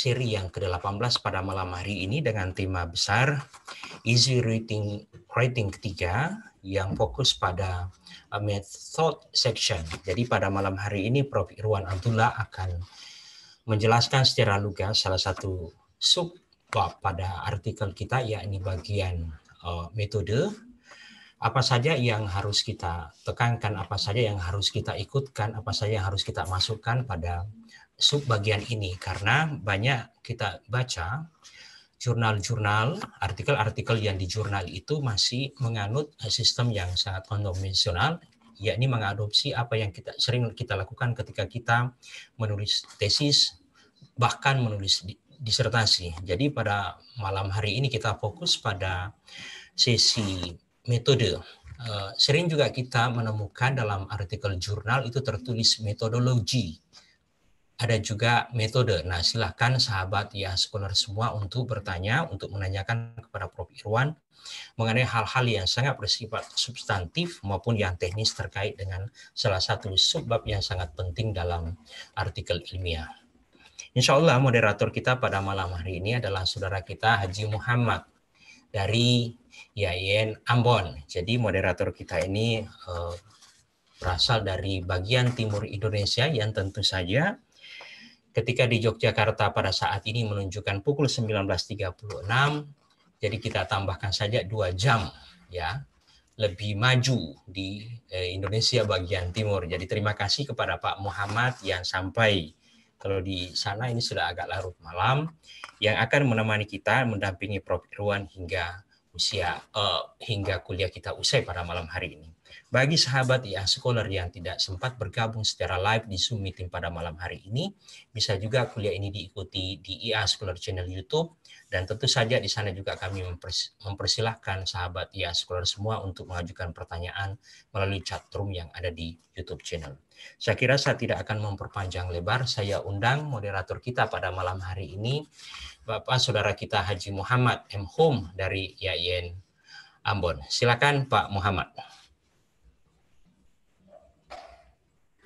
seri yang ke-18 pada malam hari ini dengan tema besar Easy Reading Writing ketiga yang fokus pada uh, method section. Jadi pada malam hari ini Prof. Irwan Abdullah akan menjelaskan secara lugas salah satu sub pada artikel kita yakni bagian uh, metode apa saja yang harus kita tekankan, apa saja yang harus kita ikutkan, apa saja yang harus kita masukkan pada subbagian ini karena banyak kita baca jurnal-jurnal, artikel-artikel yang di jurnal itu masih menganut sistem yang sangat konvensional, yakni mengadopsi apa yang kita sering kita lakukan ketika kita menulis tesis, bahkan menulis disertasi. Jadi pada malam hari ini kita fokus pada sesi metode. Eh, sering juga kita menemukan dalam artikel jurnal itu tertulis metodologi ada juga metode. Nah, silahkan sahabat ya sekuler semua untuk bertanya, untuk menanyakan kepada Prof. Irwan mengenai hal-hal yang sangat bersifat substantif maupun yang teknis terkait dengan salah satu sebab yang sangat penting dalam artikel ilmiah. Insya Allah moderator kita pada malam hari ini adalah saudara kita Haji Muhammad dari Yayen Ambon. Jadi moderator kita ini eh, berasal dari bagian timur Indonesia yang tentu saja ketika di Yogyakarta pada saat ini menunjukkan pukul 19.36, jadi kita tambahkan saja dua jam ya lebih maju di eh, Indonesia bagian timur. Jadi terima kasih kepada Pak Muhammad yang sampai kalau di sana ini sudah agak larut malam yang akan menemani kita mendampingi Prof Irwan hingga usia uh, hingga kuliah kita usai pada malam hari ini. Bagi sahabat IA ya, Scholar yang tidak sempat bergabung secara live di Zoom meeting pada malam hari ini, bisa juga kuliah ini diikuti di IA Scholar channel YouTube dan tentu saja di sana juga kami mempersilahkan sahabat IA Scholar semua untuk mengajukan pertanyaan melalui chat room yang ada di YouTube channel. Saya kira saya tidak akan memperpanjang lebar. Saya undang moderator kita pada malam hari ini, Bapak Saudara kita Haji Muhammad M. Hum dari IAIN Ambon. Silakan Pak Muhammad.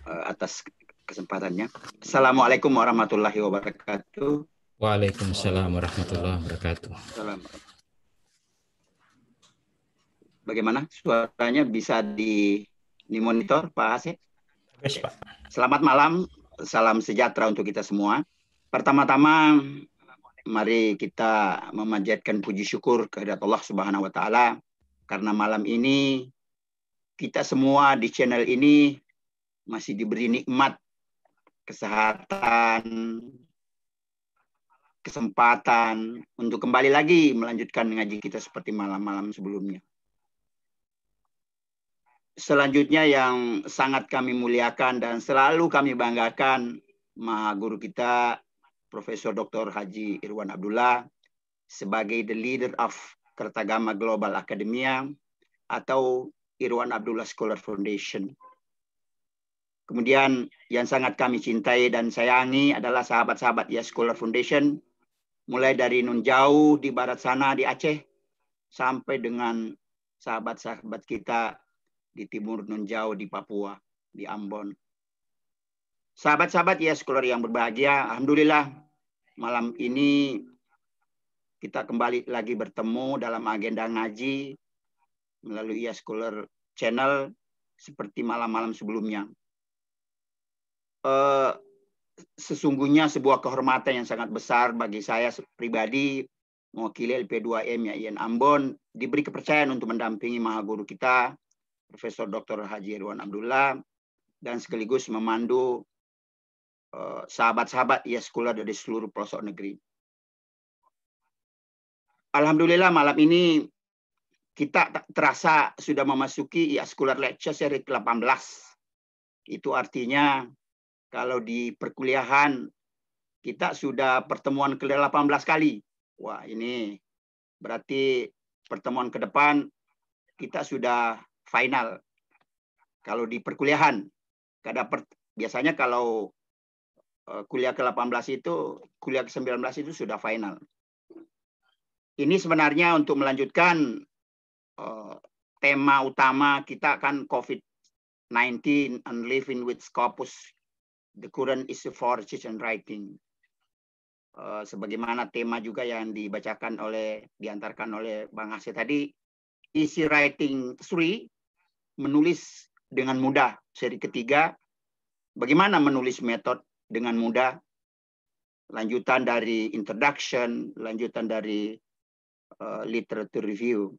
Eh, atas kesempatannya. Assalamualaikum warahmatullahi wabarakatuh. Waalaikumsalam warahmatullahi wabarakatuh. Salam. Bagaimana suaranya bisa di, di Pak Hasyim? Yes, Pak. Selamat malam, salam sejahtera untuk kita semua. Pertama-tama mari kita memanjatkan puji syukur kehadirat Allah Subhanahu wa taala karena malam ini kita semua di channel ini masih diberi nikmat kesehatan, kesempatan untuk kembali lagi melanjutkan ngaji kita seperti malam-malam sebelumnya. Selanjutnya yang sangat kami muliakan dan selalu kami banggakan Maha Guru kita Profesor Dr. Haji Irwan Abdullah sebagai the leader of Kertagama Global Academia atau Irwan Abdullah Scholar Foundation Kemudian yang sangat kami cintai dan sayangi adalah sahabat-sahabat Yes Scholar Foundation, mulai dari Nun Jauh di barat sana di Aceh, sampai dengan sahabat-sahabat kita di timur Nun Jauh di Papua, di Ambon. Sahabat-sahabat Yes Scholar yang berbahagia, Alhamdulillah malam ini kita kembali lagi bertemu dalam agenda ngaji melalui Yes Scholar Channel seperti malam-malam sebelumnya. Eh, sesungguhnya sebuah kehormatan yang sangat besar bagi saya pribadi mewakili LP2M ya Ian Ambon diberi kepercayaan untuk mendampingi maha guru kita Profesor Dr. Haji Irwan Abdullah dan sekaligus memandu eh, sahabat-sahabat eh, sekolah dari seluruh pelosok negeri. Alhamdulillah malam ini kita terasa sudah memasuki Yeskular Lecture seri ke-18. Itu artinya kalau di perkuliahan kita sudah pertemuan ke-18 kali. Wah, ini berarti pertemuan ke depan kita sudah final. Kalau di perkuliahan, kada biasanya kalau eh, kuliah ke-18 itu, kuliah ke-19 itu sudah final. Ini sebenarnya untuk melanjutkan eh, tema utama kita kan COVID-19 and living with Scopus The current is for and writing. Uh, sebagaimana tema juga yang dibacakan oleh diantarkan oleh Bang Asy tadi, isi writing three menulis dengan mudah. Seri ketiga, bagaimana menulis metode dengan mudah. Lanjutan dari introduction, lanjutan dari uh, literature review.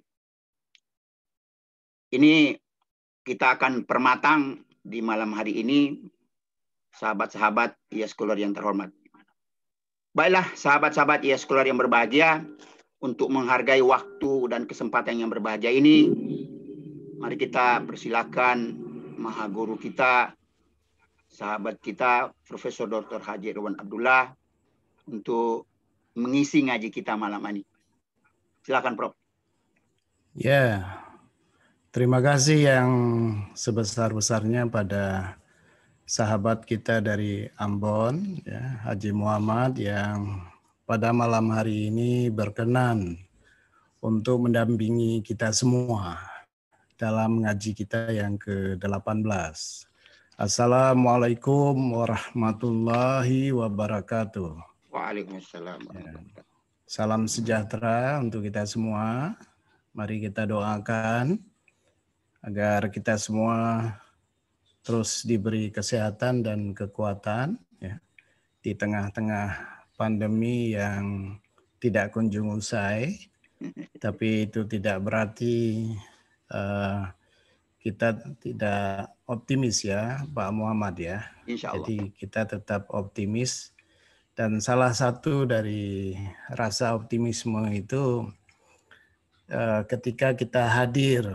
Ini kita akan permatang di malam hari ini sahabat-sahabat IAS Scholar yang terhormat. Baiklah, sahabat-sahabat IAS Scholar yang berbahagia, untuk menghargai waktu dan kesempatan yang berbahagia ini, mari kita persilakan Maha Guru kita, sahabat kita, Profesor Dr. Haji Irwan Abdullah, untuk mengisi ngaji kita malam ini. Silakan, Prof. Ya, terima kasih yang sebesar-besarnya pada sahabat kita dari Ambon, ya, Haji Muhammad yang pada malam hari ini berkenan untuk mendampingi kita semua dalam ngaji kita yang ke-18. Assalamualaikum warahmatullahi wabarakatuh. Waalaikumsalam. Ya. Salam sejahtera untuk kita semua. Mari kita doakan agar kita semua terus diberi kesehatan dan kekuatan ya di tengah-tengah pandemi yang tidak kunjung usai tapi itu tidak berarti uh, kita tidak optimis ya Pak Muhammad ya. Insya Allah. Jadi kita tetap optimis dan salah satu dari rasa optimisme itu uh, ketika kita hadir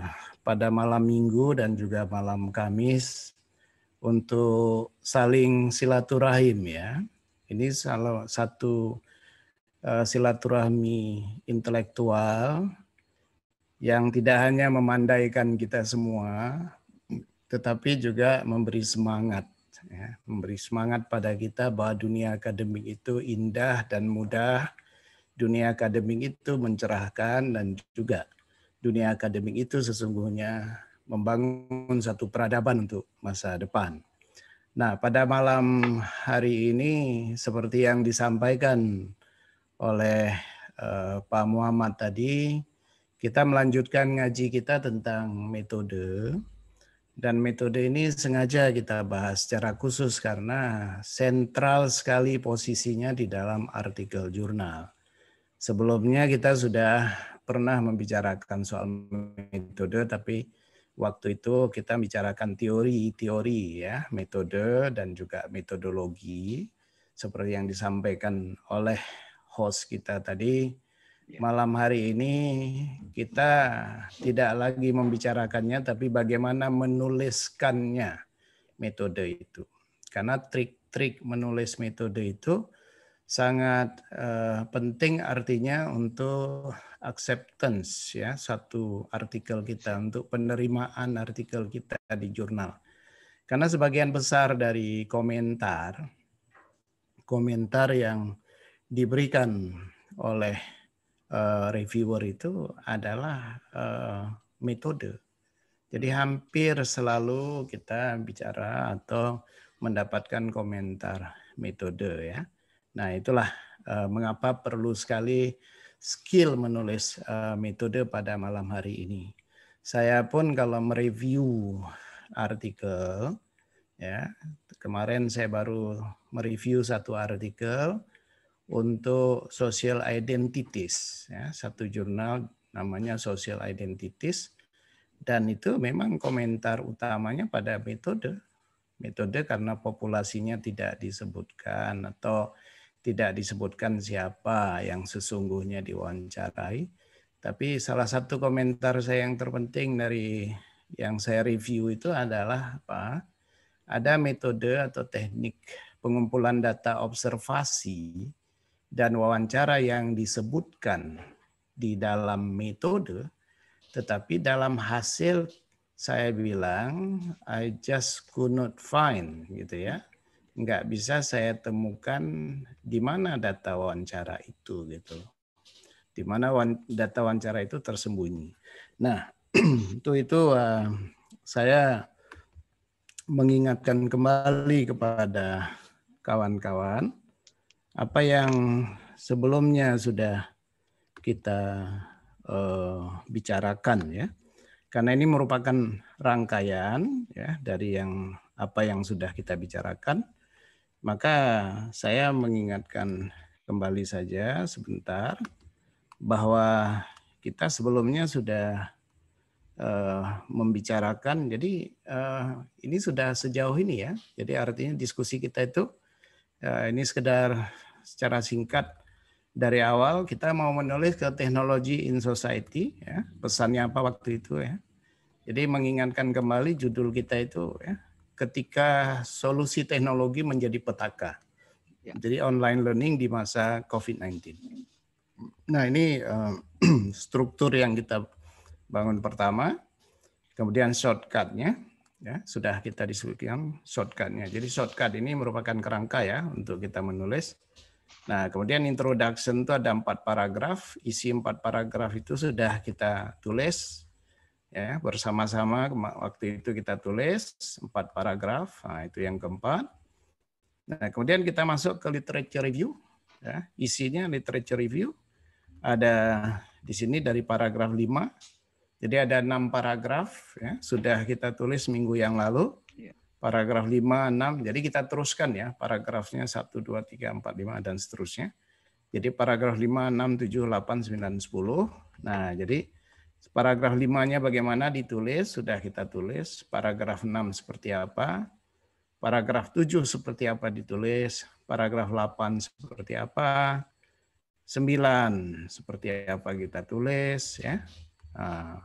pada malam Minggu dan juga malam Kamis untuk saling silaturahim ya. Ini salah satu eh, silaturahmi intelektual yang tidak hanya memandaikan kita semua, tetapi juga memberi semangat, ya. memberi semangat pada kita bahwa dunia akademik itu indah dan mudah, dunia akademik itu mencerahkan dan juga dunia akademik itu sesungguhnya membangun satu peradaban untuk masa depan. Nah, pada malam hari ini seperti yang disampaikan oleh uh, Pak Muhammad tadi, kita melanjutkan ngaji kita tentang metode dan metode ini sengaja kita bahas secara khusus karena sentral sekali posisinya di dalam artikel jurnal. Sebelumnya kita sudah pernah membicarakan soal metode tapi waktu itu kita bicarakan teori-teori ya, metode dan juga metodologi seperti yang disampaikan oleh host kita tadi. Ya. Malam hari ini kita tidak lagi membicarakannya tapi bagaimana menuliskannya metode itu. Karena trik-trik menulis metode itu sangat uh, penting artinya untuk acceptance ya satu artikel kita untuk penerimaan artikel kita di jurnal. Karena sebagian besar dari komentar komentar yang diberikan oleh uh, reviewer itu adalah uh, metode. Jadi hampir selalu kita bicara atau mendapatkan komentar metode ya Nah itulah eh, mengapa perlu sekali skill menulis eh, metode pada malam hari ini. Saya pun kalau mereview artikel, ya kemarin saya baru mereview satu artikel untuk social identities, ya, satu jurnal namanya social identities dan itu memang komentar utamanya pada metode metode karena populasinya tidak disebutkan atau tidak disebutkan siapa yang sesungguhnya diwawancarai. Tapi salah satu komentar saya yang terpenting dari yang saya review itu adalah apa? Ada metode atau teknik pengumpulan data observasi dan wawancara yang disebutkan di dalam metode, tetapi dalam hasil saya bilang I just could not find gitu ya nggak bisa saya temukan di mana data wawancara itu gitu. Di mana data wawancara itu tersembunyi. Nah, itu itu uh, eh, saya mengingatkan kembali kepada kawan-kawan apa yang sebelumnya sudah kita uh, bicarakan ya. Karena ini merupakan rangkaian ya dari yang apa yang sudah kita bicarakan maka saya mengingatkan kembali saja sebentar bahwa kita sebelumnya sudah uh, membicarakan. Jadi uh, ini sudah sejauh ini ya. Jadi artinya diskusi kita itu uh, ini sekedar secara singkat dari awal kita mau menulis ke teknologi in society ya. Pesannya apa waktu itu ya. Jadi mengingatkan kembali judul kita itu ya ketika solusi teknologi menjadi petaka. Ya. Jadi online learning di masa COVID-19. Nah ini eh, struktur yang kita bangun pertama, kemudian shortcutnya, ya sudah kita disebutkan shortcutnya. Jadi shortcut ini merupakan kerangka ya untuk kita menulis. Nah kemudian introduction itu ada empat paragraf, isi empat paragraf itu sudah kita tulis ya bersama-sama waktu itu kita tulis empat paragraf nah, itu yang keempat nah kemudian kita masuk ke literature review ya isinya literature review ada di sini dari paragraf 5 jadi ada enam paragraf ya sudah kita tulis minggu yang lalu iya. paragraf 5 6 jadi kita teruskan ya paragrafnya 1 2 3 4 5 dan seterusnya jadi paragraf 5 6 7 8 9 10 nah jadi Paragraf 5-nya bagaimana ditulis, sudah kita tulis. Paragraf 6 seperti apa. Paragraf 7 seperti apa ditulis. Paragraf 8 seperti apa. 9 seperti apa kita tulis. ya ah,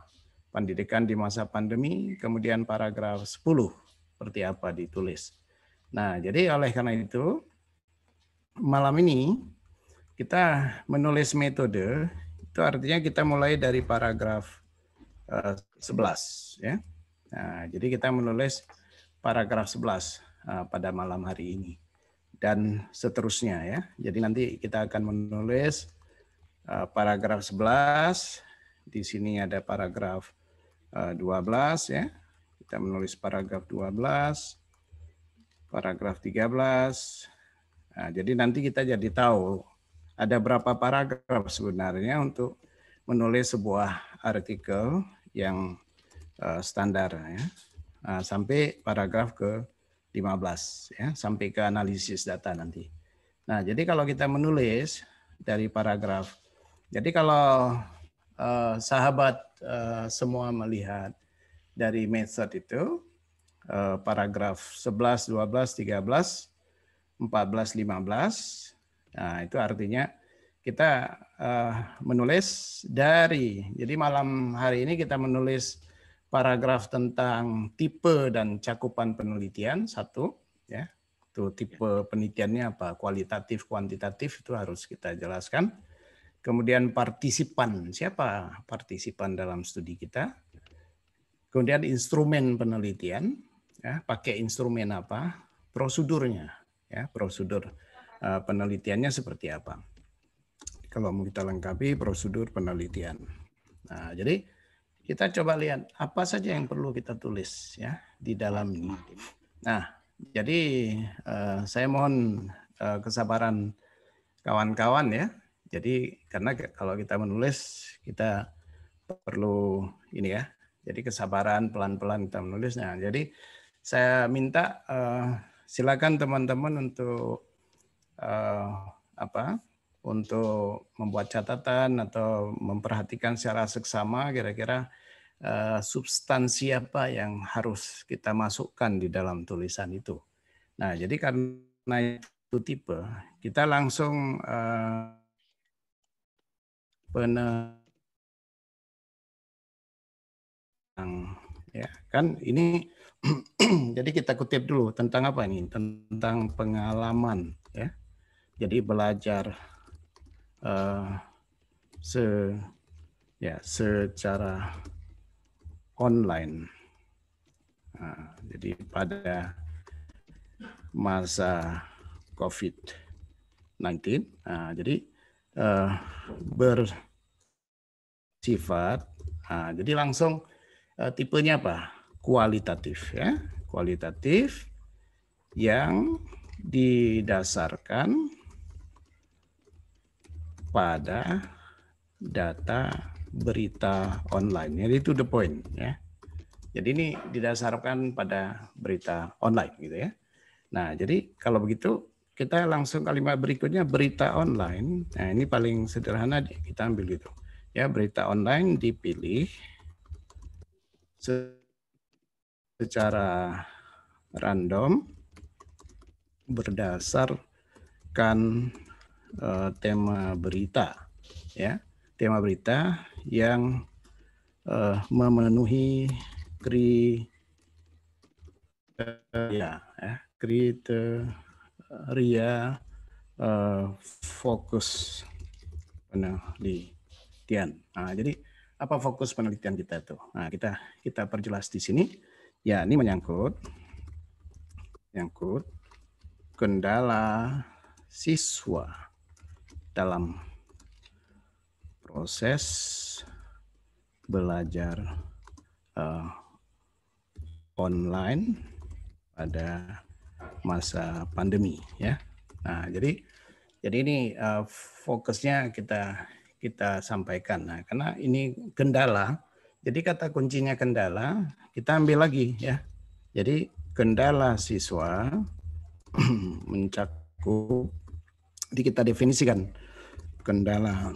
Pendidikan di masa pandemi. Kemudian paragraf 10 seperti apa ditulis. Nah, jadi oleh karena itu, malam ini kita menulis metode itu artinya kita mulai dari paragraf uh, eh, 11 ya. Nah, jadi kita menulis paragraf 11 uh, eh, pada malam hari ini dan seterusnya ya. Jadi nanti kita akan menulis uh, paragraf 11 di sini ada paragraf uh, 12 ya. Kita menulis paragraf 12 paragraf 13. Nah, jadi nanti kita jadi tahu ada berapa paragraf sebenarnya untuk menulis sebuah artikel yang uh, standar ya uh, sampai paragraf ke 15 ya sampai ke analisis data nanti. Nah, jadi kalau kita menulis dari paragraf. Jadi kalau uh, sahabat uh, semua melihat dari method itu uh, paragraf 11, 12, 13, 14, 15 Nah, itu artinya kita uh, menulis dari. Jadi malam hari ini kita menulis paragraf tentang tipe dan cakupan penelitian satu, ya. Itu tipe ya. penelitiannya apa? Kualitatif, kuantitatif itu harus kita jelaskan. Kemudian partisipan, siapa partisipan dalam studi kita? Kemudian instrumen penelitian, ya, pakai instrumen apa? Prosedurnya, ya, prosedur Eh, penelitiannya seperti apa. Kalau mau kita lengkapi prosedur penelitian. Nah, jadi kita coba lihat apa saja yang perlu kita tulis ya di dalam ini. Nah, jadi eh, saya mohon eh, kesabaran kawan-kawan ya. Jadi karena kalau kita menulis kita perlu ini ya. Jadi kesabaran pelan-pelan kita menulisnya. Jadi saya minta silakan teman-teman untuk uh, apa untuk membuat catatan atau memperhatikan secara seksama kira-kira uh, substansi apa yang harus kita masukkan di dalam tulisan itu. Nah, jadi karena itu tipe, kita langsung uh, eh, penang ya kan ini jadi kita kutip dulu tentang apa ini tentang pengalaman jadi belajar uh, se ya secara online nah, jadi pada masa COVID-19 nah, jadi uh, bersifat nah, jadi langsung uh, tipenya apa kualitatif ya kualitatif yang didasarkan pada ya. data berita online. Jadi itu the point ya. Jadi ini didasarkan pada berita online gitu ya. Nah, jadi kalau begitu kita langsung kalimat berikutnya berita online. Nah, ini paling sederhana kita ambil gitu. Ya, berita online dipilih secara random berdasarkan uh, tema berita ya tema berita yang uh, memenuhi kriteria eh, ya, ya, kriteria uh, fokus penelitian. Nah, jadi apa fokus penelitian kita tuh? Nah, kita kita perjelas di sini. Ya, ini menyangkut menyangkut kendala siswa dalam proses belajar uh, online pada masa pandemi ya. Nah, jadi jadi ini uh, fokusnya kita kita sampaikan. Nah, karena ini kendala, jadi kata kuncinya kendala, kita ambil lagi ya. Jadi kendala siswa mencakup, jadi kita definisikan kendala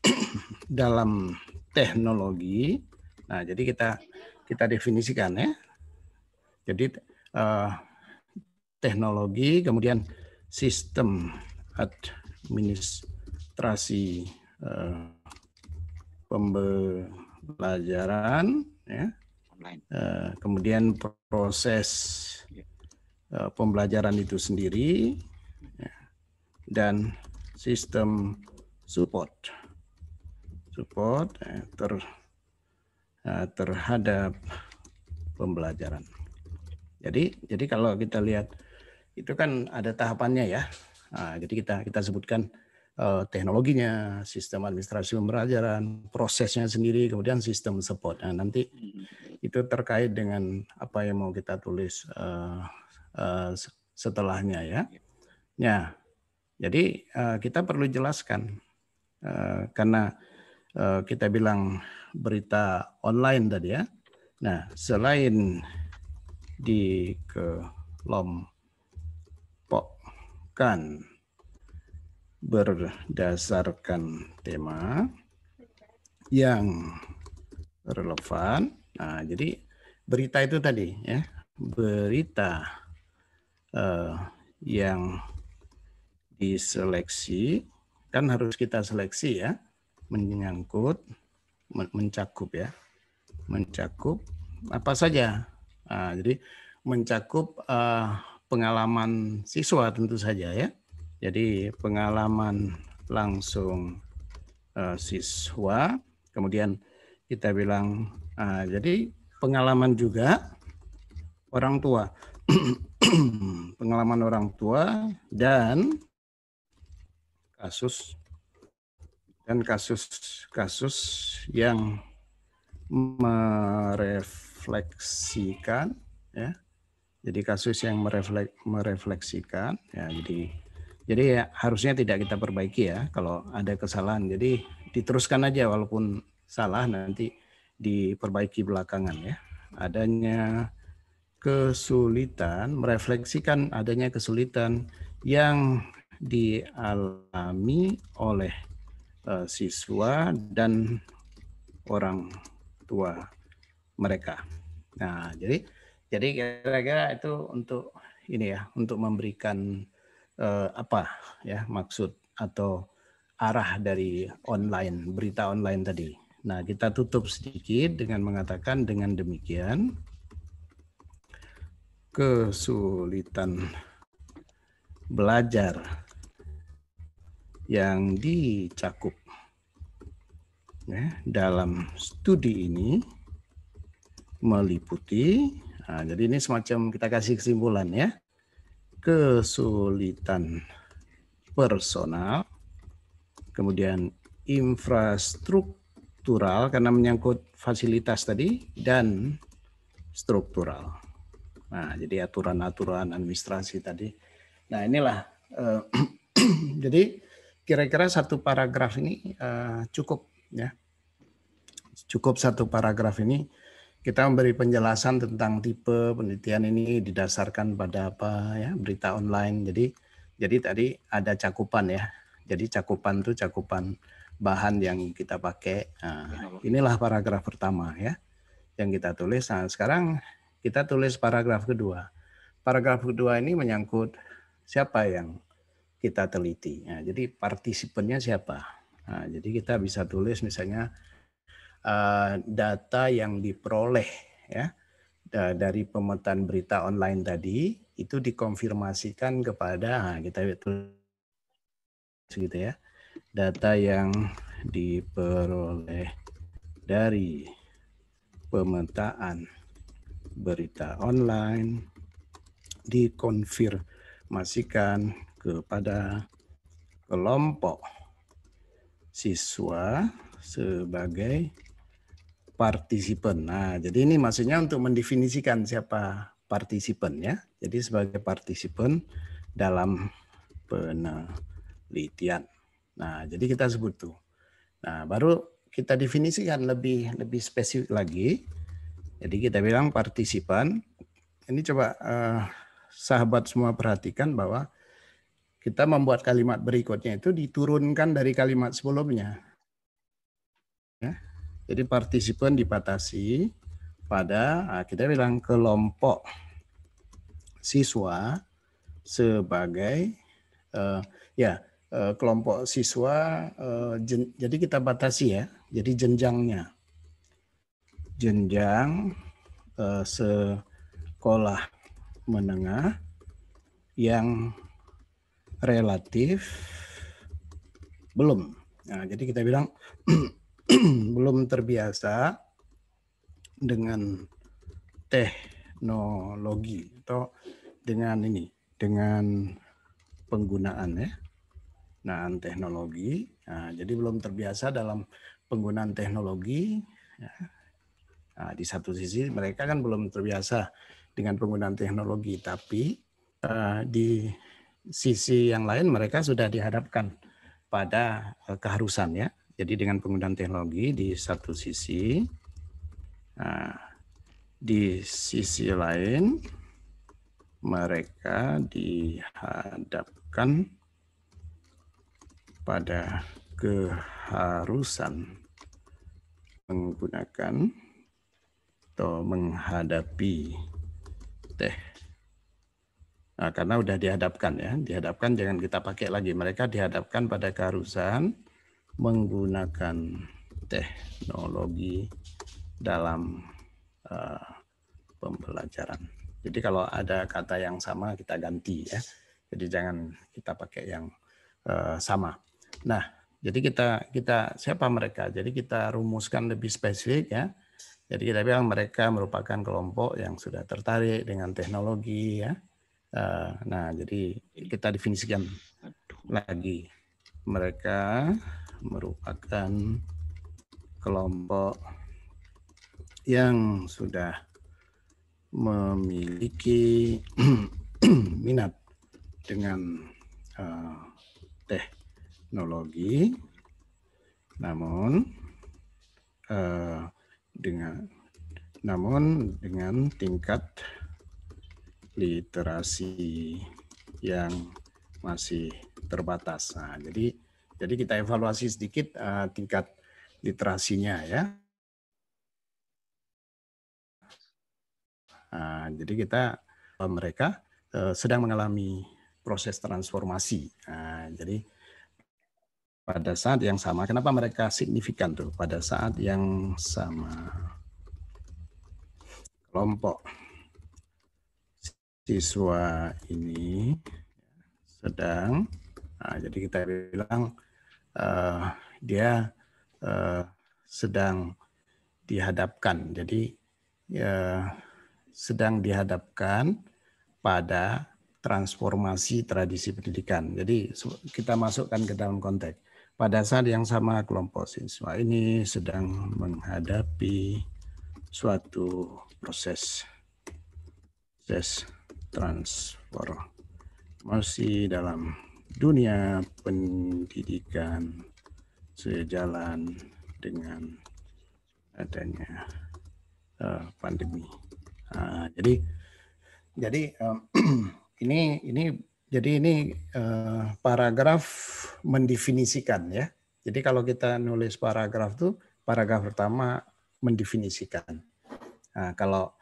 dalam teknologi. Nah, jadi kita kita definisikan ya. Jadi eh, teknologi kemudian sistem administrasi eh, pembelajaran ya. Eh, kemudian proses ya. eh, pembelajaran itu sendiri ya. dan sistem support support eh, ter eh, terhadap pembelajaran. Jadi jadi kalau kita lihat itu kan ada tahapannya ya. Nah, jadi kita kita sebutkan eh, teknologinya, sistem administrasi pembelajaran, prosesnya sendiri, kemudian sistem support. Nah, nanti itu terkait dengan apa yang mau kita tulis eh, eh, setelahnya ya. Ya, jadi eh, kita perlu jelaskan Eh, karena uh, kita bilang berita online tadi ya. Nah, selain di dikelompokkan berdasarkan tema yang relevan. Nah, jadi berita itu tadi ya, berita uh, yang diseleksi kan harus kita seleksi ya, menyangkut, mencakup ya, mencakup apa saja. Nah, jadi mencakup uh, pengalaman siswa tentu saja ya. Jadi pengalaman langsung uh, siswa, kemudian kita bilang uh, jadi pengalaman juga orang tua, pengalaman orang tua dan kasus dan kasus-kasus yang merefleksikan ya jadi kasus yang merefleks merefleksikan ya jadi jadi ya harusnya tidak kita perbaiki ya kalau ada kesalahan jadi diteruskan aja walaupun salah nanti diperbaiki belakangan ya adanya kesulitan merefleksikan adanya kesulitan yang dialami oleh uh, siswa dan orang tua mereka. Nah, jadi jadi kira-kira itu untuk ini ya, untuk memberikan uh, apa ya maksud atau arah dari online berita online tadi. Nah, kita tutup sedikit dengan mengatakan dengan demikian kesulitan belajar yang dicakup ya, dalam studi ini meliputi, nah, jadi ini semacam kita kasih kesimpulan ya, kesulitan personal, kemudian infrastruktural karena menyangkut fasilitas tadi, dan struktural. Nah, jadi aturan-aturan administrasi tadi. Nah, inilah. Eh, jadi, kira-kira satu paragraf ini uh, cukup ya cukup satu paragraf ini kita memberi penjelasan tentang tipe penelitian ini didasarkan pada apa ya berita online jadi jadi tadi ada cakupan ya jadi cakupan tuh cakupan bahan yang kita pakai nah, inilah paragraf pertama ya yang kita tulis nah sekarang kita tulis paragraf kedua paragraf kedua ini menyangkut siapa yang kita teliti. Nah, jadi partisipannya siapa? Nah, jadi kita bisa tulis misalnya eh, data yang diperoleh ya dari pemetaan berita online tadi itu dikonfirmasikan kepada nah, kita tulis gitu ya data yang diperoleh dari pemetaan berita online dikonfirmasikan kepada kelompok siswa sebagai partisipan. Nah, jadi ini maksudnya untuk mendefinisikan siapa partisipan ya. Jadi sebagai partisipan dalam penelitian. Nah, jadi kita sebut tuh. Nah, baru kita definisikan lebih lebih spesifik lagi. Jadi kita bilang partisipan. Ini coba eh, sahabat semua perhatikan bahwa kita membuat kalimat berikutnya itu diturunkan dari kalimat sebelumnya. Ya. Jadi partisipan dibatasi pada ah, kita bilang kelompok siswa sebagai uh, ya uh, kelompok siswa uh, jen, jadi kita batasi ya. Jadi jenjangnya. Jenjang uh, sekolah menengah yang relatif belum. Nah, jadi kita bilang belum terbiasa dengan teknologi atau dengan ini, dengan penggunaan ya. Nah, teknologi. Nah, jadi belum terbiasa dalam penggunaan teknologi. Ya. Nah, di satu sisi mereka kan belum terbiasa dengan penggunaan teknologi, tapi uh, di sisi yang lain mereka sudah dihadapkan pada eh, keharusan ya. Jadi dengan penggunaan teknologi di satu sisi, nah, di sisi lain mereka dihadapkan pada keharusan menggunakan atau menghadapi teh Nah, karena sudah dihadapkan ya, dihadapkan jangan kita pakai lagi. Mereka dihadapkan pada keharusan menggunakan teknologi dalam uh, pembelajaran. Jadi kalau ada kata yang sama kita ganti ya. Jadi jangan kita pakai yang uh, sama. Nah, jadi kita kita siapa mereka? Jadi kita rumuskan lebih spesifik ya. Jadi kita bilang mereka merupakan kelompok yang sudah tertarik dengan teknologi ya Eh, nah, jadi kita definisikan lagi. Mereka merupakan kelompok yang sudah memiliki minat dengan eh, teknologi, namun eh, dengan namun dengan tingkat literasi yang masih terbatas. Nah, jadi jadi kita evaluasi sedikit uh, tingkat literasinya ya. Uh, jadi kita uh, mereka uh, sedang mengalami proses transformasi. Uh, jadi pada saat yang sama, kenapa mereka signifikan tuh? Pada saat yang sama kelompok siswa ini sedang, nah, jadi kita bilang uh, dia uh, sedang dihadapkan. Jadi uh, sedang dihadapkan pada transformasi tradisi pendidikan. Jadi kita masukkan ke dalam konteks. Pada saat yang sama kelompok siswa ini sedang menghadapi suatu proses proses transfer masih dalam dunia pendidikan sejalan dengan adanya uh, pandemi. uh, jadi jadi um, ini ini jadi ini uh, paragraf mendefinisikan ya. Jadi kalau kita nulis paragraf tuh paragraf pertama mendefinisikan. Nah, kalau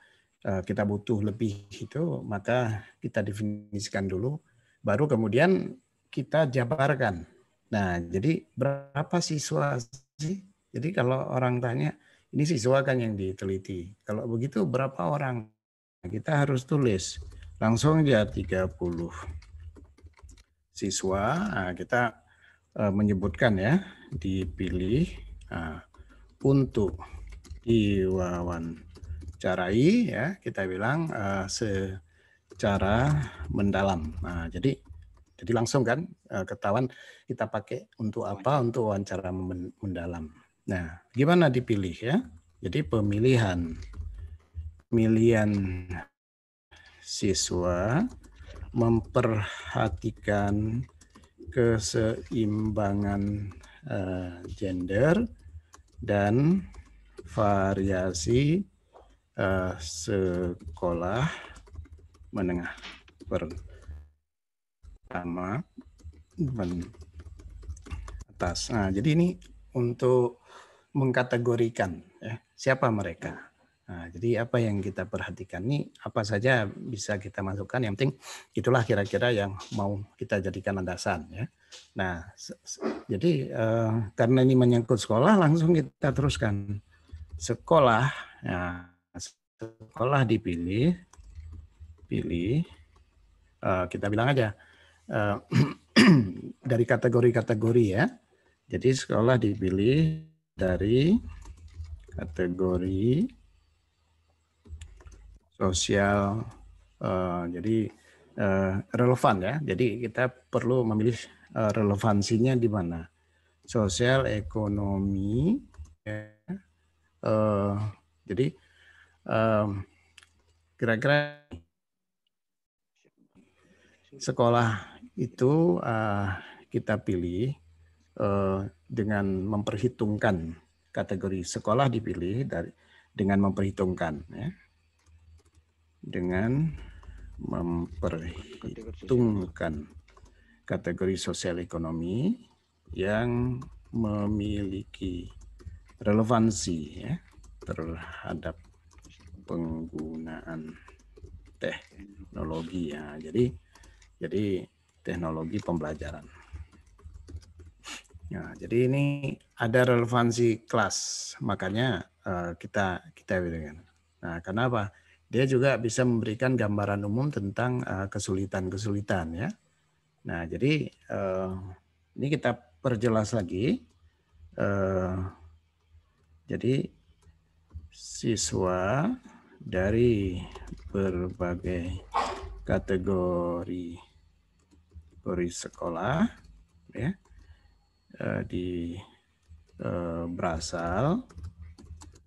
Eh, kita butuh lebih itu, maka kita definisikan dulu, baru kemudian kita jabarkan. Nah, jadi berapa siswa sih? Jadi kalau orang tanya, ini siswa kan yang diteliti. Kalau begitu berapa orang? Nah, kita harus tulis. Langsung ya 30 siswa. Nah, kita eh, menyebutkan ya, dipilih nah, untuk diwawancara carai ya kita bilang uh, secara mendalam. Nah, jadi jadi langsung kan uh, ketahuan kita pakai untuk apa? Untuk wawancara mendalam. Nah, gimana dipilih ya? Jadi pemilihan pemilihan siswa memperhatikan keseimbangan uh, gender dan variasi uh, sekolah menengah pertama men atas. Nah, jadi ini untuk mengkategorikan ya, siapa mereka. Nah, jadi apa yang kita perhatikan ini apa saja bisa kita masukkan. Yang penting itulah kira-kira yang mau kita jadikan landasan ya. Nah, jadi eh, karena ini menyangkut sekolah langsung kita teruskan sekolah. nah, sekolah dipilih, pilih, uh, kita bilang aja uh, dari kategori-kategori ya. Jadi sekolah dipilih dari kategori sosial, uh, jadi uh, relevan ya. Jadi kita perlu memilih uh, relevansinya di mana. Sosial, ekonomi, ya. uh, jadi um, kira-kira sekolah itu uh, kita pilih uh, dengan memperhitungkan kategori sekolah dipilih dari dengan memperhitungkan ya. dengan memperhitungkan kategori sosial ekonomi yang memiliki relevansi ya, terhadap penggunaan teknologi ya. Jadi jadi teknologi pembelajaran. nah jadi ini ada relevansi kelas, makanya uh, kita kita bedakan Nah, kenapa? Dia juga bisa memberikan gambaran umum tentang eh, kesulitan-kesulitan uh, ya. Nah, jadi uh, ini kita perjelas lagi. Uh, jadi siswa dari berbagai kategori kategori sekolah ya eh, di eh, berasal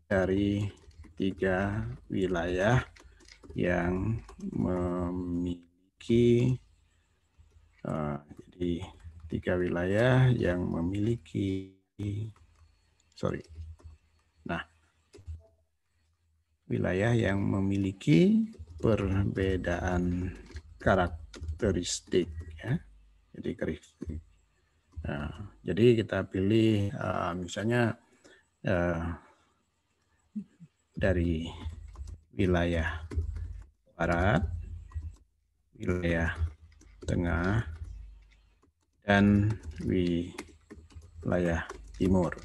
dari tiga wilayah yang memiliki eh, jadi tiga wilayah yang memiliki sorry wilayah yang memiliki perbedaan karakteristik ya. Jadi karakteristik. Nah, jadi kita pilih uh, misalnya uh, dari wilayah barat, wilayah tengah, dan wilayah timur.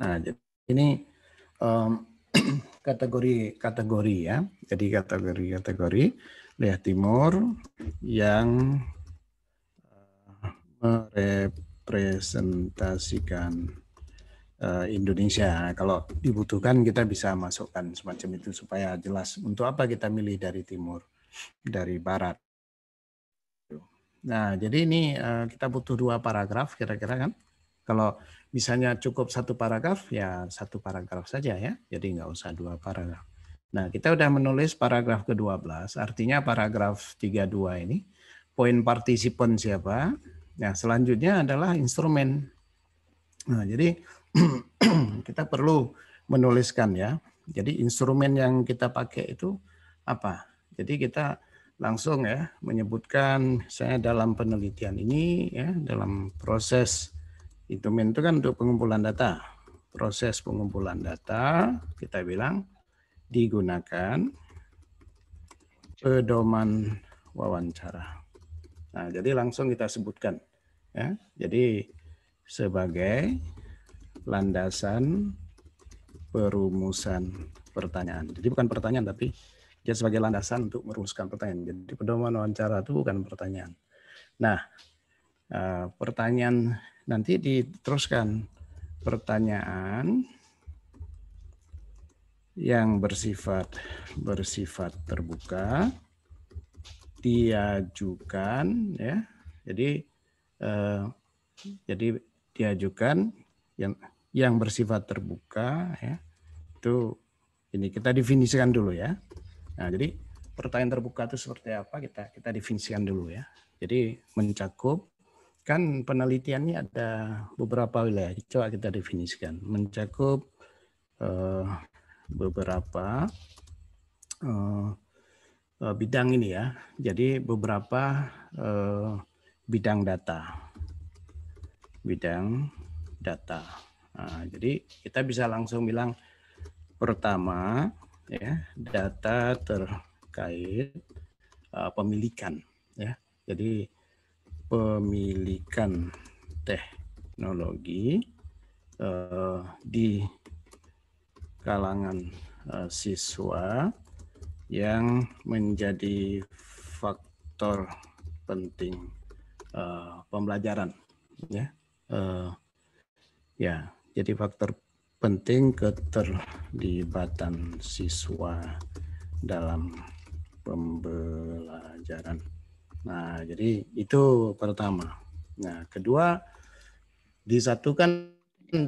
Nah, jadi ini um, kategori-kategori ya. Jadi kategori-kategori daerah timur yang eh, merepresentasikan eh, Indonesia. Kalau dibutuhkan kita bisa masukkan semacam itu supaya jelas untuk apa kita milih dari timur, dari barat. Nah, jadi ini eh, kita butuh dua paragraf kira-kira kan. Kalau misalnya cukup satu paragraf, ya satu paragraf saja ya. Jadi nggak usah dua paragraf. Nah, kita udah menulis paragraf ke-12, artinya paragraf 32 ini, poin partisipan siapa. Nah, selanjutnya adalah instrumen. Nah, jadi kita perlu menuliskan ya. Jadi instrumen yang kita pakai itu apa? Jadi kita langsung ya menyebutkan saya dalam penelitian ini ya dalam proses di itu kan untuk pengumpulan data. Proses pengumpulan data kita bilang digunakan pedoman wawancara. Nah, jadi langsung kita sebutkan. Ya. Jadi sebagai landasan perumusan pertanyaan. Jadi bukan pertanyaan tapi dia sebagai landasan untuk merumuskan pertanyaan. Jadi pedoman wawancara itu bukan pertanyaan. Nah, eh, pertanyaan Nanti diteruskan pertanyaan yang bersifat bersifat terbuka diajukan ya. Jadi eh, jadi diajukan yang yang bersifat terbuka ya. Itu ini kita definisikan dulu ya. Nah, jadi pertanyaan terbuka itu seperti apa kita kita definisikan dulu ya. Jadi mencakup kan ini ada beberapa wilayah. Coba kita definisikan. Mencakup uh, beberapa uh, bidang ini ya. Jadi beberapa uh, bidang data. Bidang data. Nah, jadi kita bisa langsung bilang pertama ya data terkait uh, pemilikan ya. Jadi kepemilikan teknologi uh, di kalangan uh, siswa yang menjadi faktor penting uh, pembelajaran ya uh, ya jadi faktor penting keterlibatan siswa dalam pembelajaran. Nah, jadi itu pertama. Nah, kedua disatukan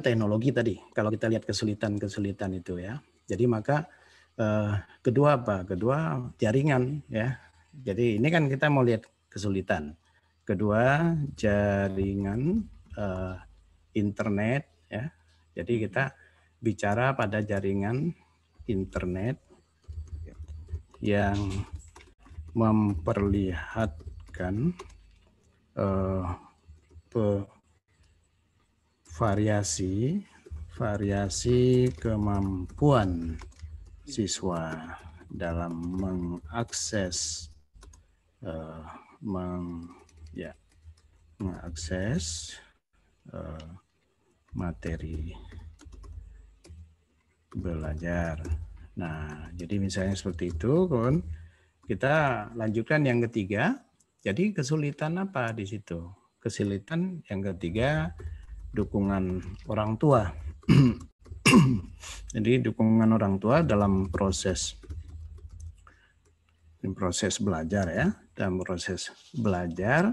teknologi tadi. Kalau kita lihat kesulitan-kesulitan itu ya. Jadi maka eh, kedua apa? Kedua jaringan ya. Jadi ini kan kita mau lihat kesulitan. Kedua jaringan eh, internet ya. Jadi kita bicara pada jaringan internet yang memperlihatkan uh, pe, variasi variasi kemampuan siswa dalam mengakses uh, meng ya mengakses uh, materi belajar. Nah, jadi misalnya seperti itu, kon kita lanjutkan yang ketiga. Jadi kesulitan apa di situ? Kesulitan yang ketiga dukungan orang tua. Jadi dukungan orang tua dalam proses proses belajar ya, dalam proses belajar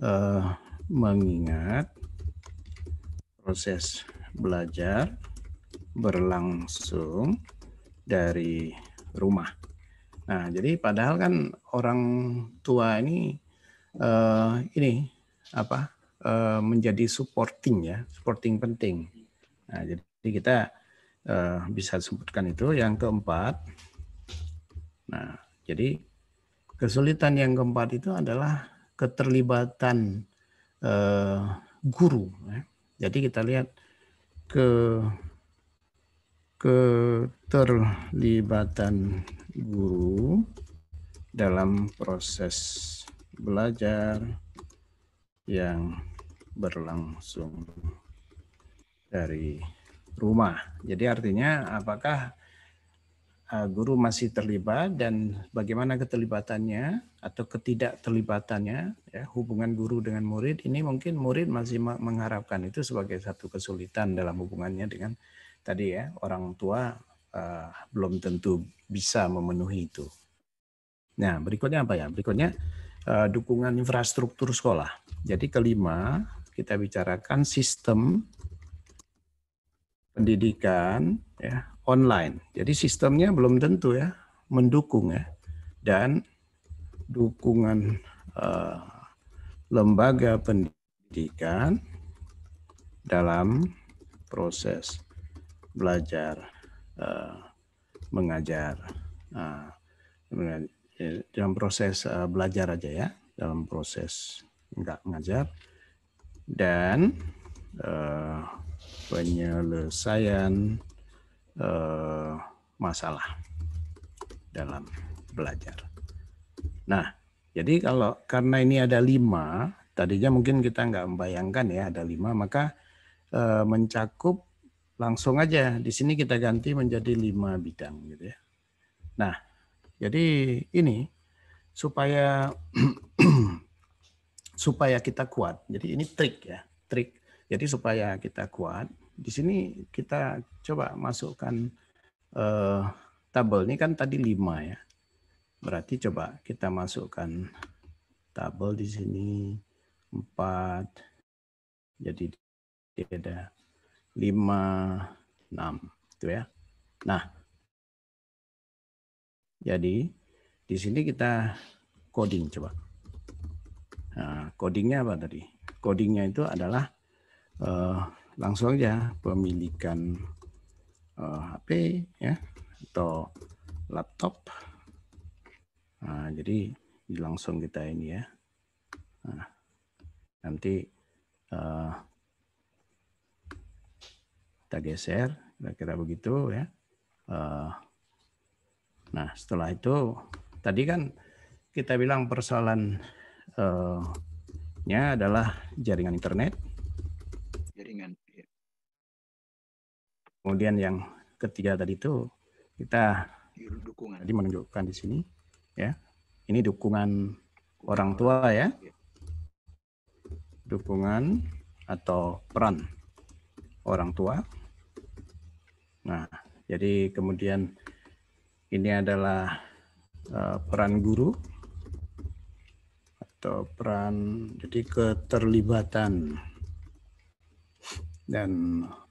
eh, mengingat proses belajar berlangsung dari rumah. Nah, jadi padahal kan orang tua ini uh, ini apa uh, menjadi supporting ya, supporting penting. Nah, jadi kita uh, bisa sebutkan itu. Yang keempat, nah jadi kesulitan yang keempat itu adalah keterlibatan uh, guru. Ya. Jadi kita lihat ke keterlibatan guru dalam proses belajar yang berlangsung dari rumah. Jadi artinya apakah eh, guru masih terlibat dan bagaimana keterlibatannya atau ketidakterlibatannya ya hubungan guru dengan murid ini mungkin murid masih mengharapkan itu sebagai satu kesulitan dalam hubungannya dengan tadi ya orang tua uh, belum tentu bisa memenuhi itu. Nah, berikutnya apa ya? Berikutnya eh, dukungan infrastruktur sekolah. Jadi kelima, kita bicarakan sistem pendidikan ya online. Jadi sistemnya belum tentu ya mendukung ya dan dukungan eh, lembaga pendidikan dalam proses belajar eh, mengajar. Ah, ya, dalam proses eh, belajar aja ya, dalam proses nggak ngajar dan eh, penyelesaian eh, masalah dalam belajar. Nah, jadi kalau karena ini ada lima, tadinya mungkin kita nggak membayangkan ya ada lima, maka mencakup langsung aja di sini kita ganti menjadi lima bidang gitu ya. Nah, jadi ini supaya supaya kita kuat. Jadi ini trik ya, trik. Jadi supaya kita kuat, di sini kita coba masukkan eh, tabel ini kan tadi lima ya. Berarti coba kita masukkan tabel di sini empat. Jadi dia ada 5, 6 gitu ya. Nah, jadi di sini kita coding coba. Nah, codingnya apa tadi? Codingnya itu adalah eh, langsung aja pemilikan eh, HP ya atau laptop. Nah, jadi langsung kita ini ya. Nah, nanti eh, kita geser, kira-kira begitu ya. Eh, nah setelah itu tadi kan kita bilang persoalan eh, nya adalah jaringan internet. Jaringan. Iya. Kemudian yang ketiga tadi itu kita dukungan. Tadi menunjukkan di sini ya. Ini dukungan orang tua ya. Iya. Dukungan atau peran orang tua Nah, jadi kemudian ini adalah eh, peran guru atau peran jadi keterlibatan dan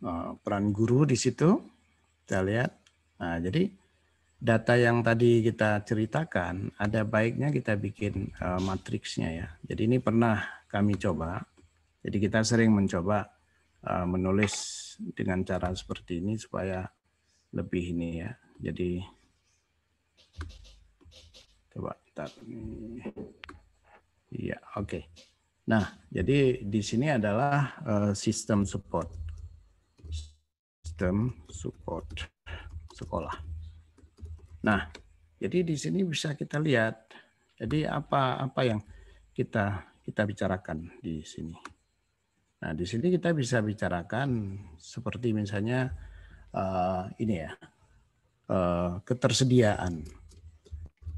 eh, peran guru di situ kita lihat. Nah, jadi data yang tadi kita ceritakan ada baiknya kita bikin eh, matriksnya ya. Jadi ini pernah kami coba. Jadi kita sering mencoba menulis dengan cara seperti ini supaya lebih ini ya. Jadi coba tar Iya, oke. Okay. Nah, jadi di sini adalah uh, sistem support. Sistem support sekolah. Nah, jadi di sini bisa kita lihat. Jadi apa apa yang kita kita bicarakan di sini. Nah, di sini kita bisa bicarakan seperti misalnya uh, ini ya, uh, ketersediaan.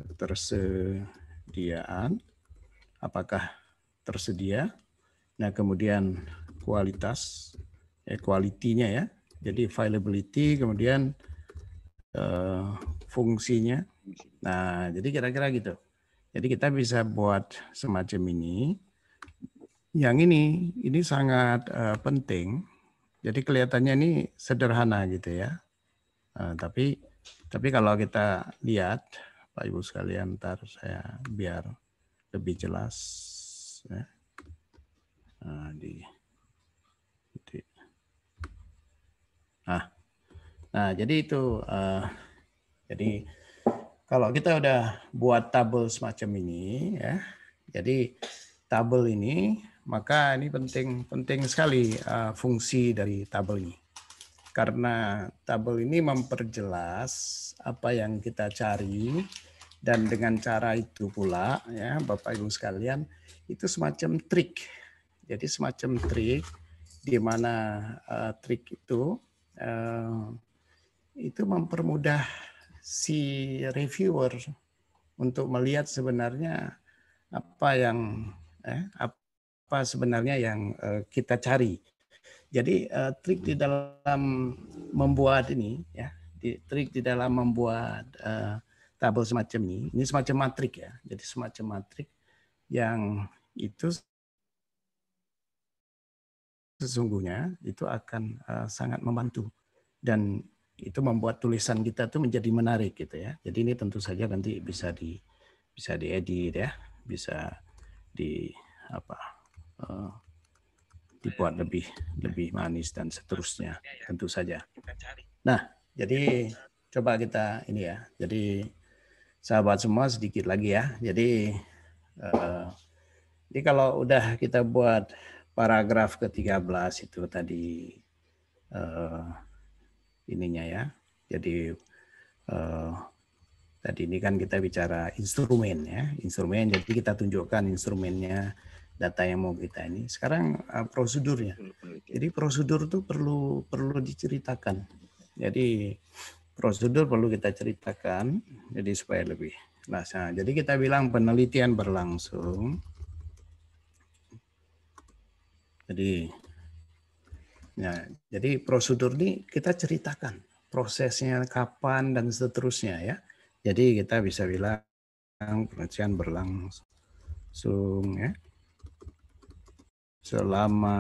Ketersediaan, apakah tersedia? Nah, kemudian kualitas, ya, eh, quality-nya ya. Jadi availability, kemudian uh, fungsinya. Nah, jadi kira-kira gitu. Jadi kita bisa buat semacam ini yang ini ini sangat uh, penting. Jadi kelihatannya ini sederhana gitu ya. Uh, tapi tapi kalau kita lihat Pak Ibu sekalian, ntar saya biar lebih jelas. Ya. Nah, di, di. Nah, nah jadi itu uh, jadi kalau kita udah buat tabel semacam ini ya jadi tabel ini maka ini penting penting sekali uh, fungsi dari tabel ini. Karena tabel ini memperjelas apa yang kita cari dan dengan cara itu pula ya Bapak Ibu sekalian itu semacam trik. Jadi semacam trik di mana uh, trik itu uh, itu mempermudah si reviewer untuk melihat sebenarnya apa yang eh, apa sebenarnya yang uh, kita cari. Jadi uh, trik di dalam membuat ini ya, di, trik di dalam membuat uh, tabel semacam ini, ini semacam matrik ya. Jadi semacam matrik yang itu sesungguhnya itu akan uh, sangat membantu dan itu membuat tulisan kita tuh menjadi menarik gitu ya. Jadi ini tentu saja nanti bisa di bisa diedit ya, bisa di apa Eh, dibuat lebih lebih manis dan seterusnya iya, iya. tentu saja. Nah, jadi coba kita ini ya. Jadi sahabat semua sedikit lagi ya. Jadi eh, ini kalau udah kita buat paragraf ke-13 itu tadi eh, ininya ya. Jadi tadi ini kan kita bicara instrumen ya, instrumen. Jadi kita tunjukkan instrumennya data yang mau kita ini. Sekarang uh, prosedurnya. Hmm, hmm, jadi prosedur itu perlu perlu diceritakan. Jadi prosedur perlu kita ceritakan jadi supaya lebih jelas. Nah, jadi kita bilang penelitian berlangsung. Jadi ya, jadi prosedur ini kita ceritakan prosesnya kapan dan seterusnya ya. Jadi kita bisa bilang penelitian berlangsung ya selama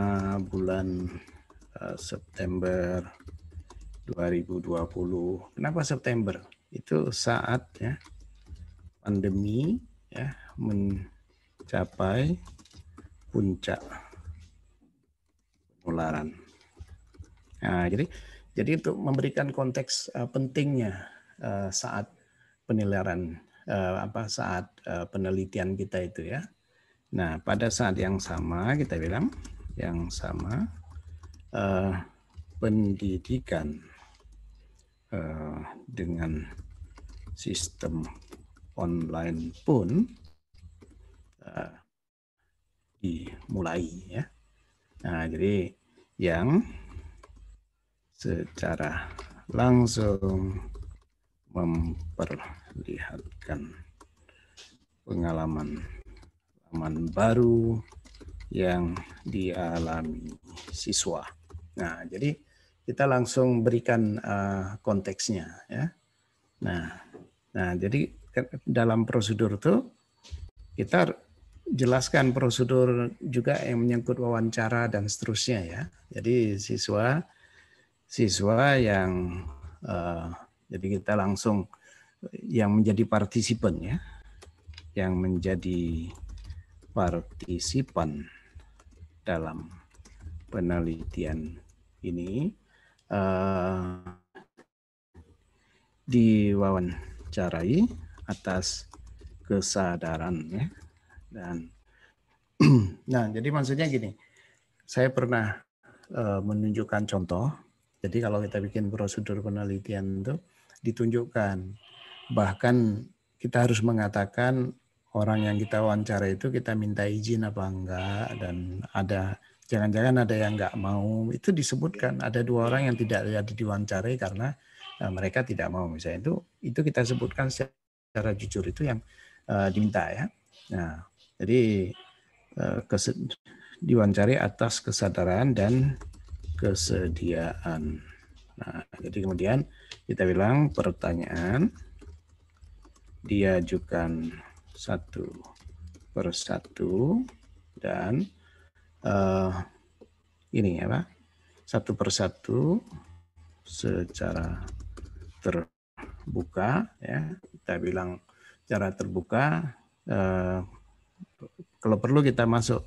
bulan uh, September 2020. Kenapa September? Itu saat ya pandemi ya mencapai puncak penularan. Nah, jadi jadi untuk memberikan konteks uh, pentingnya uh, saat penilaian uh, apa saat uh, penelitian kita itu ya Nah, pada saat yang sama kita bilang yang sama uh, pendidikan uh, dengan sistem online pun uh, dimulai ya. Nah, jadi yang secara langsung memperlihatkan pengalaman pengalaman baru yang dialami siswa. Nah, jadi kita langsung berikan uh, konteksnya ya. Nah, nah jadi dalam prosedur itu kita jelaskan prosedur juga yang menyangkut wawancara dan seterusnya ya. Jadi siswa siswa yang uh, jadi kita langsung yang menjadi partisipan ya, yang menjadi partisipan dalam penelitian ini eh, diwawancarai atas kesadaran ya. dan nah jadi maksudnya gini saya pernah eh, menunjukkan contoh jadi kalau kita bikin prosedur penelitian itu ditunjukkan bahkan kita harus mengatakan orang yang kita wawancara itu kita minta izin apa enggak dan ada jangan-jangan ada yang enggak mau itu disebutkan ada dua orang yang tidak jadi diwawancarai karena eh, mereka tidak mau misalnya itu itu kita sebutkan secara jujur itu yang uh, diminta ya nah jadi uh, diwawancarai atas kesadaran dan kesediaan nah jadi kemudian kita bilang pertanyaan diajukan satu per satu dan uh, ini ya Pak satu per satu secara terbuka ya kita bilang cara terbuka uh, kalau perlu kita masuk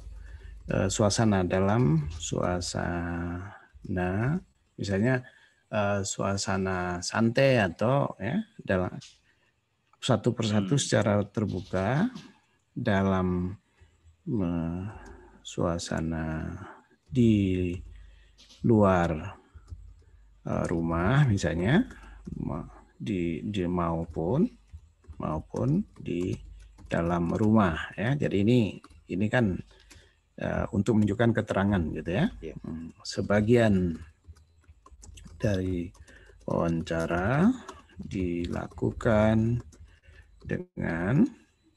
uh, suasana dalam suasana misalnya uh, suasana santai atau ya dalam satu persatu hmm. secara terbuka dalam suasana di luar e, rumah misalnya di, di maupun maupun di dalam rumah ya jadi ini ini kan uh, untuk menunjukkan keterangan gitu ya yeah. Hmm, sebagian dari wawancara dilakukan dengan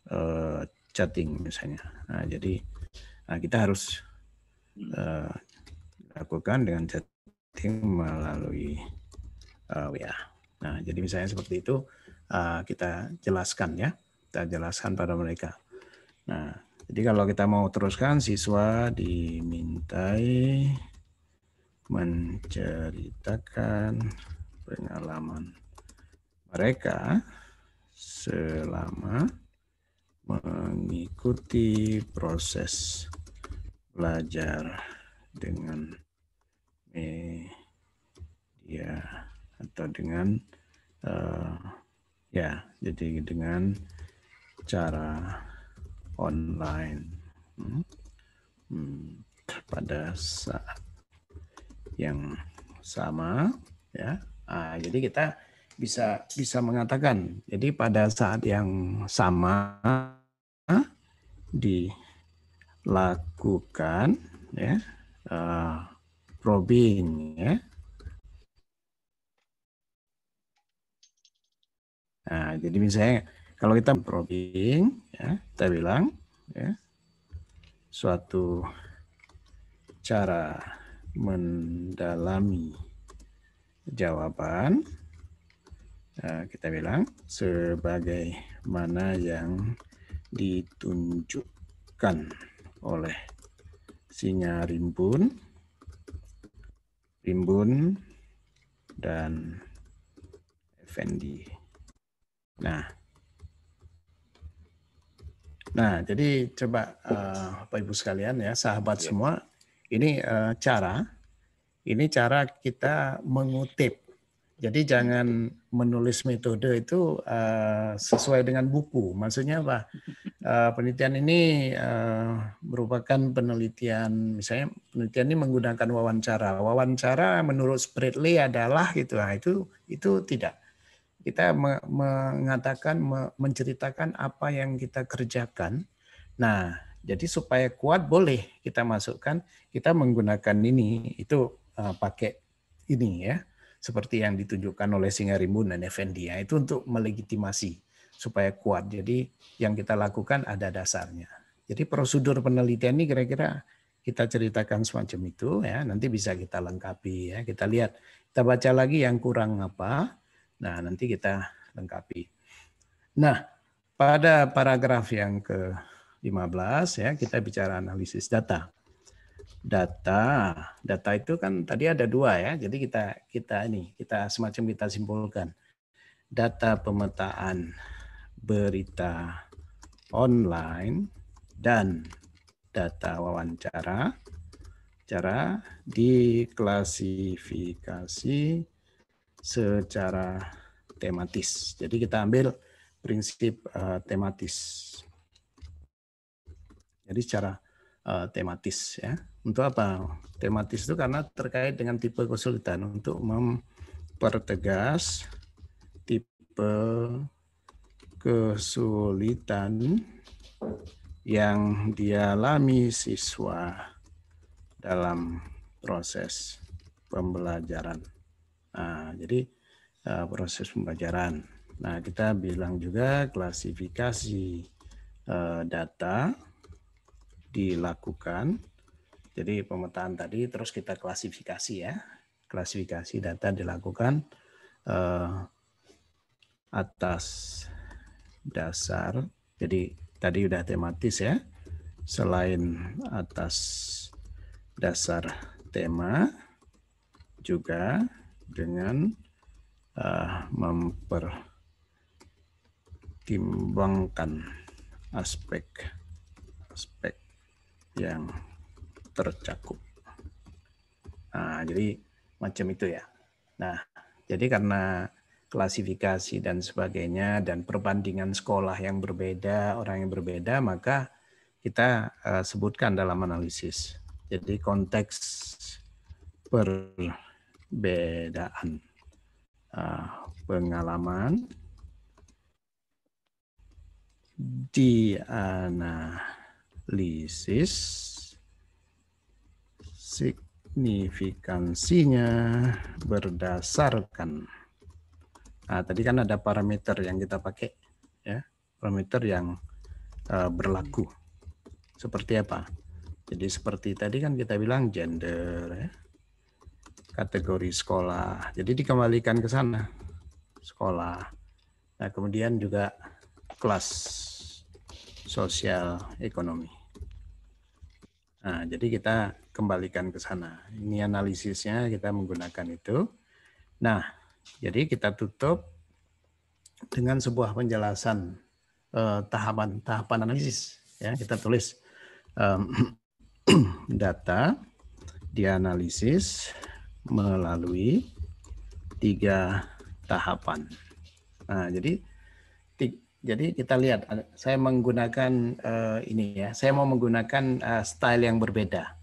uh, chatting misalnya. Nah, jadi nah kita harus uh, lakukan dengan chatting melalui uh, WA. Nah, jadi misalnya seperti itu uh, kita jelaskan ya, kita jelaskan pada mereka. Nah, jadi kalau kita mau teruskan siswa dimintai menceritakan pengalaman mereka selama mengikuti proses belajar dengan media atau dengan uh, ya jadi dengan cara online hmm. Hmm. pada saat yang sama ya ah, jadi kita bisa bisa mengatakan. Jadi pada saat yang sama ah, dilakukan ya uh, probing ya. Nah, jadi misalnya kalau kita probing ya, kita bilang ya suatu cara mendalami jawaban Eh, kita bilang sebagaimana yang ditunjukkan oleh singa rimbun, rimbun, dan Effendi. Nah, nah jadi coba uh, Bapak Ibu sekalian ya, sahabat ya. semua, ini uh, cara, ini cara kita mengutip jadi jangan menulis metode itu uh, sesuai dengan buku. Maksudnya apa? Uh, penelitian ini uh, merupakan penelitian, misalnya penelitian ini menggunakan wawancara. Wawancara menurut Spreadley adalah gitu, nah, itu itu tidak. Kita me mengatakan, me menceritakan apa yang kita kerjakan. Nah, jadi supaya kuat boleh kita masukkan, kita menggunakan ini, itu uh, pakai ini ya seperti yang ditunjukkan oleh Singarimbun dan Effendia itu untuk melegitimasi supaya kuat. Jadi yang kita lakukan ada dasarnya. Jadi prosedur penelitian ini kira-kira kita ceritakan semacam itu ya nanti bisa kita lengkapi ya kita lihat kita baca lagi yang kurang apa nah nanti kita lengkapi nah pada paragraf yang ke 15 ya kita bicara analisis data data data itu kan tadi ada dua ya jadi kita kita ini kita semacam kita simpulkan data pemetaan berita online dan data wawancara cara diklasifikasi secara tematis jadi kita ambil prinsip uh, tematis jadi secara uh, tematis ya untuk apa? Tematis itu karena terkait dengan tipe kesulitan untuk mempertegas tipe kesulitan yang dialami siswa dalam proses pembelajaran. Nah, jadi eh, proses pembelajaran. Nah, kita bilang juga klasifikasi eh, data dilakukan jadi pemetaan tadi terus kita klasifikasi ya. Klasifikasi data dilakukan eh, atas dasar. Jadi tadi sudah tematis ya. Selain atas dasar tema juga dengan uh, mempertimbangkan aspek-aspek yang tercakup. Nah, jadi macam itu ya. Nah, jadi karena klasifikasi dan sebagainya dan perbandingan sekolah yang berbeda, orang yang berbeda, maka kita uh, sebutkan dalam analisis. Jadi konteks perbedaan uh, pengalaman analisis signifikansinya berdasarkan. Nah, tadi kan ada parameter yang kita pakai, ya, parameter yang uh, berlaku. Seperti apa? Jadi seperti tadi kan kita bilang gender, ya. kategori sekolah. Jadi dikembalikan ke sana, sekolah. Nah, kemudian juga kelas sosial ekonomi. Nah, jadi kita kembalikan ke sana. Ini analisisnya kita menggunakan itu. Nah, jadi kita tutup dengan sebuah penjelasan eh, tahapan tahapan analisis. Ya, kita tulis eh, data dianalisis melalui tiga tahapan. Nah, jadi jadi kita lihat, saya menggunakan uh, ini ya, saya mau menggunakan uh, style yang berbeda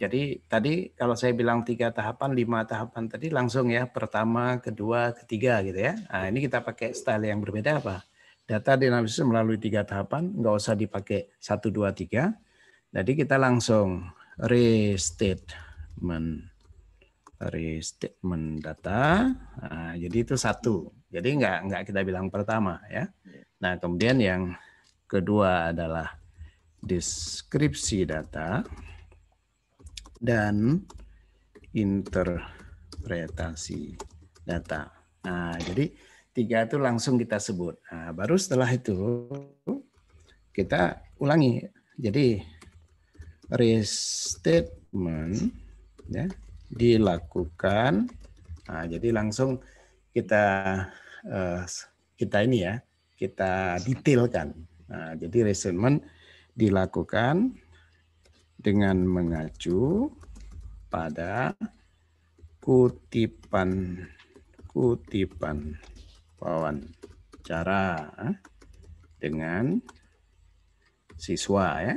jadi tadi kalau saya bilang tiga tahapan, lima tahapan tadi langsung ya pertama, kedua, ketiga gitu ya. Nah, ini kita pakai style yang berbeda apa? Data dinamis melalui tiga tahapan, nggak usah dipakai satu, dua, tiga. Jadi kita langsung restatement, restatement data. Nah, jadi itu satu. Jadi nggak nggak kita bilang pertama ya. Nah kemudian yang kedua adalah deskripsi data dan interpretasi data. Nah, jadi tiga itu langsung kita sebut. Nah, baru setelah itu kita ulangi. Jadi restatement ya, dilakukan. Nah, jadi langsung kita eh, kita ini ya kita detailkan. Nah, jadi restatement dilakukan dengan mengacu pada kutipan kutipan wawancara dengan siswa ya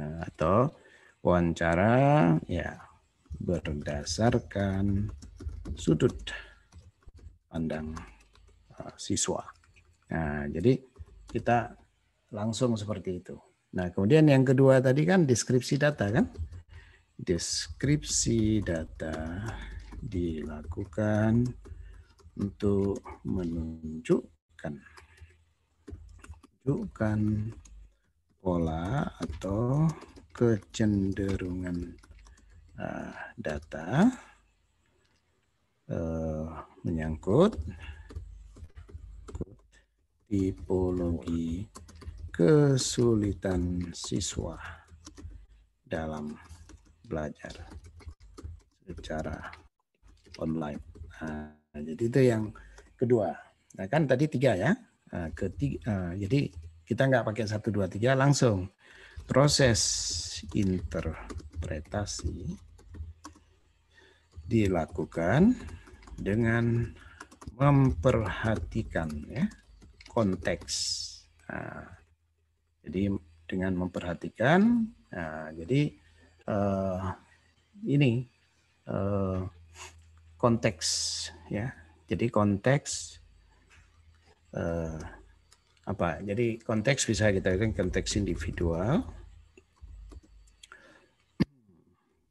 eh, atau wawancara ya berdasarkan sudut pandang eh, siswa. Nah, jadi kita langsung seperti itu. Nah, kemudian yang kedua tadi kan deskripsi data kan? Deskripsi data dilakukan untuk menunjukkan menunjukkan pola atau kecenderungan uh, data uh, menyangkut tipologi kesulitan siswa dalam belajar secara online. Nah, jadi itu yang kedua. Nah, kan tadi tiga ya. Nah, ketiga, nah, eh, jadi kita nggak pakai satu dua tiga langsung proses interpretasi dilakukan dengan memperhatikan ya konteks. Nah, jadi dengan memperhatikan, nah, jadi uh, ini uh, konteks ya. Jadi konteks uh, apa? Jadi konteks bisa kita katakan konteks individual,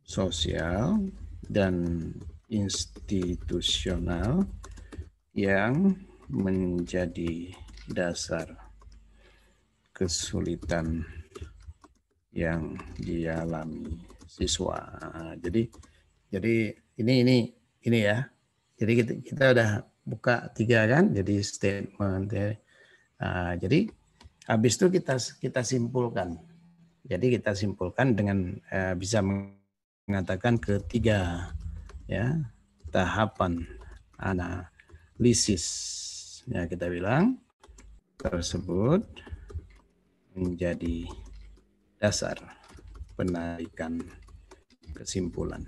sosial dan institusional yang menjadi dasar kesulitan yang dialami siswa. Jadi jadi ini ini ini ya. Jadi kita, kita udah buka tiga kan. Jadi statement. Ya. Nah, jadi habis itu kita kita simpulkan. Jadi kita simpulkan dengan eh, bisa mengatakan ketiga ya tahapan analisis ya kita bilang tersebut menjadi dasar penarikan kesimpulan.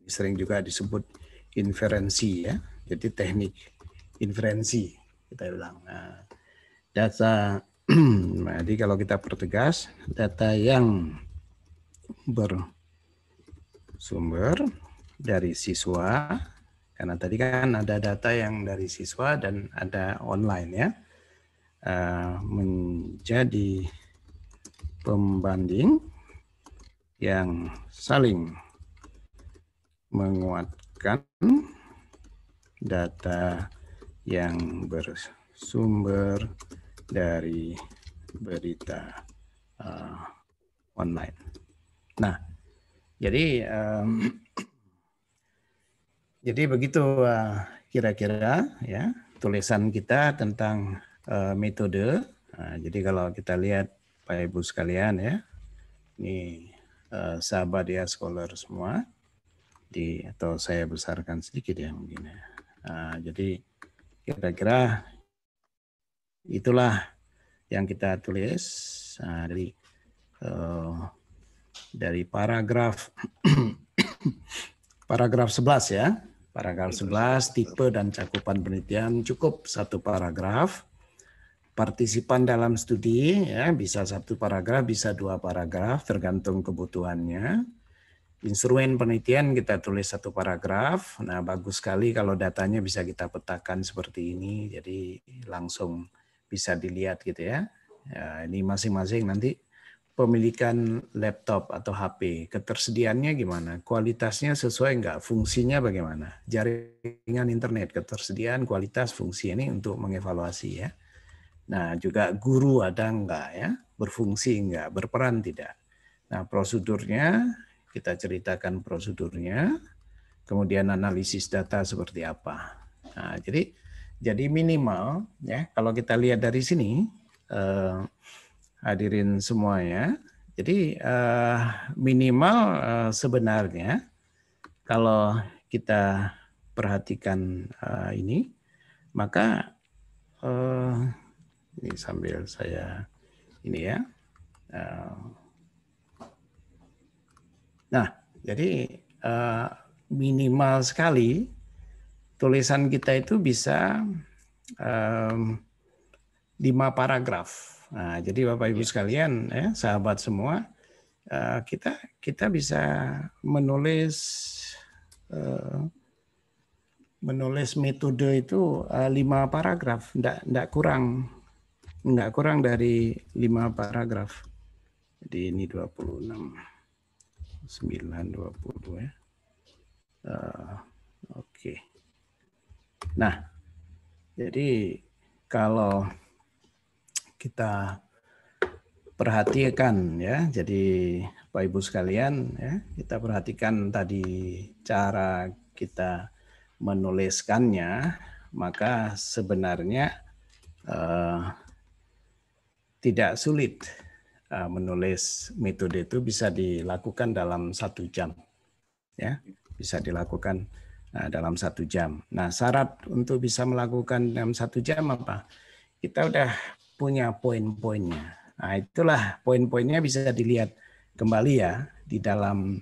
Ini sering juga disebut inferensi ya, jadi teknik inferensi kita bilang. Nah, data, nah, jadi kalau kita pertegas, data yang bersumber dari siswa, karena tadi kan ada data yang dari siswa dan ada online ya Eh, menjadi pembanding yang saling menguatkan data yang bersumber dari berita uh, online. Nah, jadi um, jadi begitu eh, kira-kira uh, ya tulisan kita tentang uh, metode. Nah, jadi kalau kita lihat Pak Ibu sekalian ya, ini uh, sahabat ya scholar semua di atau saya besarkan sedikit ya mungkin ya. Nah, jadi kira-kira itulah yang kita tulis nah, dari uh, dari paragraf paragraf 11 ya. Paragraf 11 tipe dan cakupan penelitian cukup satu paragraf partisipan dalam studi ya bisa satu paragraf bisa dua paragraf tergantung kebutuhannya instrumen penelitian kita tulis satu paragraf nah bagus sekali kalau datanya bisa kita petakan seperti ini jadi langsung bisa dilihat gitu ya, ya ini masing-masing nanti pemilikan laptop atau HP ketersediaannya gimana kualitasnya sesuai enggak fungsinya bagaimana jaringan internet ketersediaan kualitas fungsi ini untuk mengevaluasi ya Nah, juga guru ada enggak ya? Berfungsi enggak? Berperan tidak? Nah, prosedurnya kita ceritakan prosedurnya, kemudian analisis data seperti apa. Nah, jadi jadi minimal ya kalau kita lihat dari sini eh, hadirin semuanya, jadi eh, minimal eh, sebenarnya kalau kita perhatikan eh, ini maka eh, ini sambil saya ini ya. Eh, nah, jadi eh, minimal sekali tulisan kita itu bisa eh, lima paragraf. Nah, jadi Bapak Ibu iya. sekalian, ya, sahabat semua, kita kita bisa menulis menulis metode itu lima paragraf, tidak kurang enggak kurang dari lima paragraf. Jadi ini 26. 9, 20 ya. Uh, Oke. Okay. Nah, jadi kalau kita perhatikan ya, jadi pak Ibu sekalian ya, kita perhatikan tadi cara kita menuliskannya, maka sebenarnya uh, tidak sulit eh, menulis metode itu bisa dilakukan dalam satu jam, ya bisa dilakukan eh, dalam satu jam. Nah syarat untuk bisa melakukan dalam satu jam apa? Kita udah punya poin-poinnya. Nah itulah poin-poinnya bisa dilihat kembali ya di dalam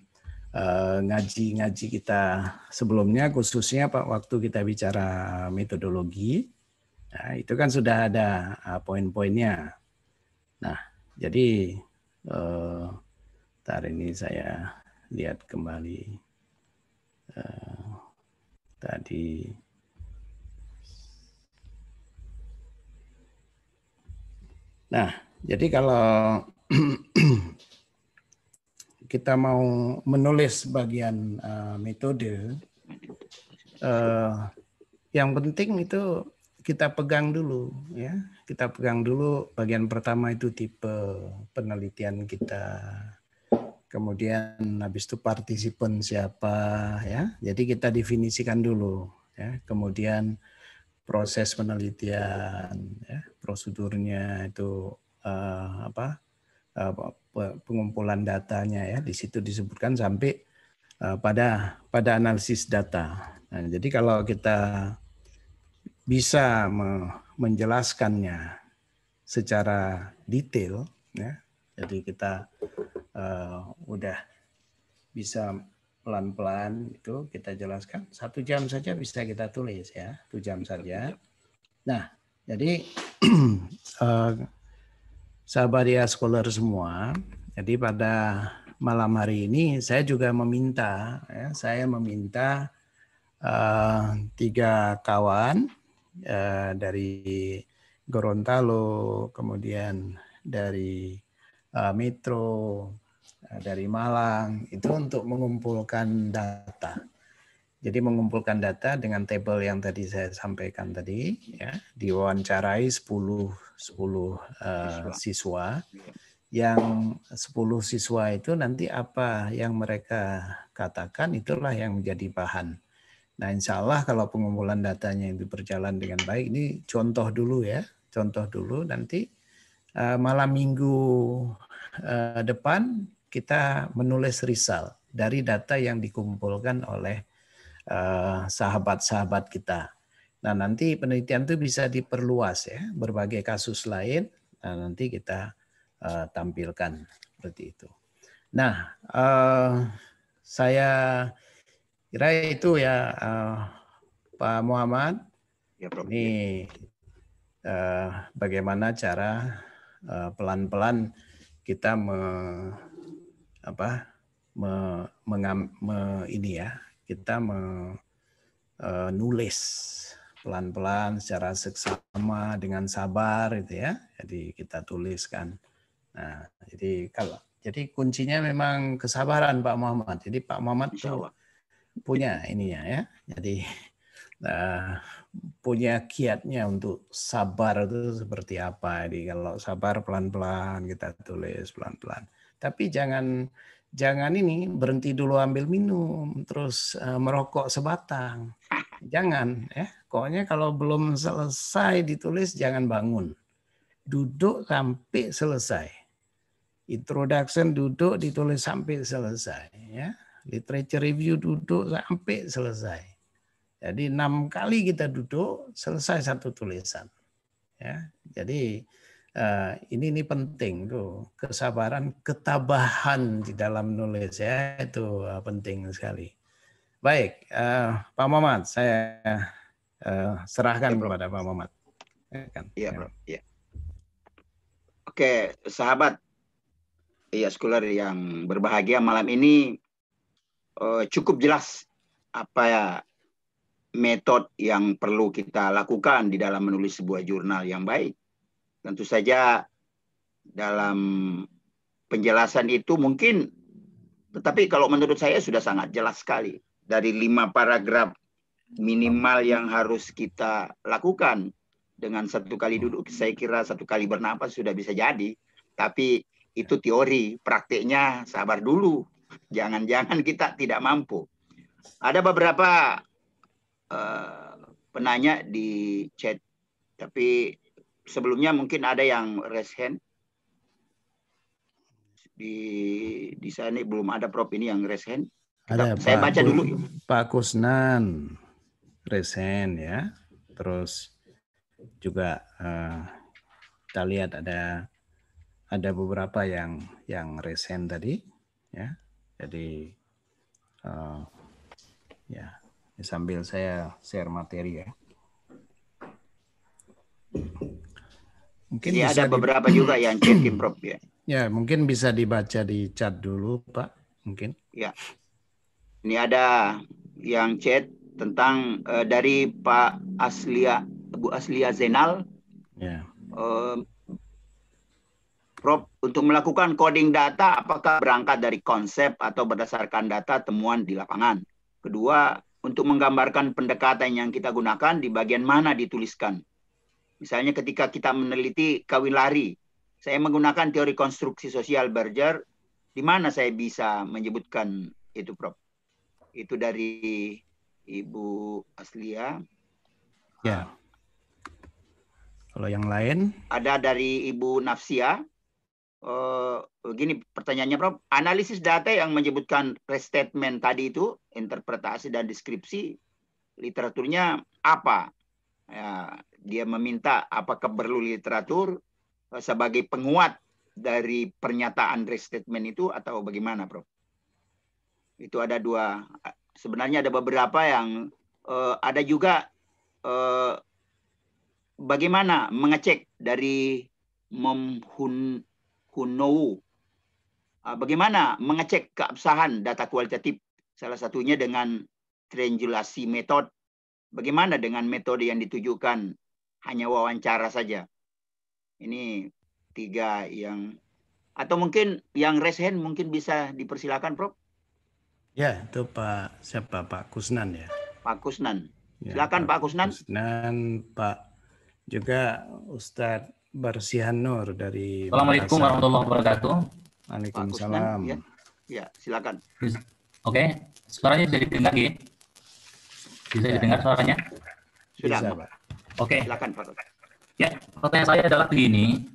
eh, ngaji-ngaji kita sebelumnya khususnya pak waktu kita bicara metodologi. Nah, itu kan sudah ada poin-poinnya Nah, jadi eh, tar ini saya lihat kembali eh, tadi Nah, jadi kalau kita mau menulis bagian uh, metode, uh, yang penting itu kita pegang dulu ya. Kita pegang dulu bagian pertama itu tipe penelitian kita. Kemudian habis itu partisipan siapa ya. Jadi kita definisikan dulu ya. Kemudian proses penelitian ya, prosedurnya itu uh, apa? Uh, pengumpulan datanya ya. Di situ disebutkan sampai eh, pada pada analisis data. Nah, jadi kalau kita bisa menjelaskannya secara detail ya jadi kita uh, udah bisa pelan-pelan itu kita jelaskan satu jam saja bisa kita tulis ya satu jam saja nah jadi uh, eh, sahabat scholar semua jadi pada malam hari ini saya juga meminta ya, saya meminta uh, tiga kawan Eh, dari Gorontalo, kemudian dari eh, Metro, eh, dari Malang, itu untuk mengumpulkan data. Jadi mengumpulkan data dengan tabel yang tadi saya sampaikan tadi, ya, diwawancarai 10 10 uh, siswa. Yang 10 siswa itu nanti apa yang mereka katakan itulah yang menjadi bahan Nah, insya Allah kalau pengumpulan datanya itu berjalan dengan baik, ini contoh dulu ya, contoh dulu nanti eh, malam minggu eh, depan kita menulis risal dari data yang dikumpulkan oleh eh, sahabat-sahabat kita. Nah, nanti penelitian itu bisa diperluas ya, berbagai kasus lain. Nah, nanti kita tampilkan seperti itu. Nah, saya Kira itu ya uh, Pak Muhammad. Ya, Prof. Ini uh, bagaimana cara eh, pelan-pelan uh, kita me, apa me, mengam, me, ini ya kita menulis uh, pelan-pelan secara seksama dengan sabar itu ya. Jadi kita tuliskan. Nah, jadi kalau jadi kuncinya memang kesabaran Pak Muhammad. Jadi Pak Muhammad tuh punya ininya ya. Jadi uh, punya kiatnya untuk sabar itu seperti apa. Jadi kalau sabar pelan-pelan kita tulis pelan-pelan. Tapi jangan jangan ini berhenti dulu ambil minum terus uh, merokok sebatang. Jangan ya. Pokoknya kalau belum selesai ditulis jangan bangun. Duduk sampai selesai. Introduction duduk ditulis sampai selesai ya literature review duduk sampai selesai. Jadi enam kali kita duduk selesai satu tulisan. Ya, jadi Uh, ini ini penting tuh kesabaran ketabahan di dalam nulis ya itu uh, penting sekali baik uh, Pak Muhammad, saya uh, serahkan kepada Pak Muhammad. Ya kan? iya ya. bro Iya. oke sahabat iya sekolah yang berbahagia malam ini uh, cukup jelas apa ya metode yang perlu kita lakukan di dalam menulis sebuah jurnal yang baik. Tentu saja dalam penjelasan itu mungkin tetapi kalau menurut saya sudah sangat jelas sekali dari lima paragraf minimal yang harus kita lakukan dengan satu kali duduk saya kira satu kali bernapas sudah bisa jadi tapi itu teori prakteknya sabar dulu Jangan-jangan kita tidak mampu. Ada beberapa uh, penanya di chat, tapi sebelumnya mungkin ada yang raise hand. Di di sana belum ada prop ini yang raise hand. Kita, saya baca dulu. Pak Kusnan raise hand ya. Terus juga uh, kita lihat ada ada beberapa yang yang resen tadi ya jadi uh, ya sambil saya share materi ya. Mungkin ya, ada beberapa juga yang chat improv ya. Ya, mungkin bisa dibaca di chat dulu, Pak. Mungkin. Ya. Ini ada yang chat tentang uh, dari Pak Aslia Bu Aslia Zenal. Ya. Uh, Prof, untuk melakukan coding data, apakah berangkat dari konsep atau berdasarkan data temuan di lapangan? Kedua, untuk menggambarkan pendekatan yang kita gunakan, di bagian mana dituliskan? Misalnya ketika kita meneliti kawin lari, saya menggunakan teori konstruksi sosial Berger, di mana saya bisa menyebutkan itu, Prof? Itu dari Ibu Aslia. Ya. Ah. Kalau yang lain? Ada dari Ibu Nafsia uh, eh, begini pertanyaannya Prof, analisis data yang menyebutkan restatement tadi itu interpretasi dan deskripsi literaturnya apa? Ya, dia meminta apakah perlu literatur eh, sebagai penguat dari pernyataan restatement itu atau bagaimana, Prof? Itu ada dua. Sebenarnya ada beberapa yang uh, ada juga uh, bagaimana mengecek dari memhun Kunowu. Ah, bagaimana mengecek keabsahan data kualitatif? Salah satunya dengan triangulasi metode. Bagaimana dengan metode yang ditujukan hanya wawancara saja? Ini tiga yang atau mungkin yang raise hand mungkin bisa dipersilakan, Prof. Ya, itu Pak siapa Pak Kusnan ya. Pak Kusnan. Ya, Silakan ya, Pak, Pak Kusnan. Kusnan Pak juga Ustadz Barsihan Nur dari Assalamualaikum warahmatullahi wabarakatuh. Waalaikumsalam. Ya, ya silakan. Oke, okay. suaranya bisa didengar lagi. Bisa ya. didengar suaranya? Sudah, bisa, Pak. Oke. Okay. Silakan, Pak. Ya, pertanyaan saya adalah begini.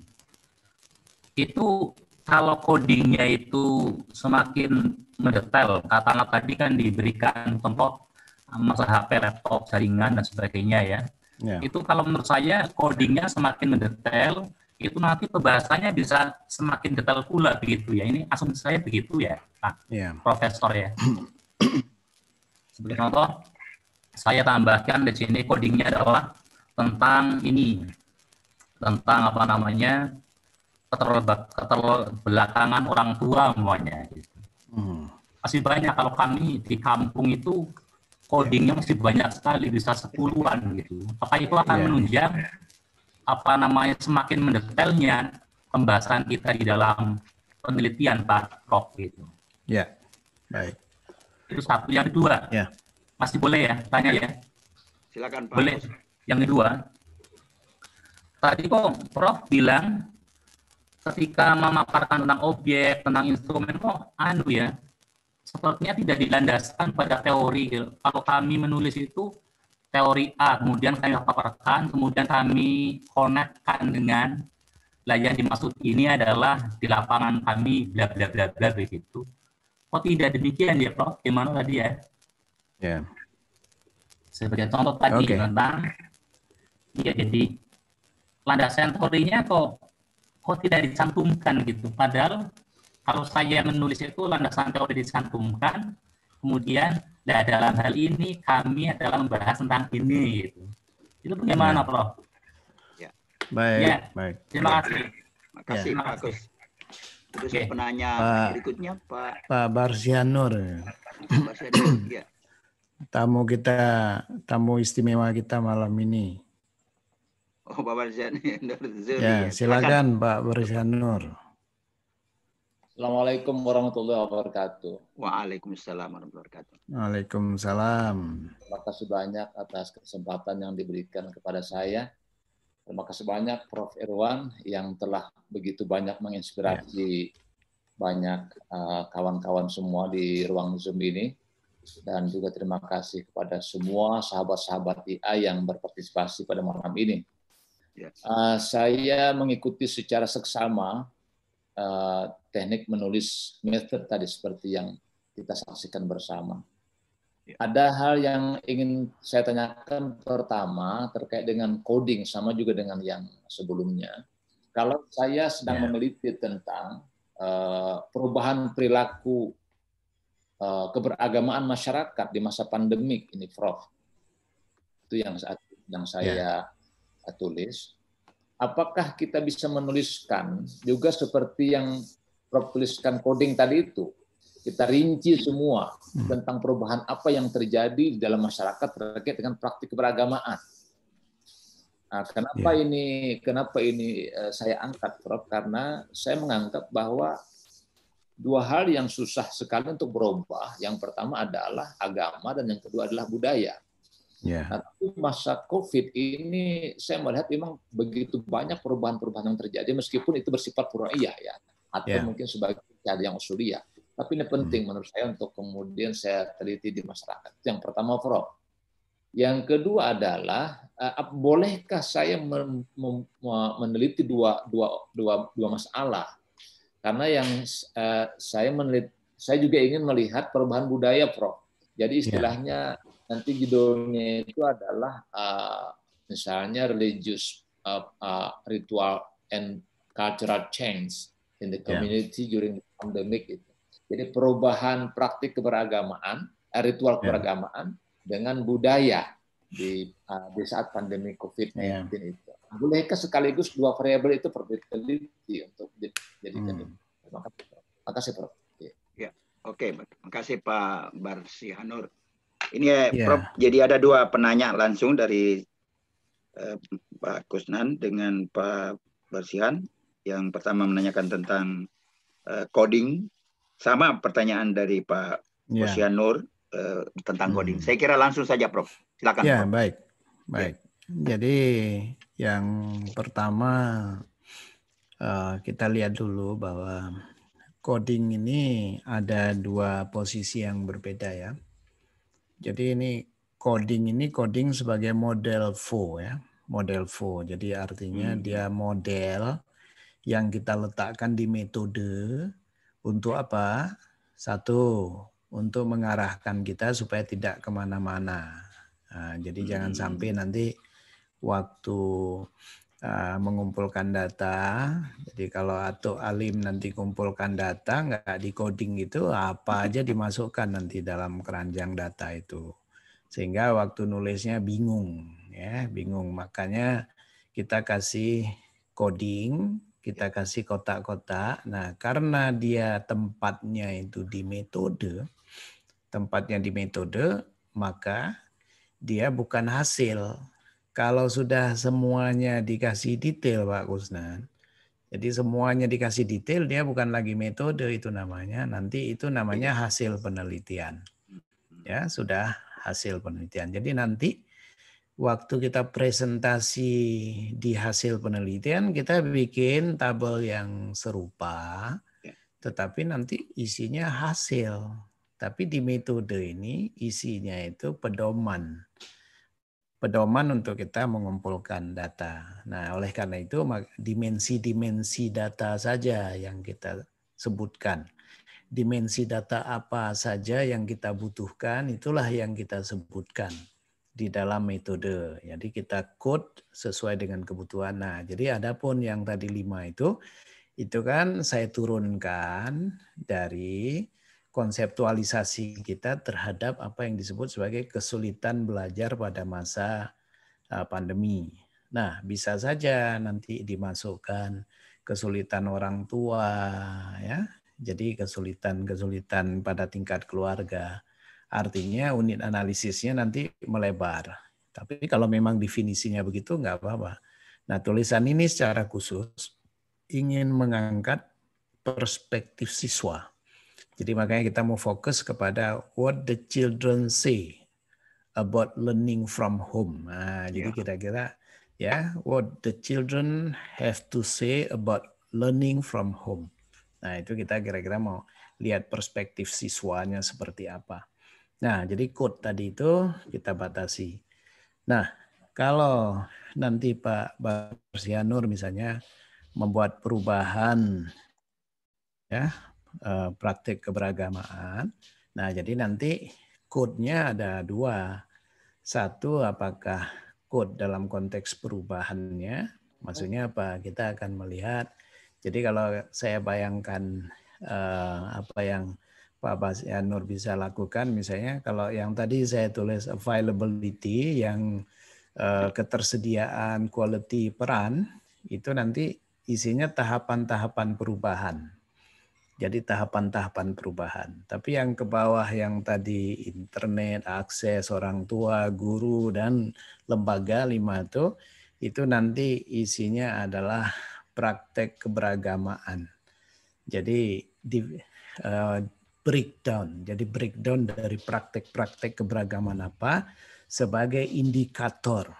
Itu kalau codingnya itu semakin mendetail, katakanlah tadi kan diberikan contoh masa HP, laptop, jaringan, dan sebagainya ya Yeah. Itu kalau menurut saya codingnya semakin mendetail, itu nanti pembahasannya bisa semakin detail pula begitu ya. Ini asumsi saya begitu ya, Pak yeah. Profesor ya. Sebagai contoh, saya tambahkan di sini codingnya adalah tentang ini, tentang apa namanya keterbelakangan orang tua semuanya. Gitu. Hmm. Masih banyak kalau kami di kampung itu codingnya masih banyak sekali bisa sepuluhan gitu apa itu akan yeah. menunjang apa namanya semakin mendetailnya pembahasan kita di dalam penelitian Pak Prof gitu ya yeah. baik itu satu yang kedua yeah. masih boleh ya tanya ya silakan Pak boleh yang kedua tadi kok Prof bilang ketika memaparkan tentang objek, tentang instrumen kok anu ya, sepertinya tidak dilandaskan pada teori. Gitu. Kalau kami menulis itu teori A, kemudian kami paparkan, kemudian kami konekkan dengan lah yang dimaksud ini adalah di lapangan kami bla bla bla bla begitu. Kok tidak demikian ya Prof? Gimana tadi ya? Ya. Yeah. Sebagai contoh tadi okay. tentang ya jadi landasan teorinya kok kok tidak dicantumkan gitu. Padahal kalau saya menulis itu landasan teori disantumkan, kemudian nah dalam hal ini kami adalah membahas tentang ini gitu. Itu bagaimana, ya. Prof? Ya. Baik, ya. baik. Terima kasih. Terima kasih, ya. Pak Agus. Terus okay. penanya Pak, berikutnya Pak Pak Barsianur. Barsianur, ya. Tamu kita, tamu istimewa kita malam ini. Oh, Pak Barsianur. Ya, silakan Pak Barsianur. Assalamualaikum warahmatullahi wabarakatuh. Waalaikumsalam warahmatullahi wabarakatuh. Waalaikumsalam. Terima kasih banyak atas kesempatan yang diberikan kepada saya. Terima kasih banyak Prof. Irwan yang telah begitu banyak menginspirasi ya. banyak eh, kawan-kawan uh, semua di ruang Zoom ini. Dan juga terima kasih kepada semua sahabat-sahabat IA yang berpartisipasi pada malam ini. Uh, saya mengikuti secara seksama Eh, teknik menulis method tadi seperti yang kita saksikan bersama. Ya. Ada hal yang ingin saya tanyakan pertama terkait dengan coding sama juga dengan yang sebelumnya. Kalau saya sedang yeah. meneliti tentang uh, perubahan perilaku uh, keberagamaan masyarakat di masa pandemik ini, Prof. Itu yang saat yang saya yeah. tulis apakah kita bisa menuliskan juga seperti yang Prof tuliskan coding tadi itu. Kita rinci semua hmm. tentang perubahan apa yang terjadi dalam masyarakat terkait dengan praktik beragamaan. Nah, kenapa yeah. ini kenapa ini eh, saya angkat Prof karena saya menganggap bahwa dua hal yang susah sekali untuk berubah. Yang pertama adalah agama dan yang kedua adalah budaya. Yeah. Nah, tapi masa COVID ini saya melihat memang begitu banyak perubahan-perubahan yang terjadi meskipun itu bersifat pura iya ya atau yeah. mungkin sebagai ada yang usulia. Tapi ini penting hmm. menurut saya untuk kemudian saya teliti di masyarakat. Yang pertama Prof. Yang kedua adalah eh, bolehkah saya meneliti dua, dua, dua, dua masalah? Karena yang eh, saya meneliti, saya juga ingin melihat perubahan budaya, Prof. Jadi ya. istilahnya nanti judulnya itu adalah uh, misalnya religious uh, uh, ritual and cultural change in the ya. community yeah. during the pandemic itu. Jadi perubahan praktik keberagamaan, eh, ritual yeah. keberagamaan dengan budaya di uh, di saat pandemi COVID-19 yeah. itu. Bolehkah sekaligus dua variabel itu perbedaan untuk jadi hmm. kasih ya, terima kasih pak Ya, oke. Okay. Makasih Pak Hanur. Ini ya, Prof. Jadi ada dua penanya langsung dari eh, Pak Kusnan dengan Pak Bersihan Yang pertama menanyakan tentang eh, coding, sama pertanyaan dari Pak yeah. Nur eh, tentang hmm. coding. Saya kira langsung saja, Prof. Silakan. Ya, yeah, baik, iya. baik. Yeah. Jadi yang pertama eh, kita lihat dulu bahwa coding ini ada dua posisi yang berbeda ya. Jadi ini coding ini coding sebagai model foo ya, model foo. Jadi artinya hmm. dia model yang kita letakkan di metode untuk apa? Satu, untuk mengarahkan kita supaya tidak kemana-mana. Nah, jadi hmm. jangan sampai nanti waktu Ah, mengumpulkan data. Jadi kalau atau alim nanti kumpulkan data nggak di coding gitu apa aja dimasukkan nanti dalam keranjang data itu. Sehingga waktu nulisnya bingung ya, bingung. Makanya kita kasih coding, kita ya. kasih kotak-kotak. Nah, karena dia tempatnya itu di metode, tempatnya di metode, maka dia bukan hasil kalau sudah semuanya dikasih detail Pak Kusnan, jadi semuanya dikasih detail dia bukan lagi metode itu namanya, nanti itu namanya iya. hasil penelitian. Hmm. Ya, sudah hasil penelitian. Jadi nanti waktu kita presentasi di hasil penelitian kita bikin tabel yang serupa ya. tetapi nanti isinya hasil tapi di metode ini isinya itu pedoman pedoman untuk kita mengumpulkan data. Nah, oleh karena itu dimensi-dimensi data saja yang kita sebutkan. Dimensi data apa saja yang kita butuhkan itulah yang kita sebutkan di dalam metode. Jadi kita code sesuai dengan kebutuhan. Nah, jadi adapun yang tadi lima itu itu kan saya turunkan dari konseptualisasi kita terhadap apa yang disebut sebagai kesulitan belajar pada masa eh, pandemi. Nah, bisa saja nanti dimasukkan kesulitan orang tua ya. Jadi kesulitan-kesulitan pada tingkat keluarga. Artinya unit analisisnya nanti melebar. Tapi kalau memang definisinya begitu nggak apa-apa. Nah, tulisan ini secara khusus ingin mengangkat perspektif siswa jadi makanya kita mau fokus kepada what the children say about learning from home. Nah, yeah. jadi ya. kira-kira ya what the children have to say about learning from home. Nah, itu kita kira-kira mau lihat perspektif siswanya seperti apa. Nah, jadi quote tadi itu kita batasi. Nah, kalau nanti Pak Barsianur misalnya membuat perubahan ya Eh, praktik keberagamaan. Nah, jadi nanti code-nya ada dua. Satu, apakah code dalam konteks perubahannya, maksudnya apa? Kita akan melihat. Jadi kalau saya bayangkan eh, apa yang Pak Basian eh, Nur bisa lakukan, misalnya kalau yang tadi saya tulis availability, yang ketersediaan, quality peran, itu nanti isinya tahapan-tahapan perubahan. Jadi tahapan-tahapan perubahan. Tapi yang ke bawah yang tadi internet, akses orang tua, guru dan lembaga lima itu itu nanti isinya adalah praktek keberagamaan. Jadi di uh, breakdown. Jadi breakdown dari praktek-praktek keberagaman apa sebagai indikator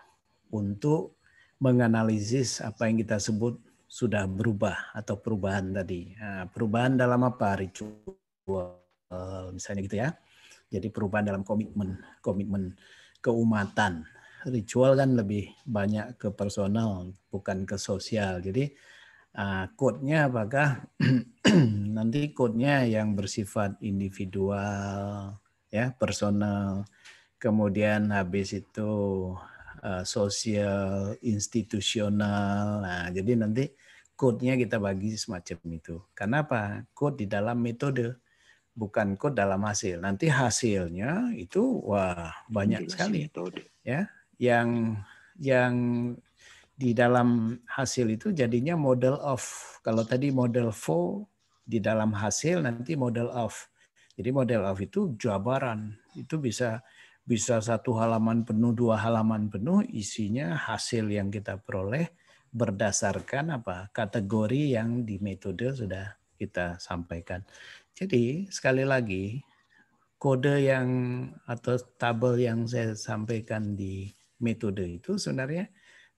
untuk menganalisis apa yang kita sebut sudah berubah atau perubahan tadi. Nah, perubahan dalam apa? Ritual misalnya gitu ya. Jadi perubahan dalam komitmen, komitmen keumatan. Ritual kan lebih banyak ke personal, bukan ke sosial. Jadi uh, apakah nanti kodenya yang bersifat individual, ya personal, kemudian habis itu Eh, sosial, institusional. Nah, jadi nanti code-nya kita bagi semacam itu. Karena apa? Code di dalam metode, bukan code dalam hasil. Nanti hasilnya itu wah banyak sekali. Metode. Ya, yang yang di dalam hasil itu jadinya model of. Kalau tadi model for di dalam hasil nanti model of. Jadi model of itu jabaran. Itu bisa bisa satu halaman penuh, dua halaman penuh, isinya hasil yang kita peroleh berdasarkan apa kategori yang di metode sudah kita sampaikan. Jadi sekali lagi kode yang atau tabel yang saya sampaikan di metode itu sebenarnya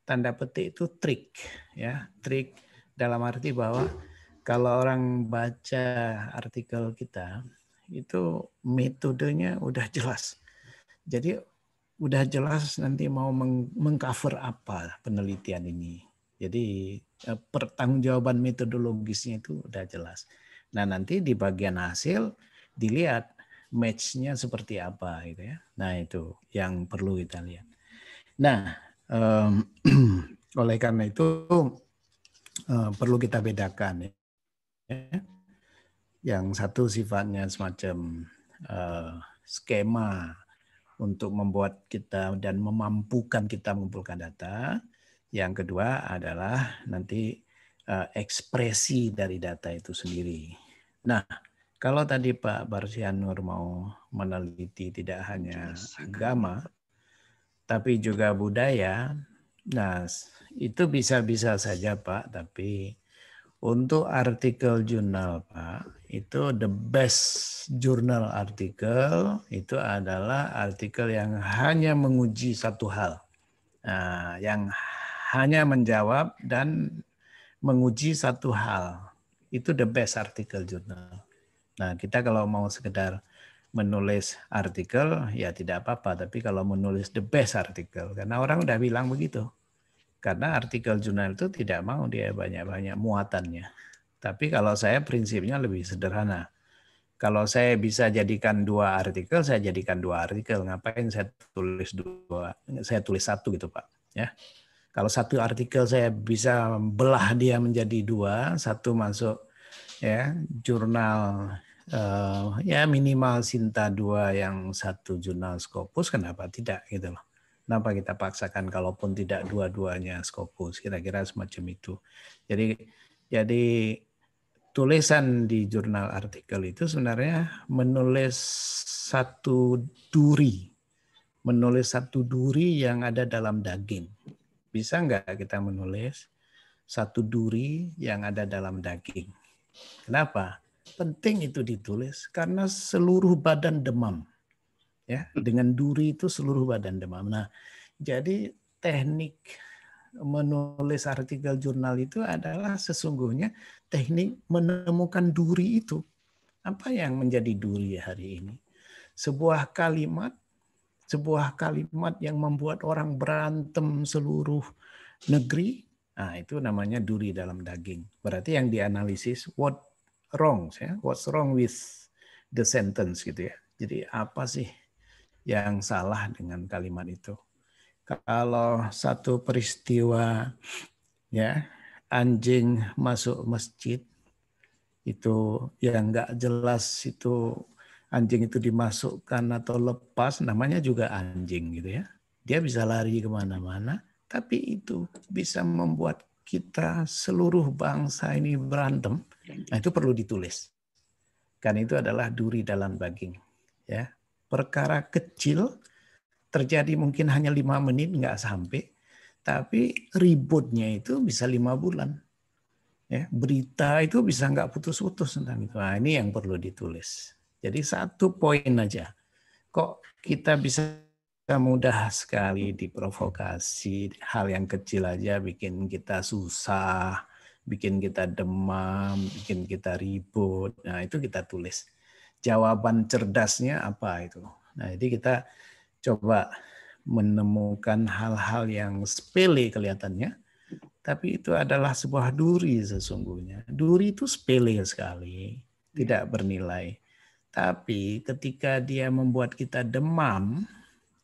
tanda petik itu trik ya trik dalam arti bahwa kalau orang baca artikel kita itu metodenya udah jelas jadi udah jelas nanti mau mengcover apa penelitian ini. Jadi eh, pertanggungjawaban metodologisnya itu udah jelas. Nah nanti di bagian hasil dilihat matchnya seperti apa gitu ya. Nah itu yang perlu kita lihat. Nah um, oleh karena itu uh, perlu kita bedakan ya. Yang satu sifatnya semacam uh, skema untuk membuat kita dan memampukan kita mengumpulkan data. Yang kedua adalah nanti eh, ekspresi dari data itu sendiri. Nah, kalau tadi Pak Barsianur mau meneliti tidak hanya agama, tapi juga budaya, nah itu bisa-bisa saja Pak, tapi untuk artikel jurnal Pak, itu the best journal artikel itu adalah artikel yang hanya menguji satu hal, nah, yang hanya menjawab dan menguji satu hal. Itu the best artikel jurnal. Nah, kita kalau mau sekedar menulis artikel ya tidak apa-apa, tapi kalau menulis the best artikel karena orang udah bilang begitu. Karena artikel jurnal itu tidak mau dia banyak-banyak muatannya. Tapi kalau saya prinsipnya lebih sederhana. Kalau saya bisa jadikan dua artikel, saya jadikan dua artikel. Ngapain saya tulis dua? Saya tulis satu gitu pak. Ya. Kalau satu artikel saya bisa belah dia menjadi dua, satu masuk ya jurnal uh, ya minimal Sinta dua yang satu jurnal Scopus, kenapa tidak gitu loh? Kenapa kita paksakan kalaupun tidak dua-duanya Scopus? Kira-kira semacam itu. Jadi jadi tulisan di jurnal artikel itu sebenarnya menulis satu duri, menulis satu duri yang ada dalam daging. Bisa nggak kita menulis satu duri yang ada dalam daging? Kenapa? Penting itu ditulis karena seluruh badan demam. Ya, dengan duri itu seluruh badan demam. Nah, jadi teknik menulis artikel jurnal itu adalah sesungguhnya teknik menemukan duri itu. Apa yang menjadi duri hari ini? Sebuah kalimat, sebuah kalimat yang membuat orang berantem seluruh negeri. Nah, itu namanya duri dalam daging. Berarti yang dianalisis what wrong ya, what's wrong with the sentence gitu ya. Jadi apa sih yang salah dengan kalimat itu? Kalau satu peristiwa ya anjing masuk masjid itu yang nggak jelas itu anjing itu dimasukkan atau lepas namanya juga anjing gitu ya dia bisa lari kemana-mana tapi itu bisa membuat kita seluruh bangsa ini berantem nah itu perlu ditulis karena itu adalah duri dalam daging ya perkara kecil terjadi mungkin hanya lima menit nggak sampai tapi ributnya itu bisa lima bulan. Ya, berita itu bisa nggak putus-putus tentang itu. Nah, ini yang perlu ditulis. Jadi satu poin aja. Kok kita bisa mudah sekali diprovokasi, hal yang kecil aja bikin kita susah, bikin kita demam, bikin kita ribut. Nah, itu kita tulis. Jawaban cerdasnya apa itu? Nah, jadi kita coba menemukan hal-hal yang sepele kelihatannya, tapi itu adalah sebuah duri sesungguhnya. Duri itu sepele sekali, tidak bernilai. Tapi ketika dia membuat kita demam,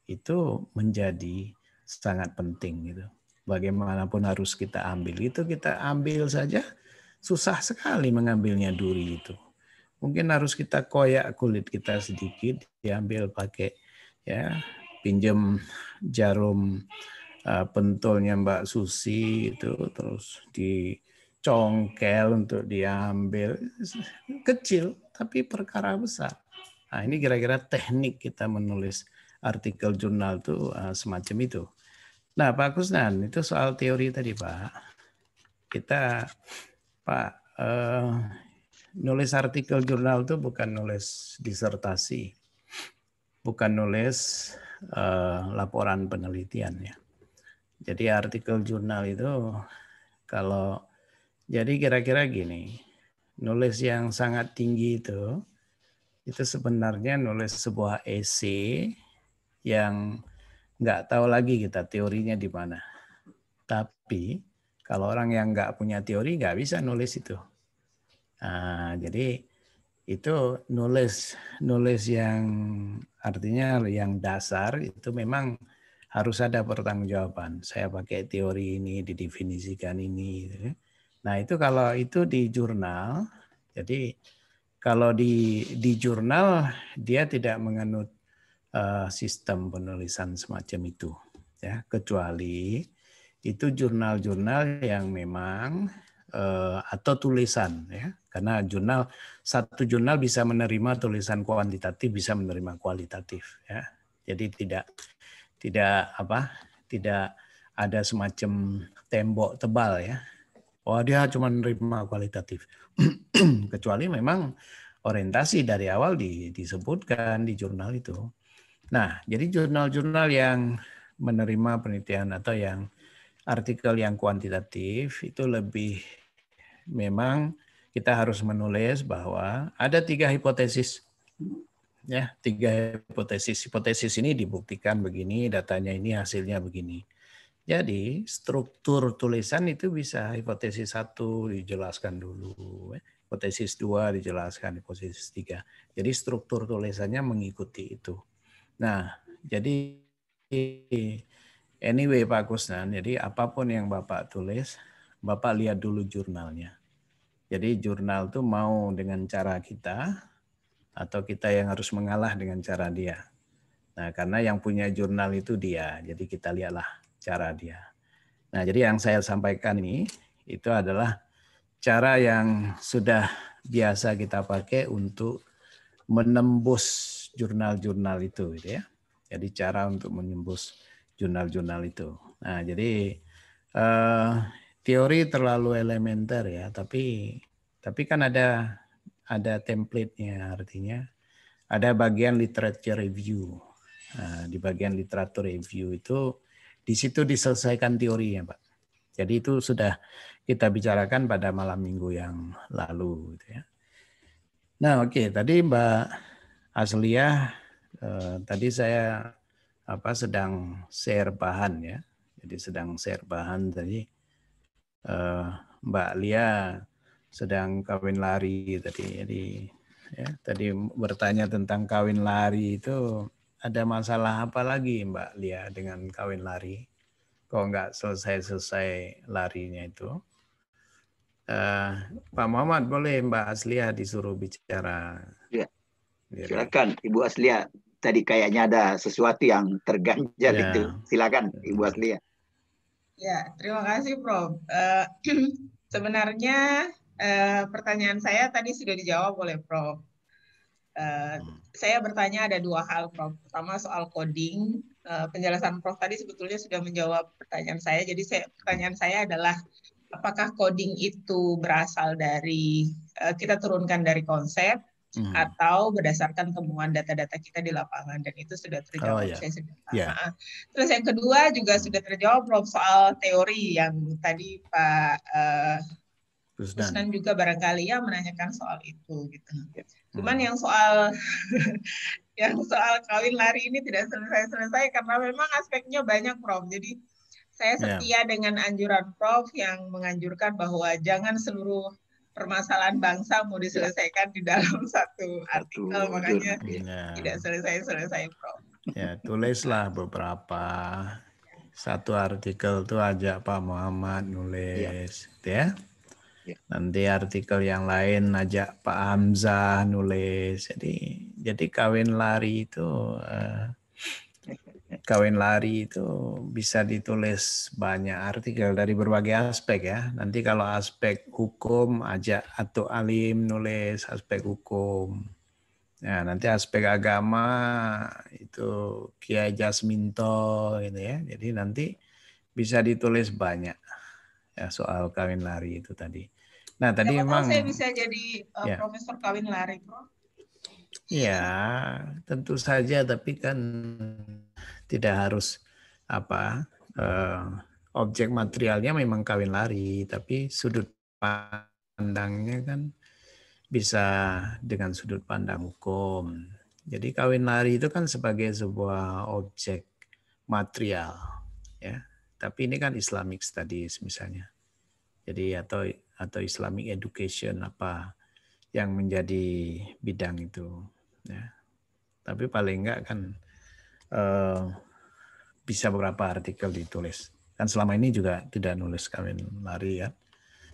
itu menjadi sangat penting gitu. Bagaimanapun harus kita ambil itu kita ambil saja susah sekali mengambilnya duri itu. Mungkin harus kita koyak kulit kita sedikit diambil pakai ya pinjam jarum uh, pentolnya Mbak Susi itu terus dicongkel untuk diambil kecil tapi perkara besar. Nah, ini kira-kira teknik kita menulis artikel jurnal itu uh, eh, semacam itu. Nah, Pak Kusnan, itu soal teori tadi, Pak. Kita, Pak, uh, nulis artikel jurnal itu bukan nulis disertasi, bukan nulis Eh, laporan penelitian ya. Jadi artikel jurnal itu kalau jadi kira-kira gini, nulis yang sangat tinggi itu itu sebenarnya nulis sebuah esai yang nggak tahu lagi kita teorinya di mana. Tapi kalau orang yang nggak punya teori nggak bisa nulis itu. Nah, jadi itu nulis nulis yang Artinya yang dasar itu memang harus ada pertanggungjawaban. Saya pakai teori ini, didefinisikan ini. Gitu ya. Nah itu kalau itu di jurnal, jadi kalau di di jurnal dia tidak menganut uh, sistem penulisan semacam itu, ya kecuali itu jurnal-jurnal yang memang Eh, atau tulisan ya karena jurnal satu jurnal bisa menerima tulisan kuantitatif bisa menerima kualitatif ya jadi tidak tidak apa tidak ada semacam tembok tebal ya oh dia cuma menerima kualitatif kecuali memang orientasi dari awal di, disebutkan di jurnal itu nah jadi jurnal-jurnal yang menerima penelitian atau yang artikel yang kuantitatif itu lebih memang kita harus menulis bahwa ada tiga hipotesis. Ya, tiga hipotesis. Hipotesis ini dibuktikan begini, datanya ini hasilnya begini. Jadi struktur tulisan itu bisa hipotesis satu dijelaskan dulu, ya. hipotesis dua dijelaskan, hipotesis tiga. Jadi struktur tulisannya mengikuti itu. Nah, jadi anyway Pak Kusnan, jadi apapun yang Bapak tulis, Bapak lihat dulu jurnalnya. Jadi jurnal itu mau dengan cara kita atau kita yang harus mengalah dengan cara dia. Nah, karena yang punya jurnal itu dia. Jadi kita lihatlah cara dia. Nah, jadi yang saya sampaikan ini itu adalah cara yang sudah biasa kita pakai untuk menembus jurnal-jurnal itu gitu ya. Jadi cara untuk menembus jurnal-jurnal itu. Nah, jadi eh, teori terlalu elementer ya, tapi tapi kan ada ada template-nya artinya ada bagian literature review. Nah, di bagian literatur review itu di situ diselesaikan teorinya, Pak. Jadi itu sudah kita bicarakan pada malam minggu yang lalu gitu ya. Nah, oke, okay. tadi Mbak Aslia, eh, tadi saya apa sedang share bahan ya. Jadi sedang share bahan tadi Eh, Mbak Lia sedang kawin lari tadi. Jadi ya, tadi bertanya tentang kawin lari itu ada masalah apa lagi Mbak Lia dengan kawin lari? Kok nggak selesai-selesai larinya itu? Uh, Pak Muhammad boleh Mbak Aslia disuruh bicara. Ya. Iya, silakan Ibu Aslia. Tadi kayaknya ada sesuatu yang terganjal ya. itu. Silakan iya. Ibu Aslia. Ya, terima kasih Prof. Uh, sebenarnya uh, pertanyaan saya tadi sudah dijawab oleh Prof. Uh, saya bertanya ada dua hal, Prof. Pertama soal coding. Uh, penjelasan Prof tadi sebetulnya sudah menjawab pertanyaan saya. Jadi saya, pertanyaan saya adalah apakah coding itu berasal dari uh, kita turunkan dari konsep hmm. atau berdasarkan temuan data-data kita di lapangan dan itu sudah terjawab oh, yeah. saya sudah yeah. terus yang kedua juga sudah terjawab prof soal teori yang tadi Pak uh, juga barangkali ya menanyakan soal itu gitu. Iya. Cuman hmm. yang soal yang soal kawin lari ini tidak selesai-selesai karena memang aspeknya banyak Prof. Jadi saya iya. setia yeah. dengan anjuran Prof yang menganjurkan bahwa jangan seluruh permasalahan bangsa mau ya. diselesaikan di dalam satu artikel Betul, makanya ya. tidak selesai-selesai prof Ya, tulislah beberapa satu artikel tuh ajak Pak Muhammad nulis gitu ya. ya. Nanti artikel yang lain ajak Pak Hamzah nulis. Jadi jadi kawin lari itu eh, kawin lari itu bisa ditulis banyak artikel dari berbagai aspek ya. Nanti kalau aspek hukum ajak atau alim nulis aspek hukum. Nah, nanti aspek agama itu Kiai Jasminto gitu ya. Jadi nanti bisa ditulis banyak ya soal kawin lari itu tadi. Nah, tadi Siapa emang saya bisa jadi uh, ya. profesor kawin lari, Bro. Ya, tentu saja tapi kan tidak harus apa eh, objek materialnya memang kawin lari, tapi sudut pandangnya kan bisa dengan sudut pandang hukum. Jadi kawin lari itu kan sebagai sebuah objek material, ya. Tapi ini kan Islamic Studies misalnya. Jadi atau atau Islamic Education apa yang menjadi bidang itu, ya. Tapi paling enggak kan Eh, bisa beberapa artikel ditulis. Kan selama ini juga tidak nulis kawin lari ya.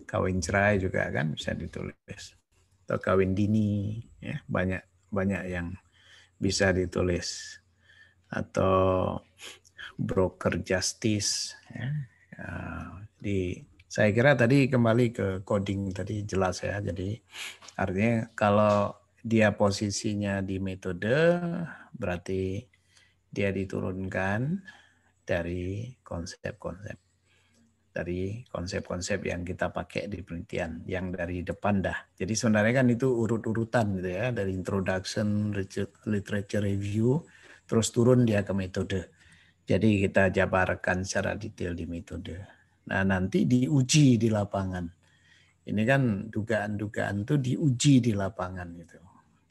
Kawin cerai juga kan bisa ditulis. Atau kawin dini ya, banyak banyak yang bisa ditulis. Atau broker justice ya. Eh, jadi ya di saya kira tadi kembali ke coding tadi jelas ya. Jadi artinya kalau dia posisinya di metode berarti dia diturunkan dari konsep-konsep dari konsep-konsep yang kita pakai di penelitian yang dari depan dah. Jadi sebenarnya kan itu urut-urutan gitu ya dari introduction, literature review, terus turun dia ke metode. Jadi kita jabarkan secara detail di metode. Nah nanti diuji di lapangan. Ini kan dugaan-dugaan itu diuji di lapangan gitu,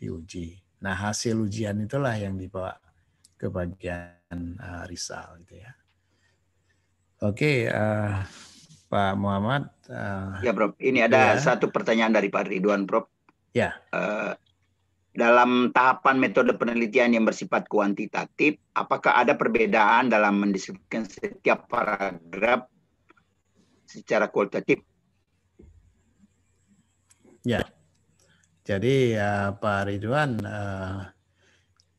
diuji. Nah hasil ujian itulah yang dibawa ke bagian uh, Rizal gitu ya. Oke, okay, uh, eh, Pak Muhammad. Uh, ya, Bro. Ini ada ya. satu pertanyaan dari Pak Ridwan, Bro. Ya. Uh, dalam tahapan metode penelitian yang bersifat kuantitatif, apakah ada perbedaan dalam mendeskripsikan setiap paragraf secara kualitatif? Ya, jadi uh, Pak Ridwan, uh,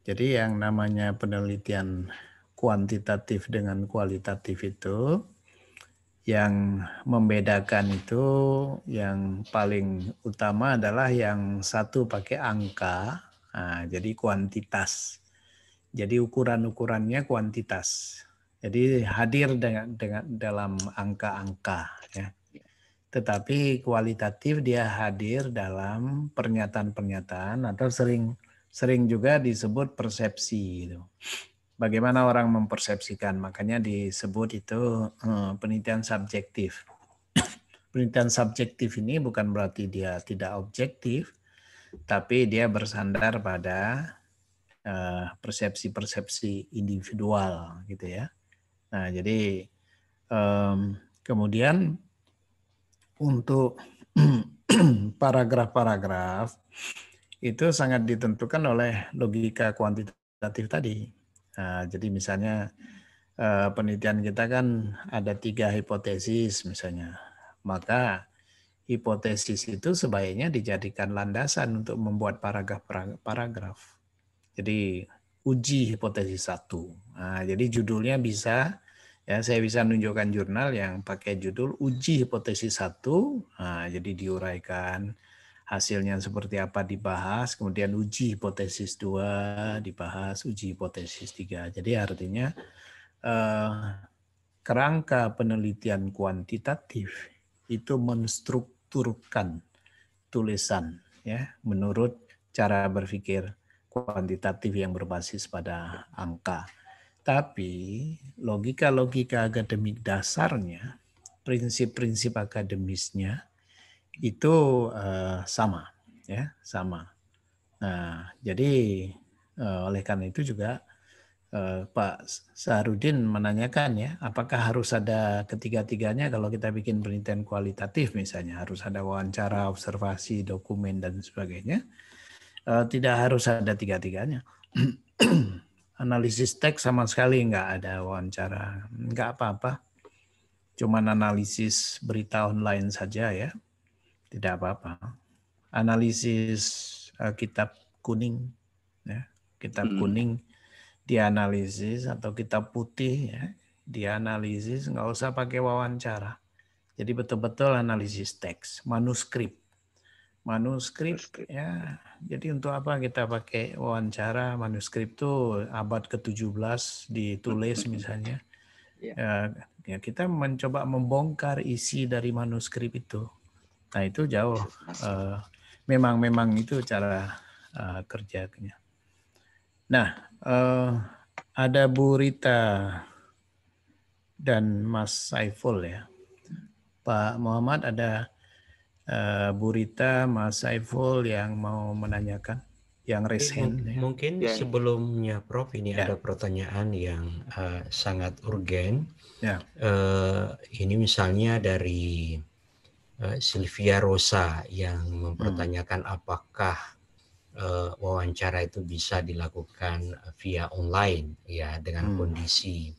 jadi yang namanya penelitian kuantitatif dengan kualitatif itu yang membedakan itu yang paling utama adalah yang satu pakai angka, nah, jadi kuantitas. Jadi ukuran-ukurannya kuantitas. Jadi hadir dengan, dengan dalam angka-angka ya. Tetapi kualitatif dia hadir dalam pernyataan-pernyataan atau sering sering juga disebut persepsi gitu. Bagaimana orang mempersepsikan, makanya disebut itu eh, penelitian subjektif. penelitian subjektif ini bukan berarti dia tidak objektif, tapi dia bersandar pada eh, persepsi-persepsi individual gitu ya. Nah, jadi kemudian untuk paragraf-paragraf itu sangat ditentukan oleh logika kuantitatif tadi. Nah, jadi misalnya eh, penelitian kita kan ada tiga hipotesis misalnya, maka hipotesis itu sebaiknya dijadikan landasan untuk membuat paragraf-paragraf. Jadi uji hipotesis satu. Nah, jadi judulnya bisa ya saya bisa nunjukkan jurnal yang pakai judul uji hipotesis satu. Nah, jadi diuraikan hasilnya seperti apa dibahas, kemudian uji hipotesis dua dibahas, uji hipotesis tiga Jadi artinya eh, kerangka penelitian kuantitatif itu menstrukturkan tulisan ya menurut cara berpikir kuantitatif yang berbasis pada angka. Tapi logika-logika akademik dasarnya, prinsip-prinsip akademisnya itu uh, sama ya sama nah jadi uh, oleh karena itu juga uh, Pak Sarudin menanyakan ya apakah harus ada ketiga-tiganya kalau kita bikin penelitian kualitatif misalnya harus ada wawancara observasi dokumen dan sebagainya uh, tidak harus ada tiga-tiganya analisis teks sama sekali nggak ada wawancara nggak apa-apa cuman analisis berita online saja ya tidak apa-apa. Analisis uh, kitab kuning, ya. kitab hmm. kuning dianalisis atau kitab putih ya, dianalisis nggak usah pakai wawancara. Jadi betul-betul analisis teks, manuskrip. Manuskrip, ya. Jadi untuk apa kita pakai wawancara manuskrip tuh abad ke-17 ditulis misalnya. Ya. Eh, ya kita mencoba membongkar isi dari manuskrip itu. Nah itu jauh. Uh, memang memang itu cara uh, kerjanya. Nah uh, ada Bu Rita dan Mas Saiful ya. Pak Muhammad ada uh, Bu Rita, Mas Saiful yang mau menanyakan yang recent ya. Mungkin ya. sebelumnya Prof ini ya. ada pertanyaan yang uh, sangat urgen. Ya. Uh, ini misalnya dari Eh, Sylvia Rosa yang mempertanyakan hmm. apakah uh, wawancara itu bisa dilakukan via online ya dengan hmm. kondisi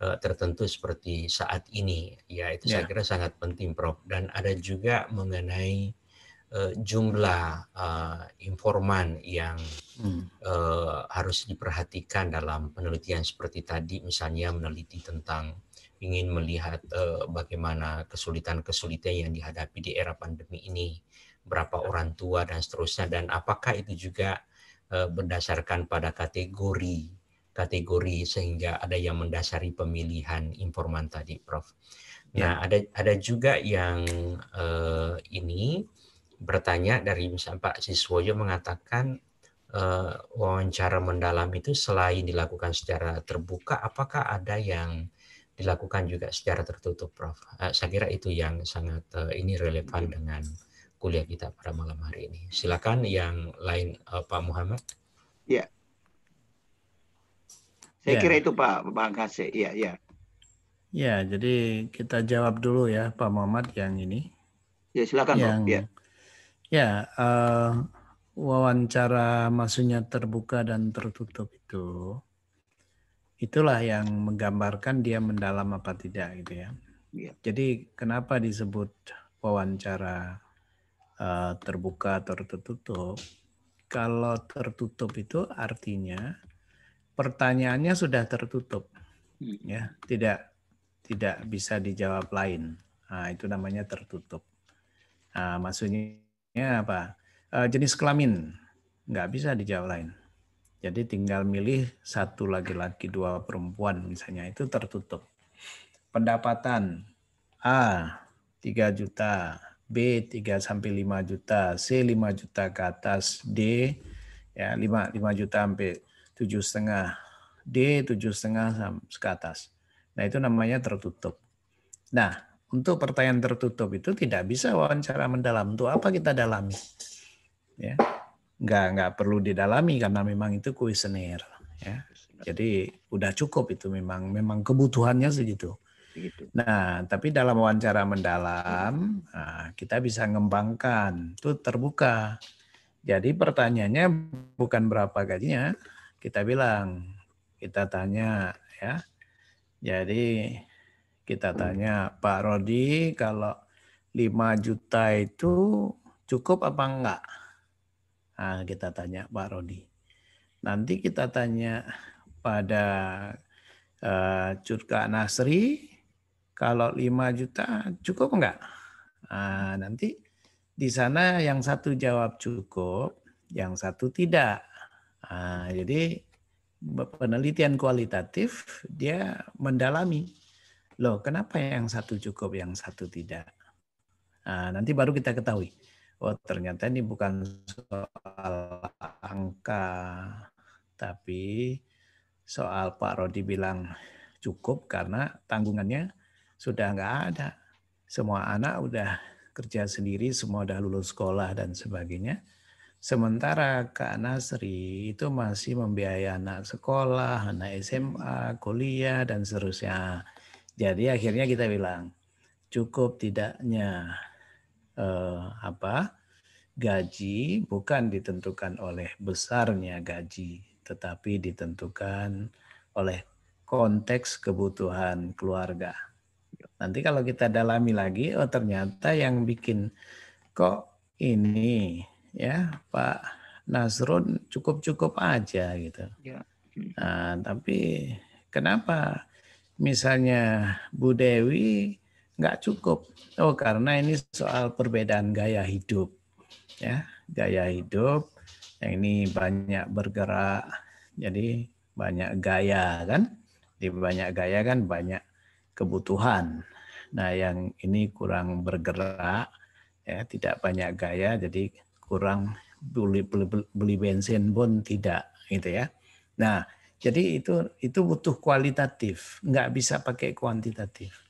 uh, tertentu seperti saat ini ya itu yeah. saya ya. kira sangat penting Prof dan ada juga mengenai uh, jumlah uh, informan yang hmm. uh, harus diperhatikan dalam penelitian seperti tadi misalnya meneliti tentang ingin melihat uh, bagaimana kesulitan-kesulitan yang dihadapi di era pandemi ini, berapa orang tua dan seterusnya, dan apakah itu juga uh, berdasarkan pada kategori kategori sehingga ada yang mendasari pemilihan informan tadi, Prof. Ya. Nah, ya. ada ada juga yang uh, ini bertanya dari misalnya Pak Siswoyo mengatakan uh, wawancara mendalam itu selain dilakukan secara terbuka, apakah ada yang dilakukan juga secara tertutup, Prof. Eh, saya kira itu yang sangat eh, ini relevan iya. dengan kuliah kita pada malam hari ini. Silakan yang lain eh, Pak Muhammad. Ya. Saya ya. kira itu Pak Bang Kase. Iya, iya. Ya, jadi kita jawab dulu ya Pak Muhammad yang ini. Ya, silakan yang, Pak. Ya. Ya, uh, wawancara maksudnya terbuka dan tertutup itu itulah yang menggambarkan dia mendalam apa tidak gitu ya. Yeah. Jadi kenapa disebut wawancara uh, terbuka atau tertutup? Kalau tertutup itu artinya pertanyaannya sudah tertutup, hmm. ya tidak tidak bisa dijawab lain. Nah, itu namanya tertutup. Nah, maksudnya apa? Uh, jenis kelamin nggak bisa dijawab lain jadi tinggal milih satu laki-laki dua perempuan misalnya itu tertutup. Pendapatan A 3 juta, B 3 sampai 5 juta, C 5 juta ke atas, D ya 5 5 juta sampai 7 setengah, D 7 setengah ke atas. Nah itu namanya tertutup. Nah untuk pertanyaan tertutup itu tidak bisa wawancara mendalam. Untuk apa kita dalami? Ya, nggak nggak perlu didalami karena memang itu kuesioner ya jadi udah cukup itu memang memang kebutuhannya segitu gitu. nah tapi dalam wawancara mendalam ah, kita bisa mengembangkan itu terbuka jadi pertanyaannya bukan berapa gajinya kita bilang kita tanya ya jadi kita tanya Pak Rodi kalau 5 juta itu cukup apa enggak? Nah, kita tanya Pak Rodi. Nanti kita tanya pada uh, Curka Nasri, kalau 5 juta cukup enggak? Nah, nanti di sana yang satu jawab cukup, yang satu tidak. Nah, jadi penelitian kualitatif dia mendalami loh kenapa yang satu cukup yang satu tidak nah, nanti baru kita ketahui oh ternyata ini bukan soal angka, tapi soal Pak Rodi bilang cukup karena tanggungannya sudah nggak ada. Semua anak udah kerja sendiri, semua udah lulus sekolah dan sebagainya. Sementara Kak Nasri itu masih membiayai anak sekolah, anak SMA, kuliah, dan seterusnya. Jadi akhirnya kita bilang, cukup tidaknya eh, apa gaji bukan ditentukan oleh besarnya gaji tetapi ditentukan oleh konteks kebutuhan keluarga. Nanti kalau kita dalami lagi oh ternyata yang bikin kok ini ya Pak Nasrun cukup-cukup aja gitu. Ya. Nah, tapi kenapa misalnya Bu Dewi nggak cukup. Oh karena ini soal perbedaan gaya hidup, ya gaya hidup yang ini banyak bergerak, jadi banyak gaya kan, di banyak gaya kan banyak kebutuhan. Nah yang ini kurang bergerak, ya tidak banyak gaya, jadi kurang beli beli, beli bensin pun tidak gitu ya. Nah jadi itu itu butuh kualitatif, nggak bisa pakai kuantitatif.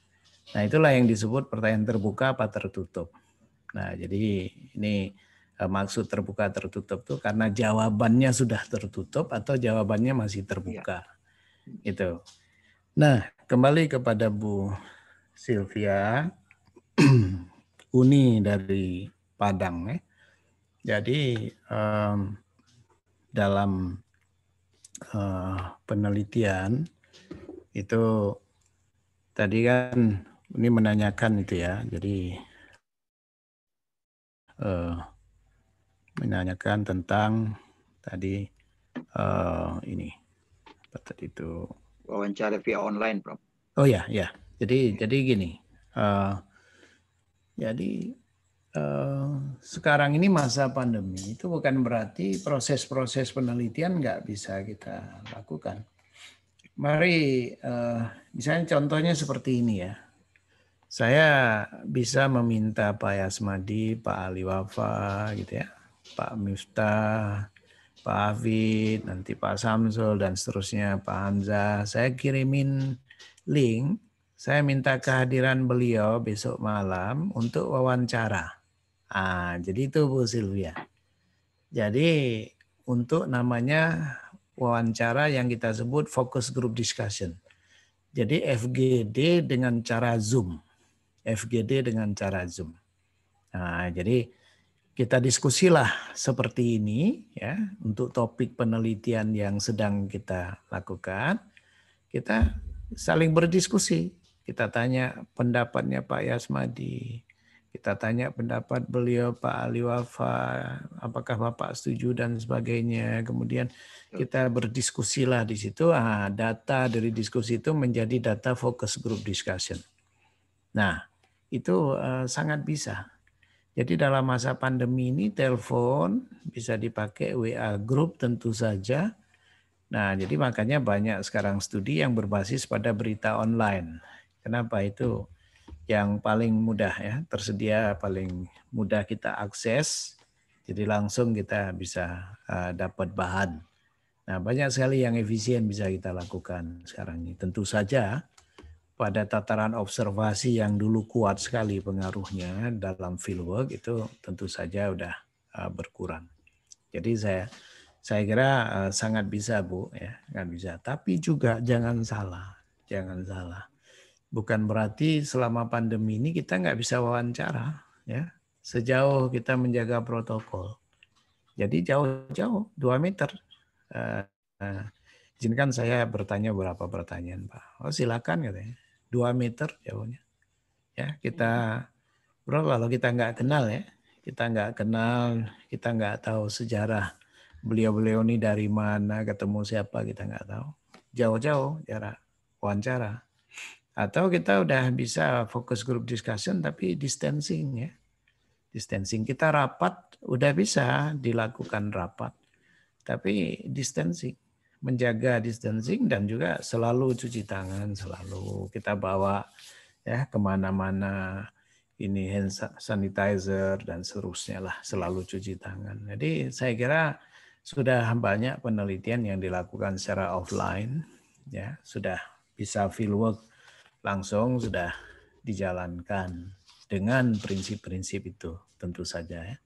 Nah, itulah yang disebut pertanyaan terbuka apa tertutup. Nah, jadi ini eh, maksud terbuka tertutup tuh karena jawabannya sudah tertutup atau jawabannya masih terbuka. Ya. Gitu. Nah, kembali kepada Bu Sylvia Uni dari Padang ya. Jadi um, dalam uh, penelitian itu tadi kan ini menanyakan itu ya. Jadi uh, menanyakan tentang tadi uh, ini apa tadi itu wawancara via online, Prof. Oh ya, ya. Jadi jadi gini. Uh, jadi uh, sekarang ini masa pandemi itu bukan berarti proses-proses penelitian nggak bisa kita lakukan. Mari uh, misalnya contohnya seperti ini ya saya bisa meminta Pak Yasmadi, Pak Ali Wafa, gitu ya, Pak Miftah, Pak Afid, nanti Pak Samsul dan seterusnya, Pak Hamzah. Saya kirimin link, saya minta kehadiran beliau besok malam untuk wawancara. Ah, jadi itu Bu Silvia. Jadi untuk namanya wawancara yang kita sebut focus group discussion. Jadi FGD dengan cara Zoom FGD dengan cara Zoom. Nah, jadi kita diskusilah seperti ini ya untuk topik penelitian yang sedang kita lakukan. Kita saling berdiskusi. Kita tanya pendapatnya Pak Yasmadi. Kita tanya pendapat beliau Pak Ali Wafa, apakah Bapak setuju dan sebagainya. Kemudian kita berdiskusilah di situ. Ah, data dari diskusi itu menjadi data focus group discussion. Nah, itu uh, sangat bisa. Jadi dalam masa pandemi ini telepon bisa dipakai WA group tentu saja. Nah, jadi makanya banyak sekarang studi yang berbasis pada berita online. Kenapa itu yang paling mudah ya, tersedia paling mudah kita akses. Jadi langsung kita bisa uh, dapat bahan. Nah, banyak sekali yang efisien bisa kita lakukan sekarang ini. Tentu saja pada tataran observasi yang dulu kuat sekali pengaruhnya dalam fieldwork itu tentu saja udah eh, berkurang. Jadi saya saya kira eh, sangat bisa Bu ya, nggak bisa. Tapi juga jangan salah, jangan salah. Bukan berarti selama pandemi ini kita nggak bisa wawancara ya. Sejauh kita menjaga protokol. Jadi jauh-jauh 2 meter. Uh, uh, izinkan saya bertanya beberapa pertanyaan Pak. Oh silakan katanya 2 meter jauhnya. Ya, kita hmm. bro kalau kita nggak kenal ya, kita nggak kenal, kita nggak tahu sejarah beliau-beliau ini dari mana, ketemu siapa kita nggak tahu. Jauh-jauh jarak wawancara. Atau kita udah bisa fokus grup discussion tapi distancing ya. Distancing kita rapat udah bisa dilakukan rapat. Tapi distancing menjaga distancing dan juga selalu cuci tangan, selalu kita bawa ya kemana-mana ini hand sanitizer dan seterusnya lah, selalu cuci tangan. Jadi saya kira sudah banyak penelitian yang dilakukan secara offline, ya sudah bisa fieldwork langsung sudah dijalankan dengan prinsip-prinsip itu tentu saja ya.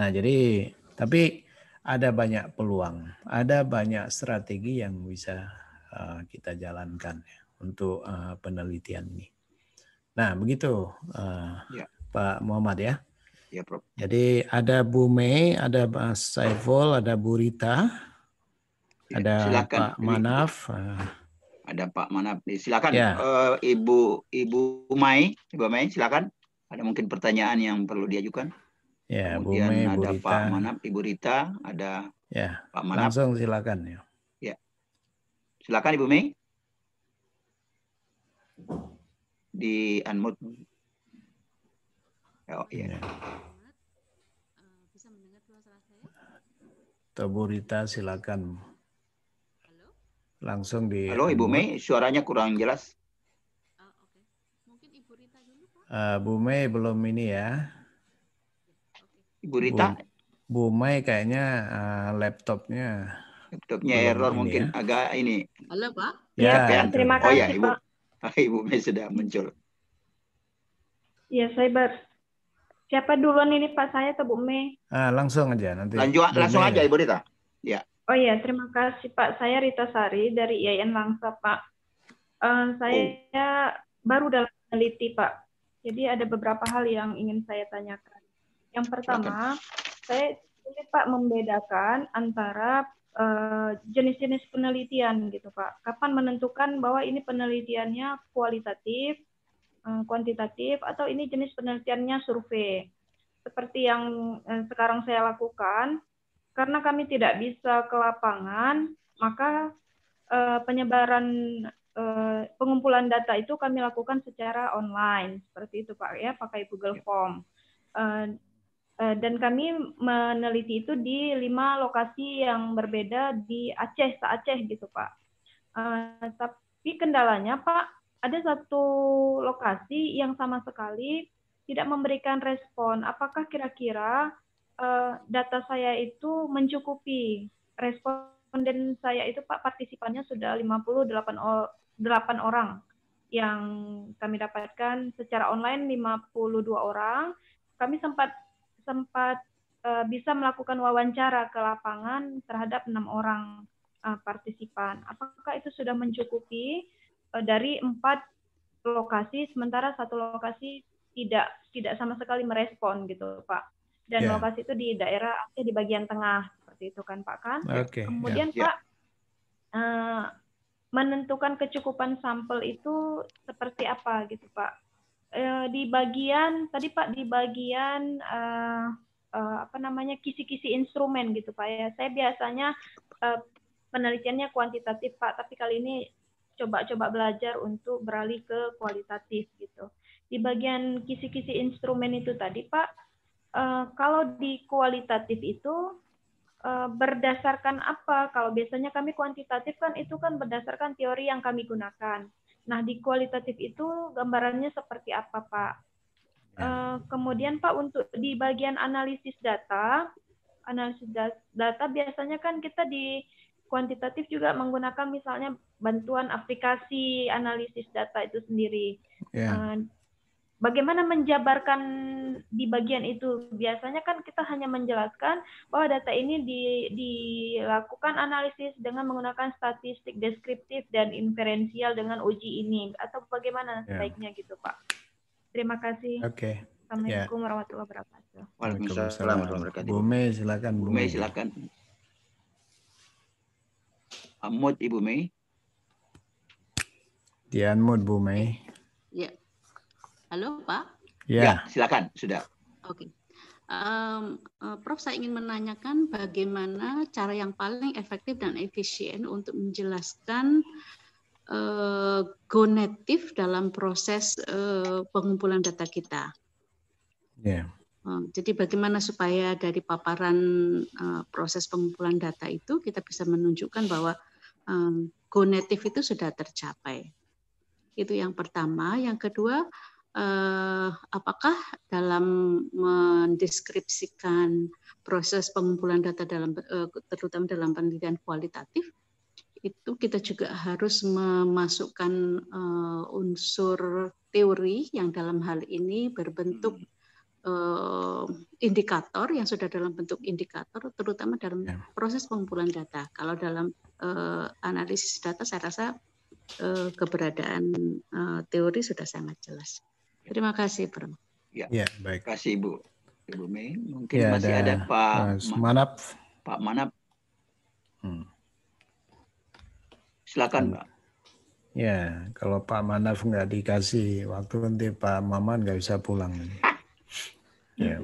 Nah jadi tapi ada banyak peluang, ada banyak strategi yang bisa eh, kita jalankan ya untuk eh, penelitian ini. Nah, begitu eh, ya. Pak Muhammad ya. Ya, Prof. Jadi ada Bu Mei, ada Pak Saiful, ada Bu Rita, ya, ada silakan. Pak Manaf. ada Pak Manaf. Silakan ya. Ibu Ibu Mai, Ibu Mai silakan. Ada mungkin pertanyaan yang perlu diajukan? Ya, Kemudian Bu ada Bu Pak Manap, Ibu Rita, ada ya, Pak Manap. Langsung silakan ya. Ya. Silakan Ibu Mei. Di unmute. Oh iya. Ya. Bisa mendengar suara saya? Bu Rita silakan. Halo? Langsung di Halo Ibu Mei, suaranya kurang jelas. Uh, eh, okay. Mungkin Ibu Rita dulu, Pak. Uh, Bu Mei belum ini ya. Ibu Rita? Bu, Bu Mai kayaknya uh, laptopnya. Laptopnya Belum error mungkin ya. agak ini. Halo Pak. Ya, ya, terima kasih oh, ya, Ibu. Pak. Ah, Ibu Mai sudah muncul. Ya, saya ber. Siapa duluan ini Pak saya atau Bu Mei? Ah, langsung aja nanti. Lanjut, langsung aja ya. Ibu Rita. Ya. Oh iya, terima kasih Pak. Saya Rita Sari dari IAIN Langsa Pak. Uh, saya oh. baru dalam meneliti Pak. Jadi ada beberapa hal yang ingin saya tanyakan. Yang pertama, saya sulit Pak membedakan antara eh, jenis-jenis uh, penelitian gitu Pak. Kapan menentukan bahwa ini penelitiannya kualitatif, uh, kuantitatif, atau ini jenis penelitiannya survei. Seperti yang uh, sekarang saya lakukan, karena kami tidak bisa ke lapangan, maka uh, penyebaran pengumpulan data itu kami lakukan secara online seperti itu Pak ya, pakai Google ya. Form. Eh, dan kami meneliti itu di lima lokasi yang berbeda di Aceh, se-Aceh gitu Pak. Uh, tapi kendalanya Pak, ada satu lokasi yang sama sekali tidak memberikan respon. Apakah kira-kira uh, data saya itu mencukupi responden saya itu Pak partisipannya sudah 58 orang yang kami dapatkan secara online 52 orang. Kami sempat sempat uh, eh, bisa melakukan wawancara ke lapangan terhadap enam orang uh, partisipan. Apakah itu sudah mencukupi uh, dari empat lokasi, sementara satu lokasi tidak tidak sama sekali merespon gitu, Pak. Dan yeah. lokasi itu di daerah Aceh di bagian tengah seperti itu kan, Pak kan? Okay. Ya. Kemudian yeah. Pak uh, menentukan kecukupan sampel itu seperti apa gitu, Pak? Eh, di bagian tadi Pak di bagian eh, eh, apa namanya kisi-kisi instrumen gitu Pak ya. Saya biasanya eh, penelitiannya kuantitatif Pak, tapi kali ini coba-coba belajar untuk beralih ke kualitatif gitu. Di bagian kisi-kisi instrumen itu tadi Pak, eh, kalau di kualitatif itu eh, berdasarkan apa? Kalau biasanya kami kuantitatif kan itu kan berdasarkan teori yang kami gunakan. Nah, di kualitatif itu gambarannya seperti apa, Pak? Uh, kemudian, Pak, untuk di bagian analisis data, analisis data biasanya kan kita di kuantitatif juga menggunakan misalnya bantuan aplikasi analisis data itu sendiri. Yeah. Ya. Uh, bagaimana menjabarkan di bagian itu biasanya kan kita hanya menjelaskan bahwa data ini di, dilakukan analisis dengan menggunakan statistik deskriptif dan inferensial dengan uji ini atau bagaimana ya. sebaiknya gitu pak terima kasih oke okay. Ya. Assalamualaikum yeah. warahmatullahi wabarakatuh. Waalaikumsalam warahmatullahi wabarakatuh. Bu Mei silakan. Bu Mei silakan. Amut Ibu Mei. Dianmut Bu Mei. Ya. Yeah. Halo Pak. Ya, ya silakan sudah. Oke. Okay. Um, eh, Prof, saya ingin menanyakan bagaimana cara yang paling efektif dan efisien untuk menjelaskan uh, eh, gonetif dalam proses uh, pengumpulan data kita. Yeah. Ya. jadi bagaimana supaya dari paparan uh, proses pengumpulan data itu kita bisa menunjukkan bahwa um, native itu sudah tercapai. Itu yang pertama. Yang kedua, eh, apakah dalam mendeskripsikan proses pengumpulan data dalam eh, terutama dalam penelitian kualitatif itu kita juga harus memasukkan eh, unsur teori yang dalam hal ini berbentuk hmm. eh, indikator yang sudah dalam bentuk indikator terutama dalam ya. proses pengumpulan data. Kalau dalam eh, analisis data saya rasa eh, keberadaan eh, teori sudah sangat jelas. Terima kasih, Prof. Ya, ya baik. Terima kasih Ibu. Ibu Mei, mungkin ya, masih ada, ada Pak eh, Mas Manap. Pak Manap. Hmm. Silakan, hmm. Pak. Ya, kalau Pak Manaf nggak dikasih waktu nanti Pak Maman nggak bisa pulang. ya.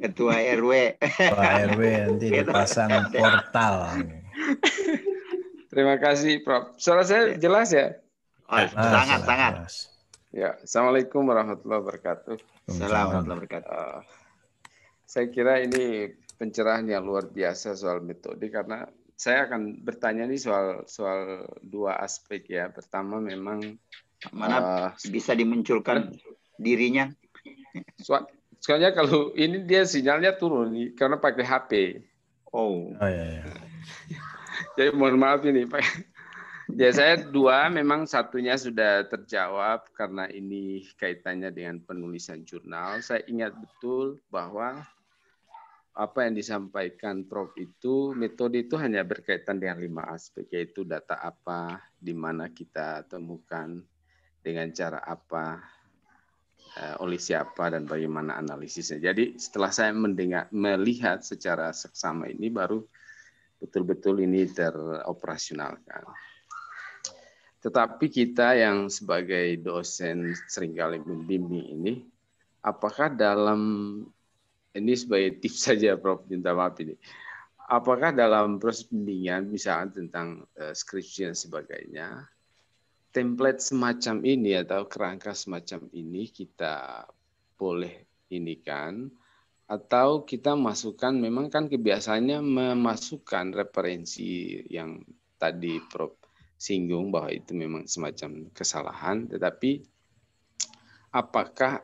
Ketua RW. Ketua RW nanti dipasang portal. Terima kasih, Prof. Suara saya ya. jelas ya? Oh, ah, sangat, sangat. Jelas. Ya, assalamualaikum warahmatullahi wabarakatuh. Assalamualaikum warahmatullahi wabarakatuh. Uh, saya kira ini pencerahan yang luar biasa soal metode karena saya akan bertanya nih soal soal dua aspek ya. Pertama memang mana uh, bisa dimunculkan dirinya. Soal, soalnya kalau ini dia sinyalnya turun karena pakai HP. Oh. oh iya, iya. Jadi mohon maaf ini Pak Ya saya dua, memang satunya sudah terjawab karena ini kaitannya dengan penulisan jurnal. Saya ingat betul bahwa apa yang disampaikan Prof itu metode itu hanya berkaitan dengan lima aspek yaitu data apa, di mana kita temukan, dengan cara apa, eh, oleh siapa dan bagaimana analisisnya. Jadi setelah saya mendengar melihat secara seksama ini baru betul-betul ini teroperasionalkan. Tetapi kita yang sebagai dosen seringkali membimbing ini, apakah dalam ini sebagai tips saja Prof minta maaf ini. Apakah dalam proses pembimbingan misalnya tentang eh, skripsi dan sebagainya, template semacam ini atau kerangka semacam ini kita boleh ini kan atau kita masukkan memang kan kebiasaannya memasukkan referensi yang tadi Prof singgung bahwa itu memang semacam kesalahan, tetapi apakah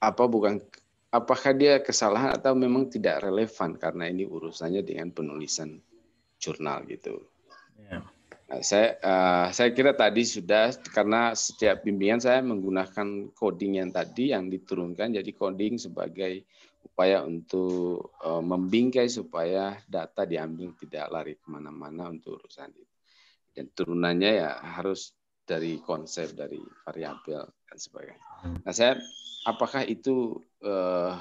apa bukan apakah dia kesalahan atau memang tidak relevan karena ini urusannya dengan penulisan jurnal gitu. Yeah. Nah, saya uh, saya kira tadi sudah karena setiap bimbingan saya menggunakan coding yang tadi yang diturunkan jadi coding sebagai upaya untuk uh, membingkai supaya data diambil tidak lari kemana-mana untuk urusan itu dan turunannya ya harus dari konsep dari variabel dan sebagainya. Nah saya apakah itu uh,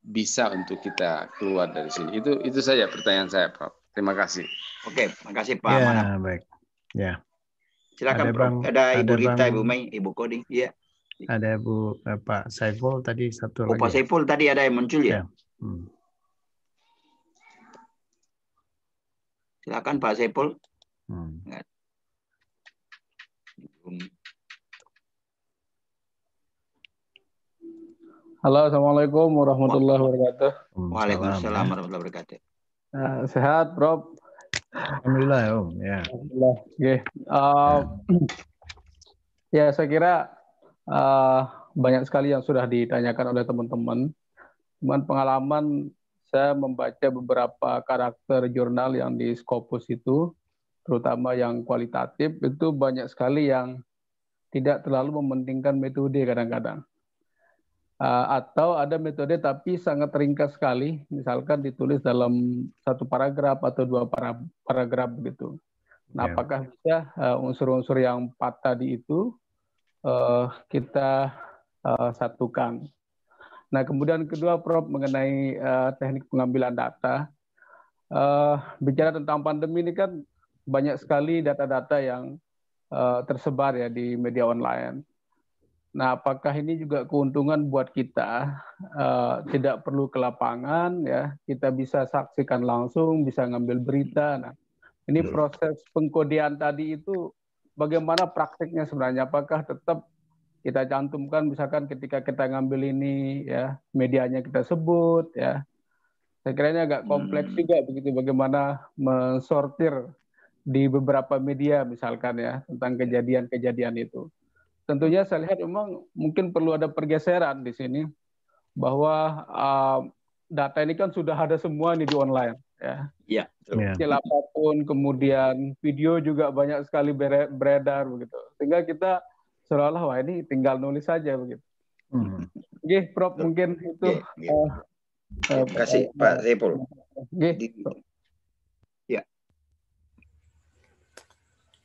bisa untuk kita keluar dari sini? Itu itu saja pertanyaan saya, Prof. Terima kasih. Oke, terima kasih Pak. Ya, Mana? baik. Ya. Silakan ada Bang, ada Ibu ada Rita, bang, Ibu Mei, Ibu Koding. Iya. Ada Bu eh, Pak Saiful tadi satu oh, lagi. Pak Saiful tadi ada yang muncul ya. ya. Hmm. Silakan Pak Saiful. Hmm. Halo, assalamualaikum warahmatullahi wabarakatuh. Waalaikumsalam ya. warahmatullahi wabarakatuh. Nah, sehat, Prof. Alhamdulillah ya, ya, Alhamdulillah. Oke. Okay. Ya. Uh, ya, saya kira uh, banyak sekali yang sudah ditanyakan oleh teman-teman. Cuman pengalaman saya membaca beberapa karakter jurnal yang di Scopus itu terutama yang kualitatif itu banyak sekali yang tidak terlalu mementingkan metode kadang-kadang. Ah, atau ada metode tapi sangat ringkas sekali, misalkan ditulis dalam satu paragraf atau dua paragraf begitu. Nah, ya. apakah bisa ah, unsur-unsur yang empat tadi itu ah, kita satukan? Nah, kemudian kedua, Prof, mengenai teknik pengambilan data. bicara tentang pandemi ini kan banyak sekali data-data yang uh, tersebar ya di media online. Nah, apakah ini juga keuntungan buat kita uh, tidak perlu ke lapangan ya, kita bisa saksikan langsung, bisa ngambil berita. Nah, ini proses pengkodean tadi itu bagaimana praktiknya sebenarnya? Apakah tetap kita cantumkan misalkan ketika kita ngambil ini ya, medianya kita sebut ya. Saya kira ini agak kompleks hmm. juga begitu bagaimana mensortir di beberapa media misalkan ya tentang iya. kejadian-kejadian itu. Tentunya saya lihat memang mungkin perlu ada pergeseran di sini bahwa uh, data ini kan sudah ada semua nih di online ya. Iya. yeah. Iya. apapun kemudian video juga banyak sekali beredar begitu. Sehingga kita seolah-olah wah ini tinggal nulis saja begitu. Hmm. Oke, Prof mungkin itu. Yeah, yeah. Uh, uh, Terima kasih Pak Sepul.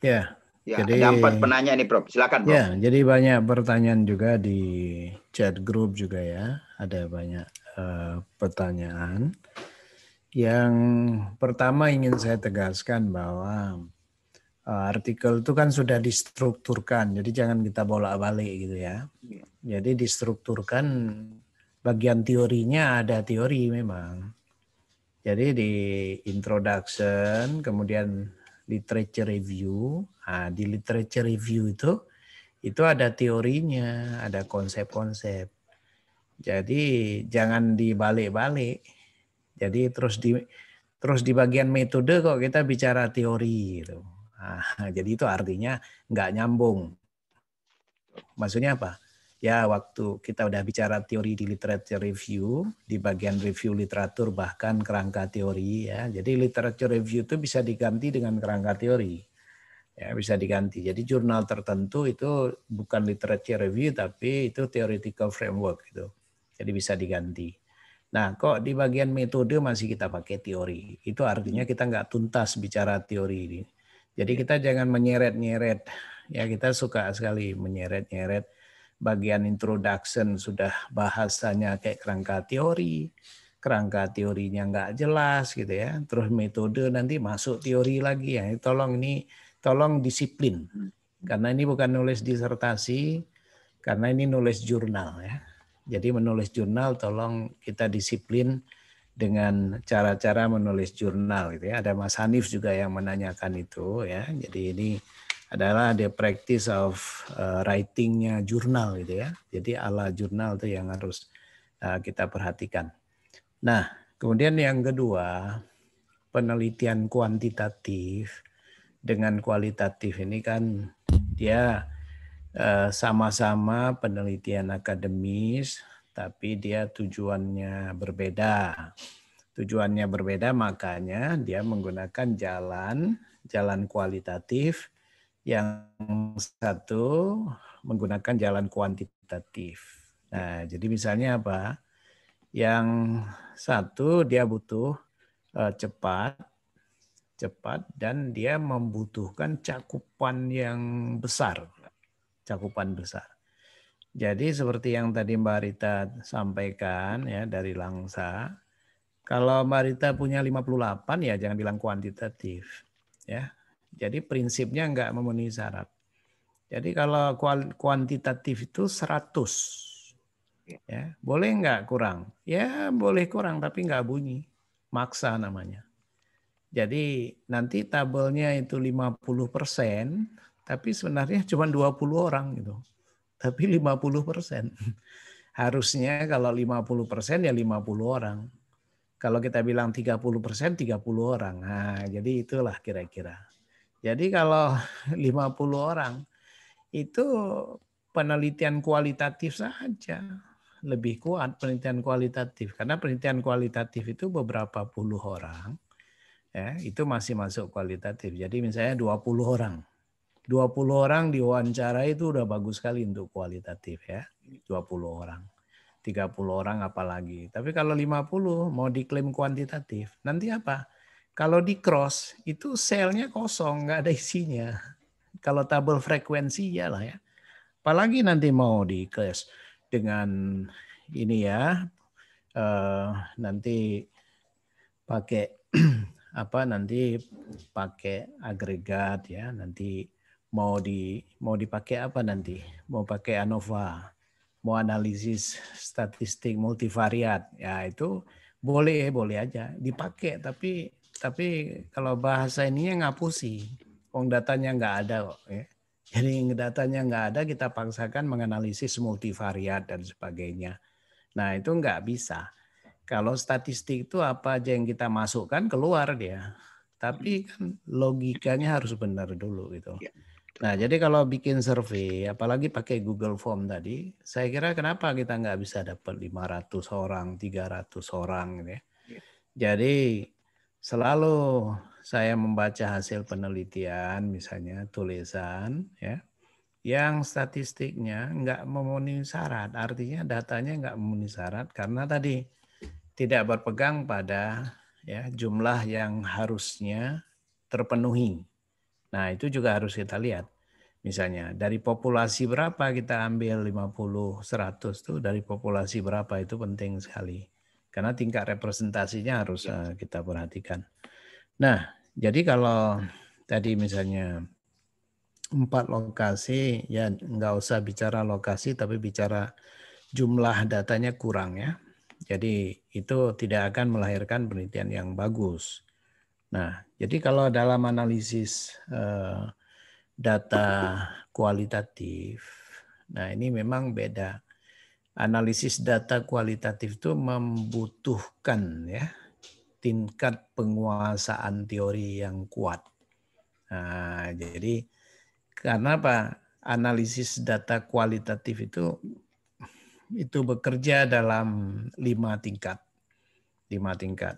Ya. Ya, jadi, ada empat penanya nih, Prof. Silakan, ya, Prof. Ya, jadi banyak pertanyaan juga di chat group juga ya. Ada banyak uh, pertanyaan. Yang pertama ingin saya tegaskan bahwa uh, artikel itu kan sudah distrukturkan, jadi jangan kita bolak-balik gitu ya. ya. Jadi distrukturkan bagian teorinya ada teori memang. Jadi di introduction, kemudian literature review. Nah, di literature review itu itu ada teorinya, ada konsep-konsep. Jadi jangan dibalik-balik. Jadi terus di terus di bagian metode kok kita bicara teori itu. Nah, jadi itu artinya nggak nyambung. Maksudnya apa? ya waktu kita udah bicara teori di literature review di bagian review literatur bahkan kerangka teori ya jadi literature review itu bisa diganti dengan kerangka teori ya bisa diganti jadi jurnal tertentu itu bukan literature review tapi itu theoretical framework gitu jadi bisa diganti nah kok di bagian metode masih kita pakai teori itu artinya kita nggak tuntas bicara teori ini jadi kita jangan menyeret-nyeret ya kita suka sekali menyeret-nyeret bagian introduction sudah bahasanya kayak kerangka teori, kerangka teorinya nggak jelas gitu ya. Terus metode nanti masuk teori lagi ya. Tolong ini tolong disiplin. Hmm. Karena ini bukan nulis disertasi, karena ini nulis jurnal ya. Jadi menulis jurnal tolong kita disiplin dengan cara-cara menulis jurnal gitu ya. Ada Mas Hanif juga yang menanyakan itu ya. Jadi ini adalah the practice of uh, writingnya jurnal gitu ya. Jadi ala jurnal itu yang harus uh, kita perhatikan. Nah, kemudian yang kedua, penelitian kuantitatif dengan kualitatif ini kan dia eh, sama-sama uh, penelitian akademis tapi dia tujuannya berbeda. Tujuannya berbeda makanya dia menggunakan jalan jalan kualitatif yang satu menggunakan jalan kuantitatif. Nah, jadi misalnya apa? Yang satu dia butuh eh, cepat, cepat dan dia membutuhkan cakupan yang besar, cakupan besar. Jadi seperti yang tadi Mbak Rita sampaikan ya dari Langsa, kalau Mbak Rita punya 58 ya jangan bilang kuantitatif ya jadi prinsipnya nggak memenuhi syarat. Jadi kalau kuantitatif itu 100. Ya. ya, boleh nggak kurang? Ya boleh kurang tapi nggak bunyi. Maksa namanya. Jadi nanti tabelnya itu 50 persen, tapi sebenarnya cuma 20 orang gitu. Tapi 50 persen. Harusnya kalau 50 persen ya 50 orang. Kalau kita bilang 30 persen, 30 orang. Nah, jadi itulah kira-kira. Jadi kalau 50 orang itu penelitian kualitatif saja lebih kuat penelitian kualitatif karena penelitian kualitatif itu beberapa puluh orang ya itu masih masuk kualitatif. Jadi misalnya 20 orang. 20 orang diwawancara itu udah bagus sekali untuk kualitatif ya. 20 orang. 30 orang apalagi. Tapi kalau 50 mau diklaim kuantitatif, nanti apa? Kalau di cross itu selnya kosong, nggak ada isinya. Kalau tabel frekuensi ya lah ya. Apalagi nanti mau di cross dengan ini ya, eh, nanti pakai apa nanti pakai agregat ya nanti mau di mau dipakai apa nanti mau pakai ANOVA mau analisis statistik multivariat ya itu boleh boleh aja dipakai tapi tapi kalau bahasa ini ininya ngapusi. Wong datanya nggak ada kok. Ya. Jadi datanya nggak ada, kita paksakan menganalisis multivariat dan sebagainya. Nah itu nggak bisa. Kalau statistik itu apa aja yang kita masukkan keluar dia. Tapi kan logikanya harus benar dulu gitu. Iya, nah jadi kalau bikin survei, apalagi pakai Google Form tadi, saya kira kenapa kita nggak bisa dapat 500 orang, 300 orang gitu ya. Iya. Jadi selalu saya membaca hasil penelitian misalnya tulisan ya yang statistiknya nggak memenuhi syarat artinya datanya nggak memenuhi syarat karena tadi tidak berpegang pada ya jumlah yang harusnya terpenuhi nah itu juga harus kita lihat misalnya dari populasi berapa kita ambil 50 100 itu dari populasi berapa itu penting sekali karena tingkat representasinya harus ya. kita perhatikan. Nah, jadi kalau tadi misalnya empat lokasi, ya nggak usah bicara lokasi, tapi bicara jumlah datanya kurang ya. Jadi itu tidak akan melahirkan penelitian yang bagus. Nah, jadi kalau dalam analisis eh, data kualitatif, nah ini memang beda analisis data kualitatif itu membutuhkan ya tingkat penguasaan teori yang kuat. Nah, jadi karena apa? Analisis data kualitatif itu itu bekerja dalam lima tingkat, lima tingkat.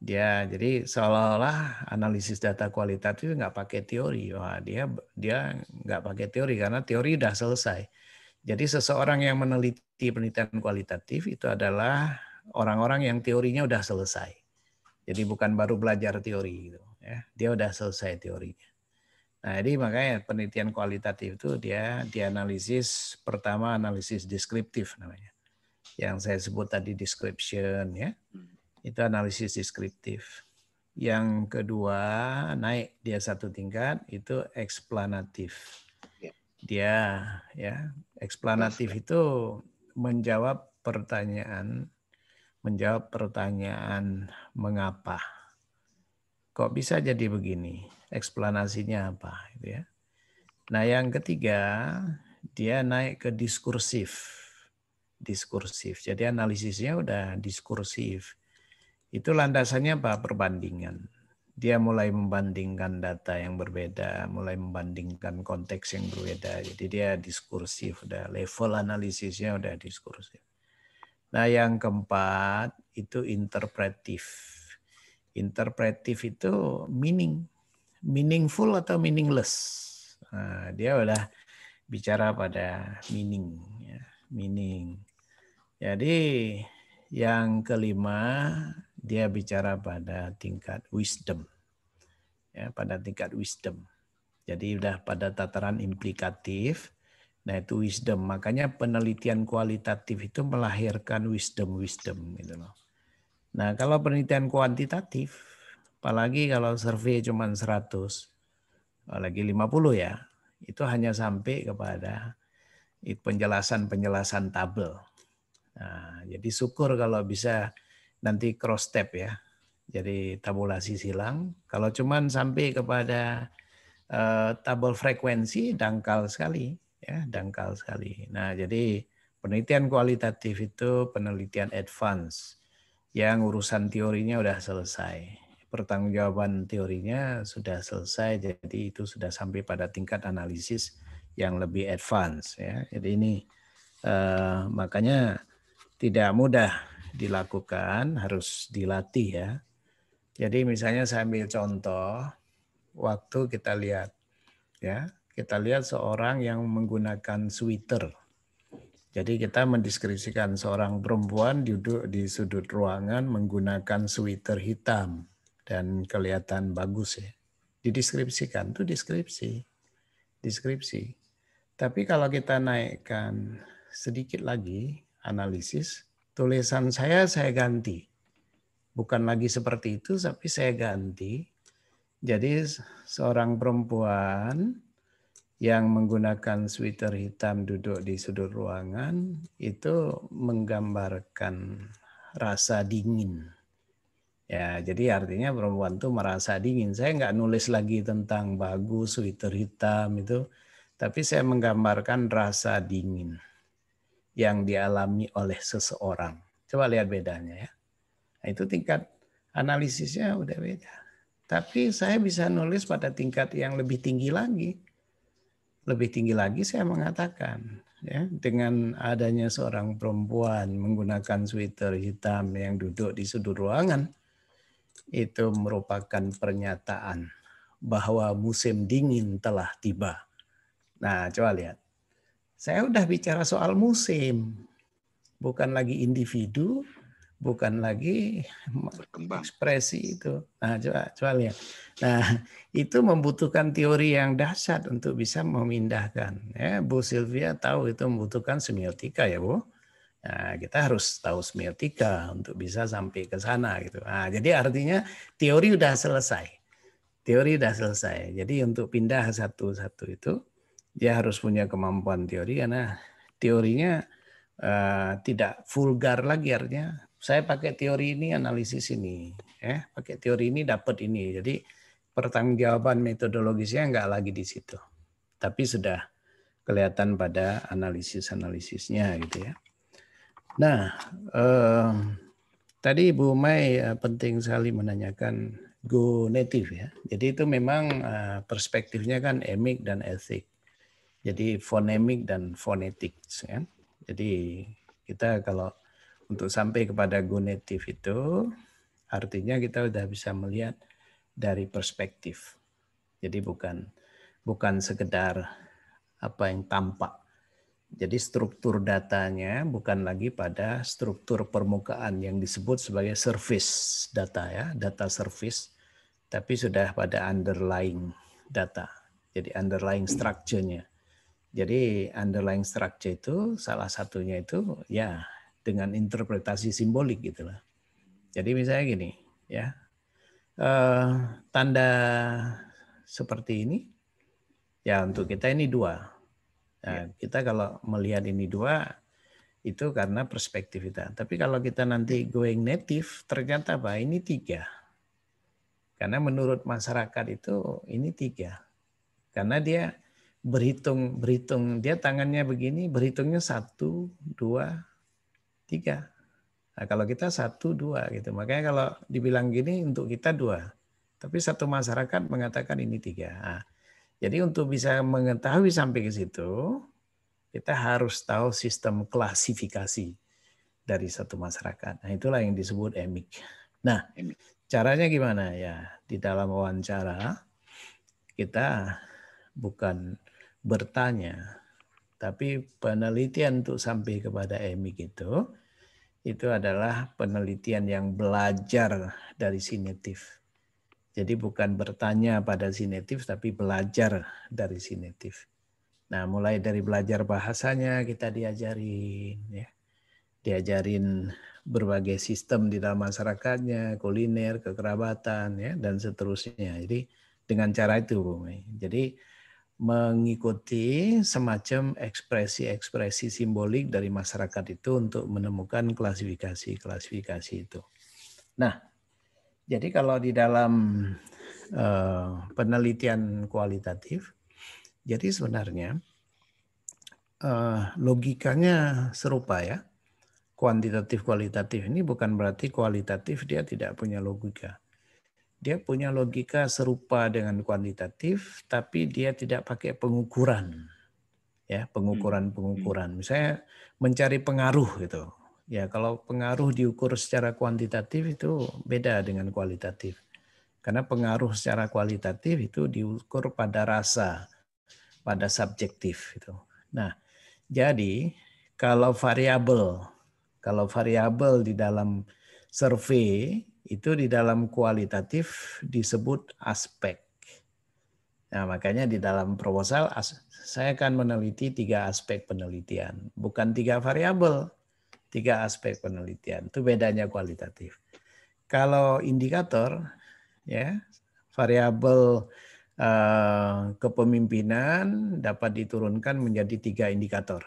Dia jadi seolah-olah analisis data kualitatif nggak pakai teori. Wah, dia dia nggak pakai teori karena teori udah selesai jadi seseorang yang meneliti penelitian kualitatif itu adalah orang-orang yang teorinya udah selesai. Jadi bukan baru belajar teori gitu ya. Dia udah selesai teorinya. Nah, jadi makanya penelitian kualitatif itu dia dianalisis pertama analisis deskriptif namanya. Yang saya sebut tadi description ya. Hmm. Itu analisis deskriptif. Yang kedua naik dia satu tingkat itu eksplanatif. Ya. Dia ya Eksplanatif itu menjawab pertanyaan, menjawab pertanyaan mengapa. Kok bisa jadi begini? Eksplanasinya apa? Gitu ya. Nah yang ketiga, dia naik ke diskursif. Diskursif, jadi analisisnya udah diskursif. Itu landasannya apa? Perbandingan dia mulai membandingkan data yang berbeda, mulai membandingkan konteks yang berbeda. Jadi dia diskursif, udah level analisisnya udah diskursif. Nah yang keempat itu interpretif. Interpretif itu meaning, meaningful atau meaningless. Nah, dia udah bicara pada meaning, ya, meaning. Jadi yang kelima dia bicara pada tingkat wisdom. Ya, pada tingkat wisdom. Jadi sudah pada tataran implikatif, nah itu wisdom. Makanya penelitian kualitatif itu melahirkan wisdom-wisdom gitu loh. Nah, kalau penelitian kuantitatif, apalagi kalau survei cuma 100, apalagi 50 ya, itu hanya sampai kepada penjelasan-penjelasan tabel. Nah, jadi syukur kalau bisa nanti cross step ya. Jadi tabulasi silang. Kalau cuman sampai kepada uh, tabel frekuensi dangkal sekali ya, dangkal sekali. Nah, jadi penelitian kualitatif itu penelitian advance yang urusan teorinya udah selesai. Pertanggungjawaban teorinya sudah selesai, jadi itu sudah sampai pada tingkat analisis yang lebih advance ya. Jadi ini eh, makanya tidak mudah dilakukan, harus dilatih ya. Jadi misalnya saya ambil contoh, waktu kita lihat, ya kita lihat seorang yang menggunakan sweater. Jadi kita mendeskripsikan seorang perempuan duduk di sudut ruangan menggunakan sweater hitam dan kelihatan bagus ya. Dideskripsikan itu deskripsi. Deskripsi. Tapi kalau kita naikkan sedikit lagi analisis, tulisan saya saya ganti. Bukan lagi seperti itu, tapi saya ganti. Jadi seorang perempuan yang menggunakan sweater hitam duduk di sudut ruangan itu menggambarkan rasa dingin. Ya, jadi artinya perempuan itu merasa dingin. Saya nggak nulis lagi tentang bagus sweater hitam itu, tapi saya menggambarkan rasa dingin yang dialami oleh seseorang. Coba lihat bedanya ya. Nah, itu tingkat analisisnya udah beda. Tapi saya bisa nulis pada tingkat yang lebih tinggi lagi. Lebih tinggi lagi saya mengatakan ya dengan adanya seorang perempuan menggunakan sweater hitam yang duduk di sudut ruangan itu merupakan pernyataan bahwa musim dingin telah tiba. Nah, coba lihat. Saya udah bicara soal musim, bukan lagi individu, bukan lagi Berkembang. ekspresi itu. Nah, coba coba lihat. Nah, itu membutuhkan teori yang dahsyat untuk bisa memindahkan. Ya, Bu Sylvia tahu itu membutuhkan semiotika ya, Bu. Nah, kita harus tahu semiotika untuk bisa sampai ke sana gitu. Nah, jadi artinya teori udah selesai. Teori udah selesai. Jadi untuk pindah satu-satu itu dia harus punya kemampuan teori karena teorinya uh, tidak vulgar lagi artinya saya pakai teori ini analisis ini ya pakai teori ini dapat ini jadi pertanggungjawaban metodologisnya nggak lagi di situ tapi sudah kelihatan pada analisis analisisnya gitu ya nah eh, tadi Bu Mai eh, penting sekali menanyakan go native ya jadi itu memang perspektifnya kan emik dan etik jadi fonemik dan fonetik. Ya. Jadi kita kalau untuk sampai kepada gunetif itu artinya kita sudah bisa melihat dari perspektif. Jadi bukan bukan sekedar apa yang tampak. Jadi struktur datanya bukan lagi pada struktur permukaan yang disebut sebagai service data ya, data service, tapi sudah pada underlying data. Jadi underlying structure-nya. Jadi underlying structure itu salah satunya itu ya dengan interpretasi simbolik gitulah. Jadi misalnya gini ya eh, tanda seperti ini ya untuk kita ini dua. Nah, ya. Kita kalau melihat ini dua itu karena perspektif kita. Tapi kalau kita nanti going native ternyata apa? Ini tiga. Karena menurut masyarakat itu ini tiga. Karena dia berhitung berhitung dia tangannya begini berhitungnya satu dua tiga nah kalau kita satu dua gitu makanya kalau dibilang gini untuk kita dua tapi satu masyarakat mengatakan ini tiga nah, jadi untuk bisa mengetahui sampai ke situ kita harus tahu sistem klasifikasi dari satu masyarakat nah itulah yang disebut emik nah caranya gimana ya di dalam wawancara kita bukan bertanya. Tapi penelitian untuk sampai kepada emik itu itu adalah penelitian yang belajar dari sinetif. Jadi bukan bertanya pada sinetif, tapi belajar dari sinetif. Nah, mulai dari belajar bahasanya kita diajarin, ya. diajarin berbagai sistem di dalam masyarakatnya, kuliner, kekerabatan, ya, dan seterusnya. Jadi dengan cara itu, Bu Jadi mengikuti semacam ekspresi-ekspresi simbolik dari masyarakat itu untuk menemukan klasifikasi-klasifikasi itu. Nah, jadi kalau di dalam eh, penelitian kualitatif, jadi sebenarnya eh, logikanya serupa ya. Kuantitatif kualitatif ini bukan berarti kualitatif dia tidak punya logika dia punya logika serupa dengan kuantitatif, tapi dia tidak pakai pengukuran, ya pengukuran-pengukuran. Hmm. Misalnya mencari pengaruh gitu. Ya kalau pengaruh diukur secara kuantitatif itu beda dengan kualitatif. Karena pengaruh secara kualitatif itu diukur pada rasa, pada subjektif itu. Nah, jadi kalau variabel, kalau variabel di dalam survei itu di dalam kualitatif disebut aspek. Nah, makanya di dalam proposal saya akan meneliti tiga aspek penelitian, bukan tiga variabel, tiga aspek penelitian. Itu bedanya kualitatif. Kalau indikator, ya variabel eh, kepemimpinan dapat diturunkan menjadi tiga indikator.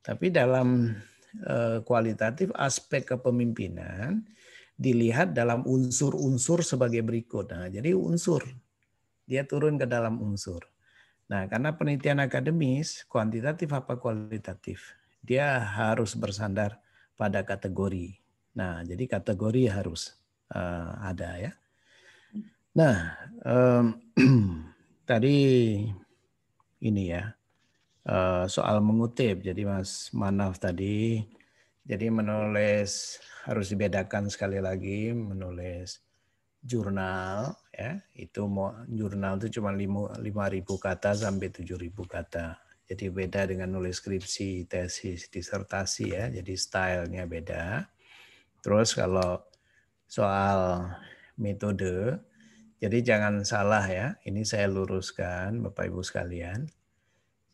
Tapi dalam eh, kualitatif aspek kepemimpinan dilihat dalam unsur-unsur sebagai berikut. Nah, jadi unsur dia turun ke dalam unsur. Nah, karena penelitian akademis kuantitatif apa kualitatif, dia harus bersandar pada kategori. Nah, jadi kategori harus uh, ada ya. Nah, um, tadi ini ya eh, soal mengutip. Jadi Mas Manaf tadi jadi menulis harus dibedakan sekali lagi menulis jurnal ya itu mau jurnal itu cuma 5000 kata sampai 7000 kata. Jadi beda dengan nulis skripsi, tesis, disertasi ya. Jadi stylenya beda. Terus kalau soal metode jadi jangan salah ya, ini saya luruskan Bapak Ibu sekalian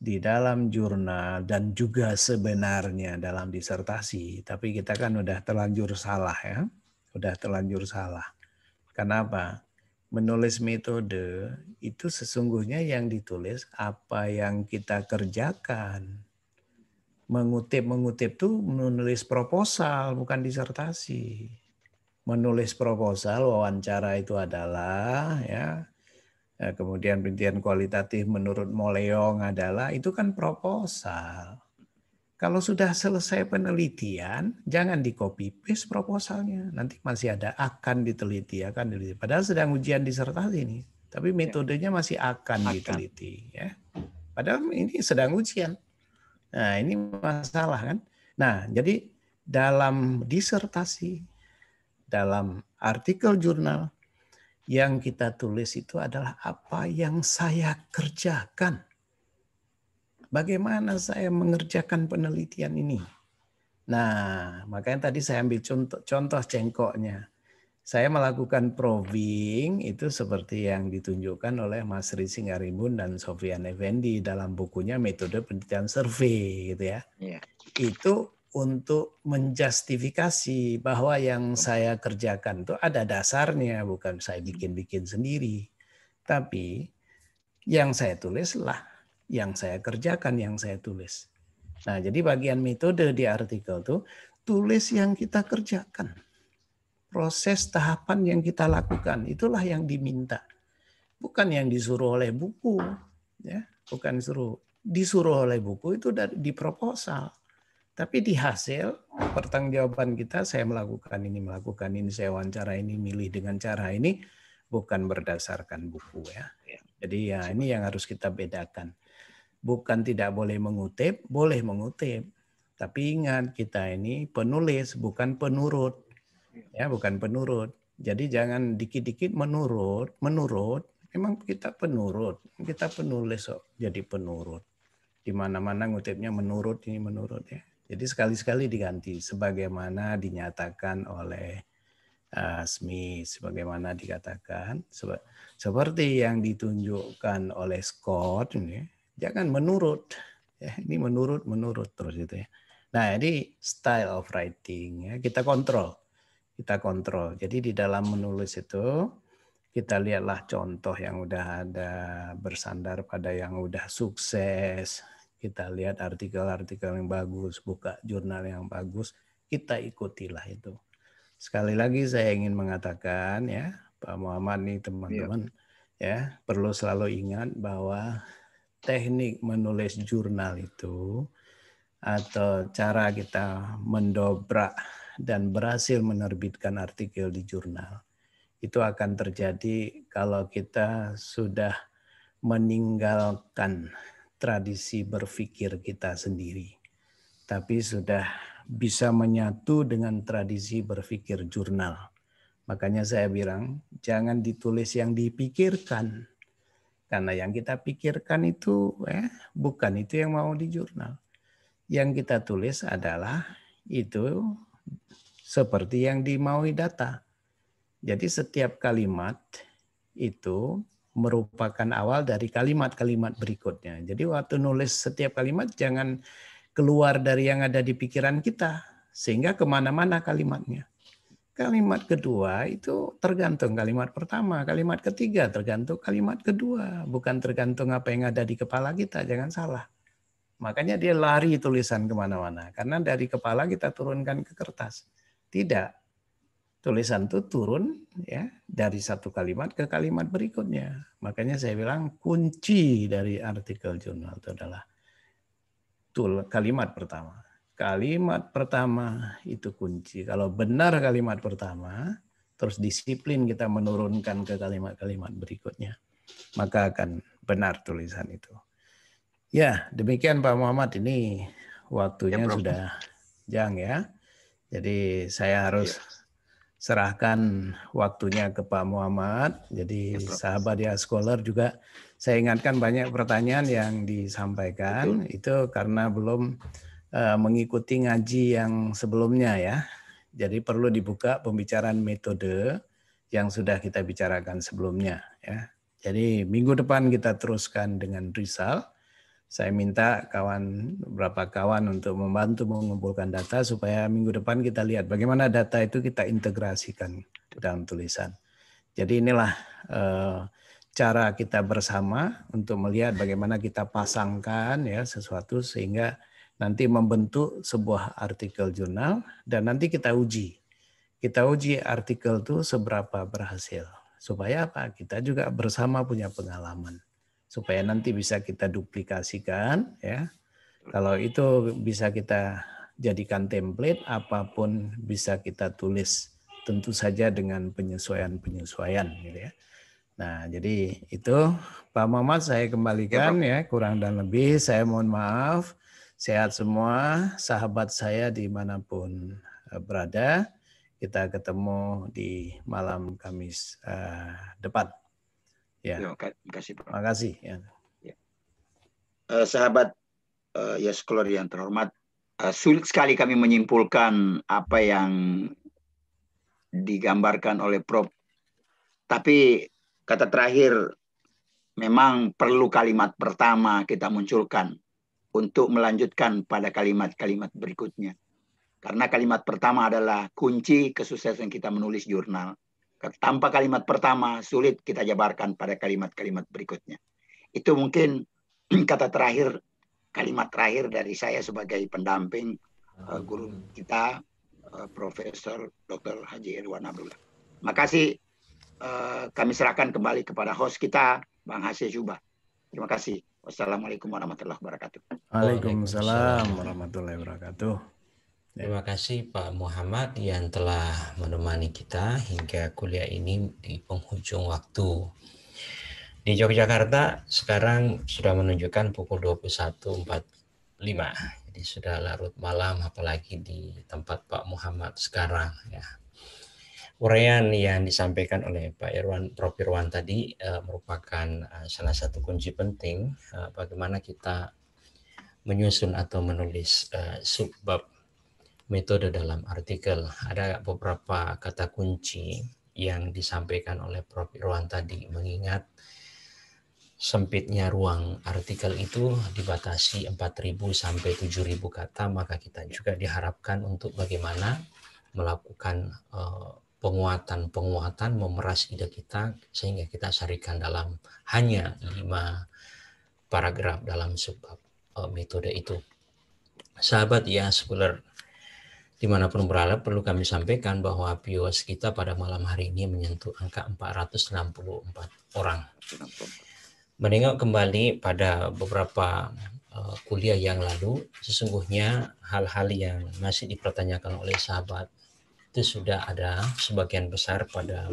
di dalam jurnal dan juga sebenarnya dalam disertasi, tapi kita kan udah terlanjur salah ya, udah terlanjur salah. Kenapa? Menulis metode itu sesungguhnya yang ditulis apa yang kita kerjakan. Mengutip-mengutip tuh menulis proposal, bukan disertasi. Menulis proposal wawancara itu adalah ya Eh, kemudian penelitian kualitatif menurut Moleong adalah itu kan proposal. Kalau sudah selesai penelitian, jangan di copy paste proposalnya. Nanti masih ada akan diteliti, akan diteliti. Padahal sedang ujian disertasi ini, tapi ya. metodenya masih akan, akan. diteliti ya. Padahal ini sedang ujian. Nah, ini masalah kan. Nah, jadi dalam disertasi, dalam artikel jurnal, yang kita tulis itu adalah apa yang saya kerjakan. Bagaimana saya mengerjakan penelitian ini? Nah, makanya tadi saya ambil contoh, contoh cengkoknya. Saya melakukan probing itu seperti yang ditunjukkan oleh Mas Rizky Ngarimun dan Sofian Effendi dalam bukunya Metode Penelitian Survei gitu ya. Yeah. Itu untuk menjustifikasi bahwa yang saya kerjakan itu ada dasarnya, bukan saya bikin-bikin sendiri. Tapi yang saya tulislah yang saya kerjakan, yang saya tulis. Nah, jadi bagian metode di artikel itu tulis yang kita kerjakan. Proses tahapan yang kita lakukan itulah yang diminta. Bukan yang disuruh oleh buku, ya. Bukan suruh disuruh oleh buku itu dari di proposal tapi di hasil pertanggungjawaban kita, saya melakukan ini, melakukan ini, saya wawancara ini, milih dengan cara ini, bukan berdasarkan buku ya. Iya. Jadi ya ini yang harus kita bedakan. Bukan tidak boleh mengutip, boleh mengutip. Tapi ingat kita ini penulis bukan penurut. Iya. Ya, bukan penurut. Jadi jangan dikit-dikit menurut, menurut. Emang kita penurut, kita penulis kok jadi penurut. Di mana-mana ngutipnya menurut ini menurut ya. Jadi sekali-sekali diganti sebagaimana dinyatakan oleh uh, Smith, sebagaimana dikatakan seba, seperti yang ditunjukkan oleh Scott ini. Jangan menurut, ya, ini menurut menurut terus itu ya. Nah ini style of writing ya kita kontrol, kita kontrol. Jadi di dalam menulis itu kita lihatlah contoh yang udah ada bersandar pada yang udah sukses kita lihat artikel-artikel yang bagus, buka jurnal yang bagus, kita ikutilah itu. Sekali lagi saya ingin mengatakan ya, Pak Muhammad nih iya. teman-teman ya, perlu selalu ingat bahwa teknik menulis jurnal itu atau cara kita mendobrak dan berhasil menerbitkan artikel di jurnal itu akan terjadi kalau kita sudah meninggalkan tradisi berpikir kita sendiri, tapi sudah bisa menyatu dengan tradisi berpikir jurnal. Makanya saya bilang, jangan ditulis yang dipikirkan. Karena yang kita pikirkan itu eh, bukan itu yang mau di jurnal. Yang kita tulis adalah itu seperti yang dimaui data. Jadi setiap kalimat itu merupakan awal dari kalimat-kalimat berikutnya. Jadi waktu nulis setiap kalimat jangan keluar dari yang ada di pikiran kita sehingga kemana-mana kalimatnya. Kalimat kedua itu tergantung kalimat pertama, kalimat ketiga tergantung kalimat kedua, bukan tergantung apa yang ada di kepala kita, jangan salah. Makanya dia lari tulisan kemana-mana, karena dari kepala kita turunkan ke kertas. Tidak, tulisan itu turun ya dari satu kalimat ke kalimat berikutnya. Makanya saya bilang kunci dari artikel jurnal itu adalah tul kalimat pertama. Kalimat pertama itu kunci. Kalau benar kalimat pertama, terus disiplin kita menurunkan ke kalimat-kalimat berikutnya, maka akan benar tulisan itu. Ya, demikian Pak Muhammad ini waktunya ya, sudah jang ya. Jadi saya harus ya serahkan waktunya ke Pak Muhammad. Jadi ya, sahabat ya scholar juga saya ingatkan banyak pertanyaan yang disampaikan Betul. itu karena belum uh, mengikuti ngaji yang sebelumnya ya. Jadi perlu dibuka pembicaraan metode yang sudah kita bicarakan sebelumnya ya. Jadi minggu depan kita teruskan dengan risal saya minta kawan beberapa kawan untuk membantu mengumpulkan data supaya minggu depan kita lihat bagaimana data itu kita integrasikan dalam tulisan. Jadi inilah eh, cara kita bersama untuk melihat bagaimana kita pasangkan ya sesuatu sehingga nanti membentuk sebuah artikel jurnal dan nanti kita uji. Kita uji artikel itu seberapa berhasil. Supaya apa? Kita juga bersama punya pengalaman supaya nanti bisa kita duplikasikan ya. Kalau itu bisa kita jadikan template apapun bisa kita tulis tentu saja dengan penyesuaian-penyesuaian gitu ya. Nah, jadi itu Pak Muhammad saya kembalikan ya, kurang dan lebih saya mohon maaf. Sehat semua sahabat saya dimanapun eh, berada. Kita ketemu di malam Kamis uh, depan. Ya. Terima kasih, Terima kasih. Ya. Ya. Uh, sahabat uh, Yes Color yang terhormat, uh, sulit sekali kami menyimpulkan apa yang digambarkan oleh Prof. Tapi kata terakhir memang perlu kalimat pertama kita munculkan untuk melanjutkan pada kalimat-kalimat berikutnya. Karena kalimat pertama adalah kunci kesuksesan kita menulis jurnal tanpa kalimat pertama sulit kita jabarkan pada kalimat-kalimat berikutnya. Itu mungkin kata terakhir, kalimat terakhir dari saya sebagai pendamping uh, guru kita, uh, Profesor Dr. Haji Irwan Abdullah. Makasih uh, kami serahkan kembali kepada host kita, Bang Hasya Juba. Terima kasih. Wassalamualaikum warahmatullahi wabarakatuh. Waalaikumsalam warahmatullahi wabarakatuh. Ya. Terima kasih Pak Muhammad yang telah menemani kita hingga kuliah ini di penghujung waktu. Di Yogyakarta sekarang sudah menunjukkan pukul 21.45. Jadi sudah larut malam apalagi di tempat Pak Muhammad sekarang ya. urayan yang disampaikan oleh Pak Irwan Prof Irwan tadi uh, merupakan uh, salah satu kunci penting uh, bagaimana kita menyusun atau menulis uh, subbab metode dalam artikel. Ada beberapa kata kunci yang disampaikan oleh Prof. Irwan tadi mengingat sempitnya ruang artikel itu dibatasi 4.000 sampai 7.000 kata maka kita juga diharapkan untuk bagaimana melakukan eh, penguatan-penguatan memeras ide kita sehingga kita sarikan dalam hanya lima paragraf dalam sebab eh, metode itu. Sahabat ya sebeler dimanapun berada perlu kami sampaikan bahwa viewers kita pada malam hari ini menyentuh angka 464 orang. Menengok kembali pada beberapa eh, kuliah yang lalu, sesungguhnya hal-hal yang masih dipertanyakan oleh sahabat itu sudah ada sebagian besar pada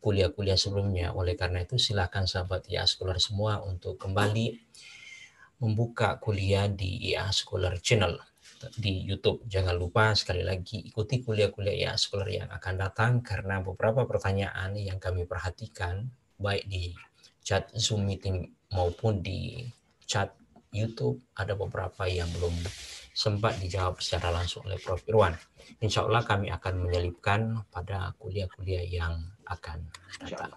kuliah-kuliah sebelumnya. Oleh karena itu silakan sahabat ya sekolah semua untuk kembali membuka kuliah di IA Scholar Channel di YouTube. Jangan lupa sekali lagi ikuti kuliah-kuliah ya sekolah yang akan datang karena beberapa pertanyaan yang kami perhatikan baik di chat Zoom meeting maupun di chat YouTube ada beberapa yang belum sempat dijawab secara langsung oleh Prof. Irwan. Insya Allah kami akan menyelipkan pada kuliah-kuliah yang akan datang.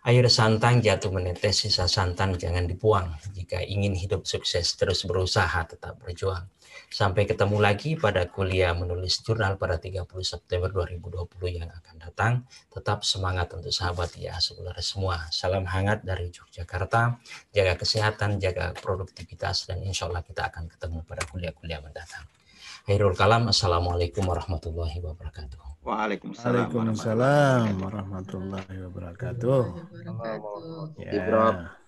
Air santan jatuh menetes, sisa santan jangan dibuang. Jika ingin hidup sukses, terus berusaha, tetap berjuang. Sampai ketemu lagi pada kuliah menulis jurnal pada 30 September 2020 yang akan datang. Tetap semangat untuk sahabat ya sebenarnya semua. Salam hangat dari Yogyakarta. Jaga kesehatan, jaga produktivitas, dan insya Allah kita akan ketemu pada kuliah-kuliah mendatang. Akhirul kalam. Assalamualaikum warahmatullahi wabarakatuh. Waalaikumsalam, Waalaikumsalam warahmatullahi wabarakatuh. Warahmatullahi wabarakatuh. Ya.